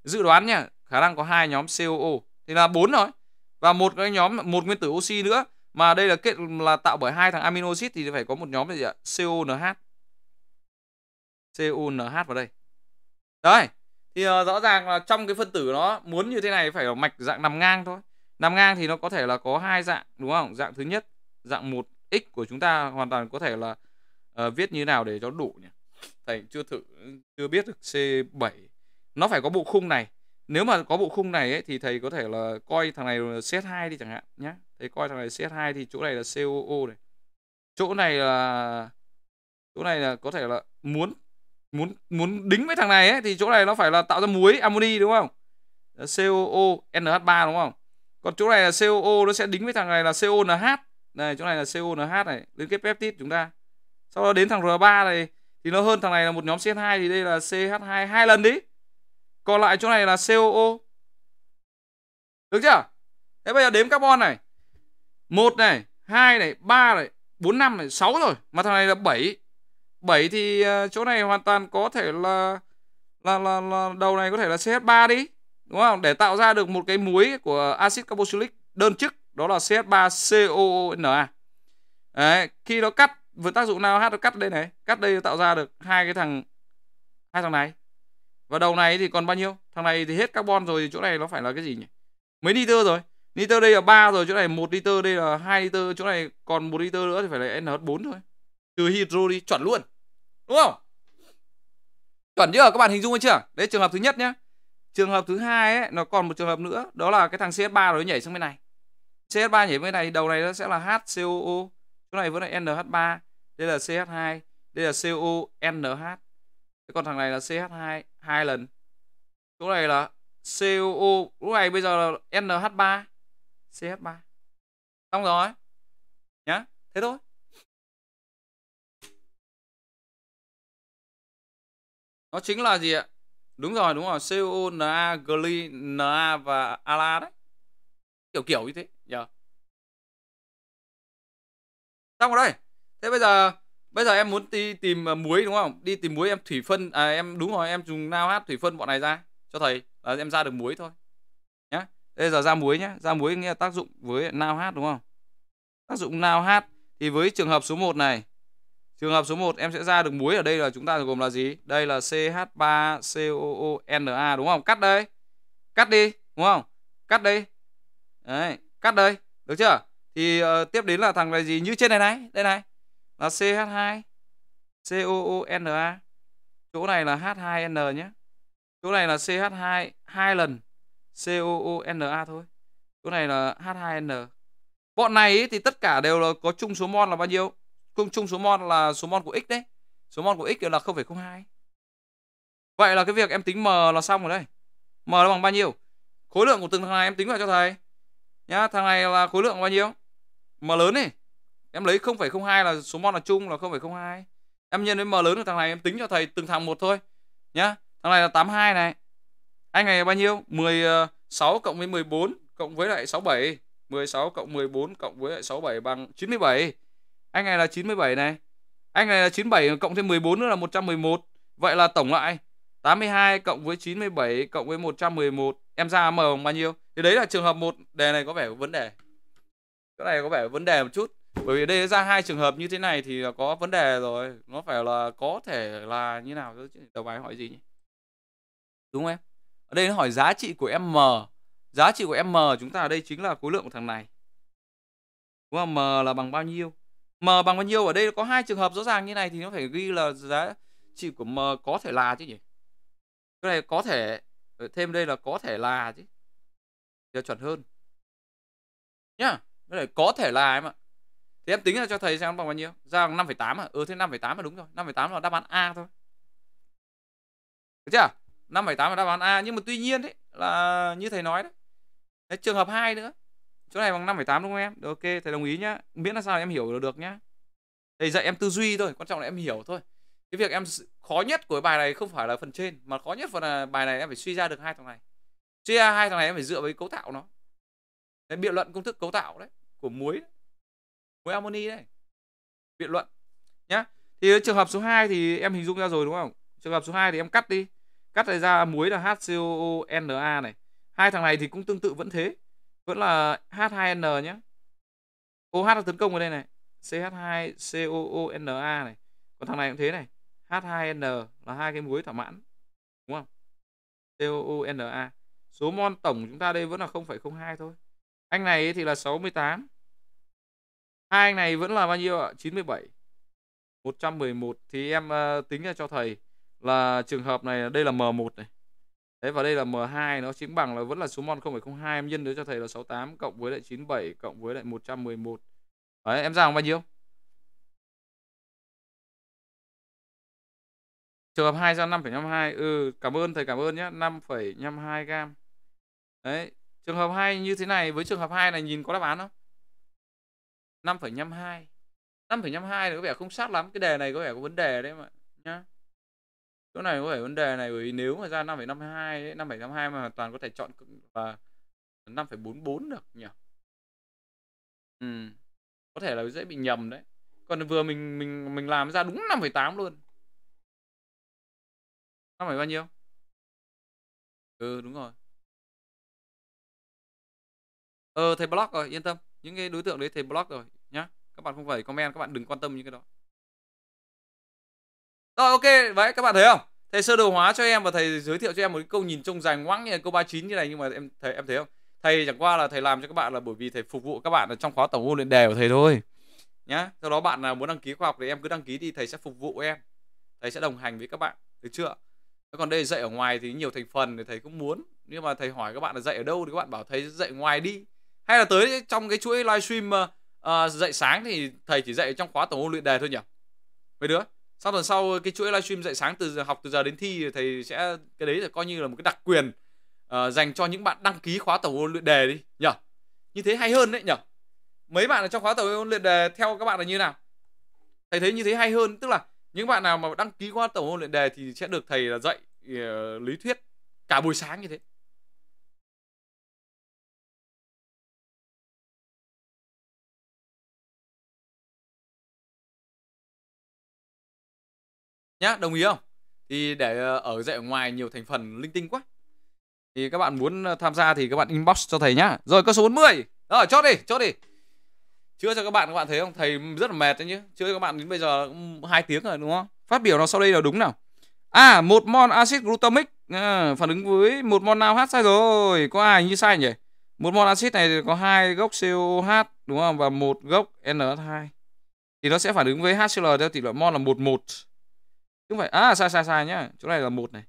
dự đoán nha khả năng có hai nhóm COO thì là bốn rồi và một cái nhóm một nguyên tử oxy nữa mà đây là kết là tạo bởi hai thằng amino acid thì phải có một nhóm là gì ạ CONH CONH vào đây đấy thì ờ, rõ ràng là trong cái phân tử nó muốn như thế này phải ở mạch dạng nằm ngang thôi Nằm ngang thì nó có thể là có hai dạng đúng không? Dạng thứ nhất, dạng 1x của chúng ta hoàn toàn có thể là uh, viết như nào để cho đủ nhỉ? Thầy chưa thử chưa biết được C7. Nó phải có bộ khung này. Nếu mà có bộ khung này ấy, thì thầy có thể là coi thằng này là C2 đi chẳng hạn nhé Thầy coi thằng này C2 thì chỗ này là COO này. Chỗ này là chỗ này là có thể là muốn muốn muốn đính với thằng này ấy thì chỗ này nó phải là tạo ra muối amoni đúng không? COO NH3 đúng không? còn chỗ này là COO nó sẽ đính với thằng này là CONH này chỗ này là CONH này liên kết peptide chúng ta sau đó đến thằng R3 này thì nó hơn thằng này là một nhóm CH2 thì đây là CH2 hai lần đi còn lại chỗ này là COO được chưa thế bây giờ đếm carbon này một này hai này ba này bốn năm này sáu rồi mà thằng này là bảy bảy thì ờ, chỗ này hoàn toàn có thể là là là, là đầu này có thể là CH3 đi đúng không để tạo ra được một cái muối của axit carboxylic đơn chức đó là CH3COONa đấy khi nó cắt với tác dụng nào hát nó cắt đây này cắt đây tạo ra được hai cái thằng hai thằng này và đầu này thì còn bao nhiêu thằng này thì hết carbon rồi chỗ này nó phải là cái gì nhỉ mấy liter rồi liter đây là 3 rồi chỗ này một liter đây là hai liter chỗ này còn một liter nữa thì phải là NH4 thôi trừ hydro đi chuẩn luôn đúng không chuẩn chưa các bạn hình dung chưa đấy trường hợp thứ nhất nhé trường hợp thứ hai ấy, nó còn một trường hợp nữa đó là cái thằng cs 3 nó nhảy sang bên này cs 3 nhảy bên này đầu này nó sẽ là HCOO chỗ này vẫn là NH3 đây là CH2 đây là CONH còn thằng này là CH2 hai lần chỗ này là COO lúc này bây giờ là NH3 CH3 xong rồi nhá thế thôi nó chính là gì ạ đúng rồi đúng rồi CO Na Gli Na và Ala đấy kiểu kiểu như thế nhờ yeah. xong rồi đây thế bây giờ bây giờ em muốn đi tìm à, muối đúng không đi tìm muối em thủy phân à, em đúng rồi em dùng nao hát thủy phân bọn này ra cho thầy là em ra được muối thôi nhá bây giờ ra muối nhá ra muối nghe tác dụng với nao hát đúng không tác dụng nao hát thì với trường hợp số 1 này Trường hợp số 1 em sẽ ra được muối ở đây là chúng ta gồm là gì? Đây là CH3COONA đúng không? Cắt đây. Cắt đi, đúng không? Cắt đây. Đấy, cắt đây. Được chưa? Thì uh, tiếp đến là thằng này gì như trên này này, đây này. Là CH2 COONA. Chỗ này là H2N nhé. Chỗ này là CH2 hai lần COONA thôi. Chỗ này là H2N. Bọn này thì tất cả đều là có chung số mol là bao nhiêu? Cùng chung số mol là số mol của x đấy. Số mol của x là 0,02. Vậy là cái việc em tính m là xong rồi đây. M là bằng bao nhiêu? Khối lượng của từng thằng này em tính vào cho thầy. Nhá, thằng này là khối lượng bao nhiêu? M lớn này. Em lấy 0,02 là số mol là chung là 0,02. Em nhân với m lớn của thằng này em tính cho thầy từng thằng một thôi. Nhá, thằng này là 82 này. Anh này bao nhiêu? 16 cộng với 14 cộng với lại 67. 16 cộng 14 cộng với lại 67 bằng 97. Anh này là 97 này. Anh này là 97 cộng thêm 14 nữa là 111. Vậy là tổng lại 82 cộng với 97 cộng với 111 em ra M bằng bao nhiêu? Thì đấy là trường hợp một đề này có vẻ có vấn đề. Cái này có vẻ vấn đề một chút. Bởi vì đây ra hai trường hợp như thế này thì có vấn đề rồi, nó phải là có thể là như nào chứ tờ bài hỏi gì nhỉ? Đúng không em? Ở đây nó hỏi giá trị của M. Giá trị của M chúng ta ở đây chính là khối lượng của thằng này. Đúng không? M là bằng bao nhiêu? M bằng bao nhiêu ở đây có hai trường hợp rõ ràng như này thì nó phải ghi là giá trị của M có thể là chứ nhỉ cái này có thể ờ, thêm đây là có thể là chứ giờ chuẩn hơn nhá cái này có thể là em ạ thì em tính là cho thầy xem bằng bao nhiêu ra bằng 5,8 à ừ thế 5,8 là đúng rồi 5,8 là đáp án A thôi được chưa 5,8 là đáp án A nhưng mà tuy nhiên đấy là như thầy nói đấy, đấy trường hợp 2 nữa chỗ này bằng 5,8 đúng không em được ok thầy đồng ý nhá miễn là sao em hiểu được, nhá thầy dạy em tư duy thôi quan trọng là em hiểu thôi cái việc em khó nhất của bài này không phải là phần trên mà khó nhất phần là bài này em phải suy ra được hai thằng này suy ra hai thằng này em phải dựa với cấu tạo nó đấy, biện luận công thức cấu tạo đấy của muối đấy. muối amoni đấy biện luận nhá thì trường hợp số 2 thì em hình dung ra rồi đúng không trường hợp số 2 thì em cắt đi cắt ra muối là HCONa này hai thằng này thì cũng tương tự vẫn thế vẫn là H2N nhé OH là tấn công ở đây này CH2 COONA này còn thằng này cũng thế này H2N là hai cái muối thỏa mãn đúng không COONA số mol tổng chúng ta đây vẫn là 0,02 thôi anh này thì là 68 hai anh này vẫn là bao nhiêu ạ 97 111 thì em ờ, tính ra cho thầy là trường hợp này đây là M1 này Đấy và đây là M2 nó chính bằng là vẫn là số mol 0.02 em nhân đấy cho thầy là 68 cộng với lại 97 cộng với lại 111. Đấy em ra bao nhiêu? Trường hợp 2 ra 5,52. Ừ cảm ơn thầy cảm ơn nhé. 5,52 gam. Đấy, trường hợp 2 như thế này với trường hợp 2 này nhìn có đáp án không? 5,52. 5,52 này có vẻ không sát lắm, cái đề này có vẻ có vấn đề đấy mà nhá chỗ này có phải vấn đề này bởi vì nếu mà ra 5,52 5752 mà toàn có thể chọn và 5,44 được nhỉ ừ. có thể là dễ bị nhầm đấy còn vừa mình mình mình làm ra đúng 5,8 luôn 5, bao nhiêu ừ đúng rồi ờ thầy block rồi yên tâm những cái đối tượng đấy thầy block rồi nhá các bạn không phải comment các bạn đừng quan tâm những cái đó rồi ok, vậy các bạn thấy không? Thầy sơ đồ hóa cho em và thầy giới thiệu cho em một cái câu nhìn trông dài ngoãng như là câu 39 như này nhưng mà em thầy em thấy không? Thầy chẳng qua là thầy làm cho các bạn là bởi vì thầy phục vụ các bạn trong khóa tổng ôn luyện đề của thầy thôi. Nhá. Sau đó bạn nào muốn đăng ký khoa học thì em cứ đăng ký đi, thầy sẽ phục vụ em. Thầy sẽ đồng hành với các bạn, được chưa? Còn đây dạy ở ngoài thì nhiều thành phần thì thầy cũng muốn, nhưng mà thầy hỏi các bạn là dạy ở đâu thì các bạn bảo thầy dạy ngoài đi. Hay là tới trong cái chuỗi livestream uh, dạy sáng thì thầy chỉ dạy trong khóa tổng ôn luyện đề thôi nhỉ? Mấy đứa? sau tuần sau cái chuỗi livestream dạy sáng từ học từ giờ đến thi thì thầy sẽ cái đấy là coi như là một cái đặc quyền uh, dành cho những bạn đăng ký khóa tổng ôn luyện đề đi nhở như thế hay hơn đấy nhở mấy bạn ở trong khóa tổng ôn luyện đề theo các bạn là như nào thầy thấy như thế hay hơn tức là những bạn nào mà đăng ký khóa tổng ôn luyện đề thì sẽ được thầy là dạy uh, lý thuyết cả buổi sáng như thế nhá đồng ý không thì để ờ, ở dạy ở ngoài nhiều thành phần linh tinh quá thì các bạn muốn ờ, tham gia thì các bạn inbox cho thầy nhá rồi cơ số 40 rồi chốt đi chốt đi chưa cho các bạn các bạn thấy không thầy rất là mệt đấy nhé chưa các bạn đến bây giờ hai tiếng rồi đúng không phát biểu nó sau đây là đúng nào à một mol axit glutamic à, phản ứng với một mol nào hát sai rồi có ai như sai nhỉ một mol axit này có hai gốc COH đúng không và một gốc NH2 thì nó sẽ phản ứng với HCl theo tỷ lệ mol là 11 không phải à sai sai sai nhá chỗ này là một này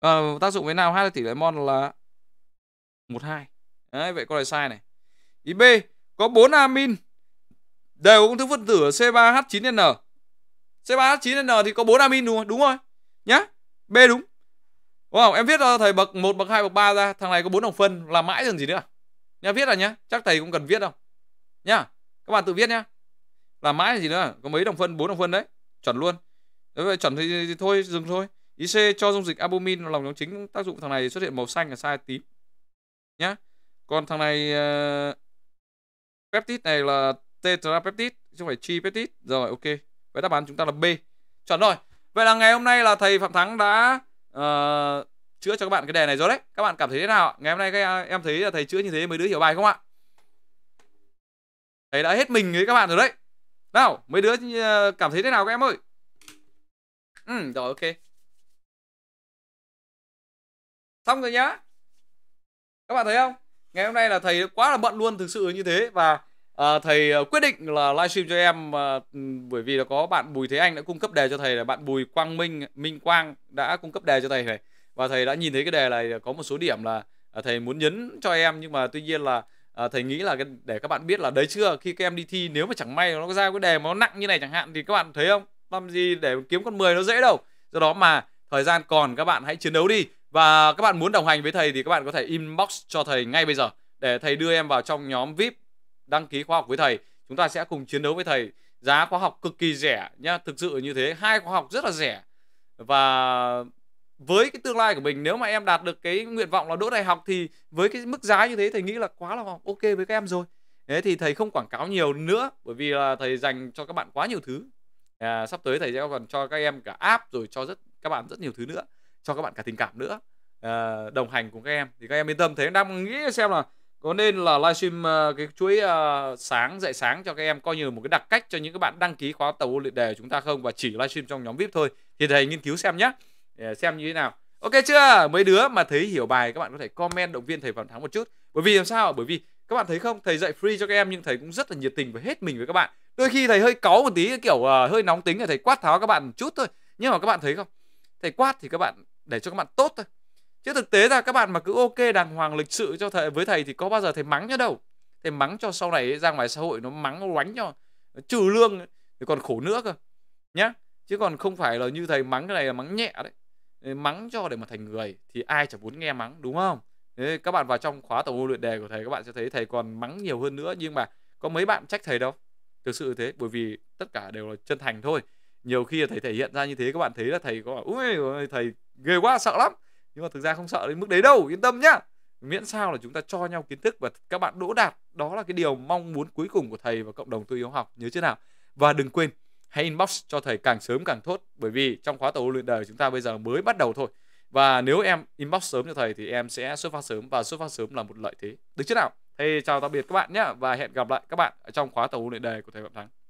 à, tác dụng với nào hai tỷ lệ mon là một hai đấy vậy câu này sai này ý b có bốn amin đều công thức phân tử C3H9N C3H9N thì có bốn amin đúng rồi Đúng rồi. Nhá. B đúng. Đúng không? Em viết cho thầy bậc 1, bậc 2, bậc 3 ra, thằng này có bốn đồng phân là mãi dần gì nữa. Nhá viết là nhá, chắc thầy cũng cần viết đâu. Nhá. Các bạn tự viết nhá. Là mãi gì nữa, có mấy đồng phân, bốn đồng phân đấy. Chuẩn luôn vậy chuẩn thì, thì thôi dừng thôi ý c cho dung dịch albumin vào lòng nhóm chính tác dụng thằng này xuất hiện màu xanh là sai tím nhá còn thằng này uh, peptide này là tetrapeptide chứ không phải chi peptide rồi ok vậy đáp án chúng ta là b chuẩn rồi vậy là ngày hôm nay là thầy phạm thắng đã uh, chữa cho các bạn cái đề này rồi đấy các bạn cảm thấy thế nào ngày hôm nay các em thấy là thầy chữa như thế mấy đứa hiểu bài không ạ thầy đã hết mình với các bạn rồi đấy nào mấy đứa ờ, cảm thấy thế nào các em ơi Ừ, rồi ok. Xong rồi nhá. Các bạn thấy không? Ngày hôm nay là thầy quá là bận luôn thực sự như thế và À, thầy ờ, quyết định là livestream cho em à, bởi vì là có bạn Bùi Thế Anh đã cung cấp đề cho thầy là bạn Bùi Quang Minh Minh Quang đã cung cấp đề cho thầy này và thầy đã nhìn thấy cái đề này có một số điểm là à, thầy muốn nhấn cho em nhưng mà tuy nhiên là à, thầy nghĩ là để các bạn biết là đấy chưa khi các em đi thi nếu mà chẳng may nó ra cái đề mà nó nặng như này chẳng hạn thì các bạn thấy không làm gì để kiếm con 10 nó dễ đâu do đó mà thời gian còn các bạn hãy chiến đấu đi và các bạn muốn đồng hành với thầy thì các bạn có thể inbox cho thầy ngay bây giờ để thầy đưa em vào trong nhóm vip đăng ký khóa học với thầy chúng ta sẽ cùng chiến đấu với thầy giá khóa học cực kỳ rẻ nhá thực sự như thế hai khóa học rất là rẻ và với cái tương lai của mình nếu mà em đạt được cái nguyện vọng là đỗ đại học thì với cái mức giá như thế thầy nghĩ là quá là ok với các em rồi thế thì thầy không quảng cáo nhiều nữa bởi vì là thầy dành cho các bạn quá nhiều thứ à, sắp tới thầy sẽ còn cho các em cả app rồi cho rất các bạn rất nhiều thứ nữa cho các bạn cả tình cảm nữa à, đồng hành cùng các em thì các em yên tâm thế đang nghĩ xem là có nên là livestream ờ, cái chuỗi uh, sáng dạy sáng cho các em coi như là một cái đặc cách cho những các bạn đăng ký khóa tàu luyện đề của chúng ta không và chỉ livestream trong nhóm vip thôi thì thầy nghiên cứu xem nhé xem như thế nào ok chưa mấy đứa mà thấy hiểu bài các bạn có thể comment động viên thầy phạm thắng một chút bởi vì làm sao bởi vì các bạn thấy không thầy dạy free cho các em nhưng thầy cũng rất là nhiệt tình và hết mình với các bạn đôi khi thầy hơi cáu một tí kiểu uh, hơi nóng tính là thầy quát tháo các bạn một chút thôi nhưng mà các bạn thấy không thầy quát thì các bạn để cho các bạn tốt thôi chứ thực tế là các bạn mà cứ ok đàng hoàng lịch sự cho thầy với thầy thì có bao giờ thầy mắng nhá đâu thầy mắng cho sau này ra ngoài xã hội nó mắng nó oánh cho nó trừ lương thì còn khổ nữa cơ nhá chứ còn không phải là như thầy mắng cái này là mắng nhẹ đấy ờ, mắng cho để mà thành người thì ai chẳng muốn nghe mắng đúng không Thế các bạn vào trong khóa tổng môn luyện đề của thầy các bạn sẽ thấy thầy còn mắng nhiều hơn nữa nhưng mà có mấy bạn trách thầy đâu thực sự thế bởi vì tất cả đều là chân thành thôi nhiều khi là thầy thể hiện ra như thế các bạn thấy là thầy có bảo ui thầy ghê quá sợ lắm nhưng mà thực ra không sợ đến mức đấy đâu yên tâm nhá miễn sao là chúng ta cho nhau kiến thức và các bạn đỗ đạt đó là cái điều mong muốn cuối cùng của thầy và cộng đồng tôi yêu học nhớ chưa nào và đừng quên hãy inbox cho thầy càng sớm càng tốt bởi vì trong khóa tàu luyện đời chúng ta bây giờ mới bắt đầu thôi và nếu em inbox sớm cho thầy thì em sẽ xuất phát sớm và xuất phát sớm là một lợi thế được chưa nào thì chào tạm biệt các bạn nhé và hẹn gặp lại các bạn ở trong khóa tàu huấn luyện đề của thầy Phạm Thắng.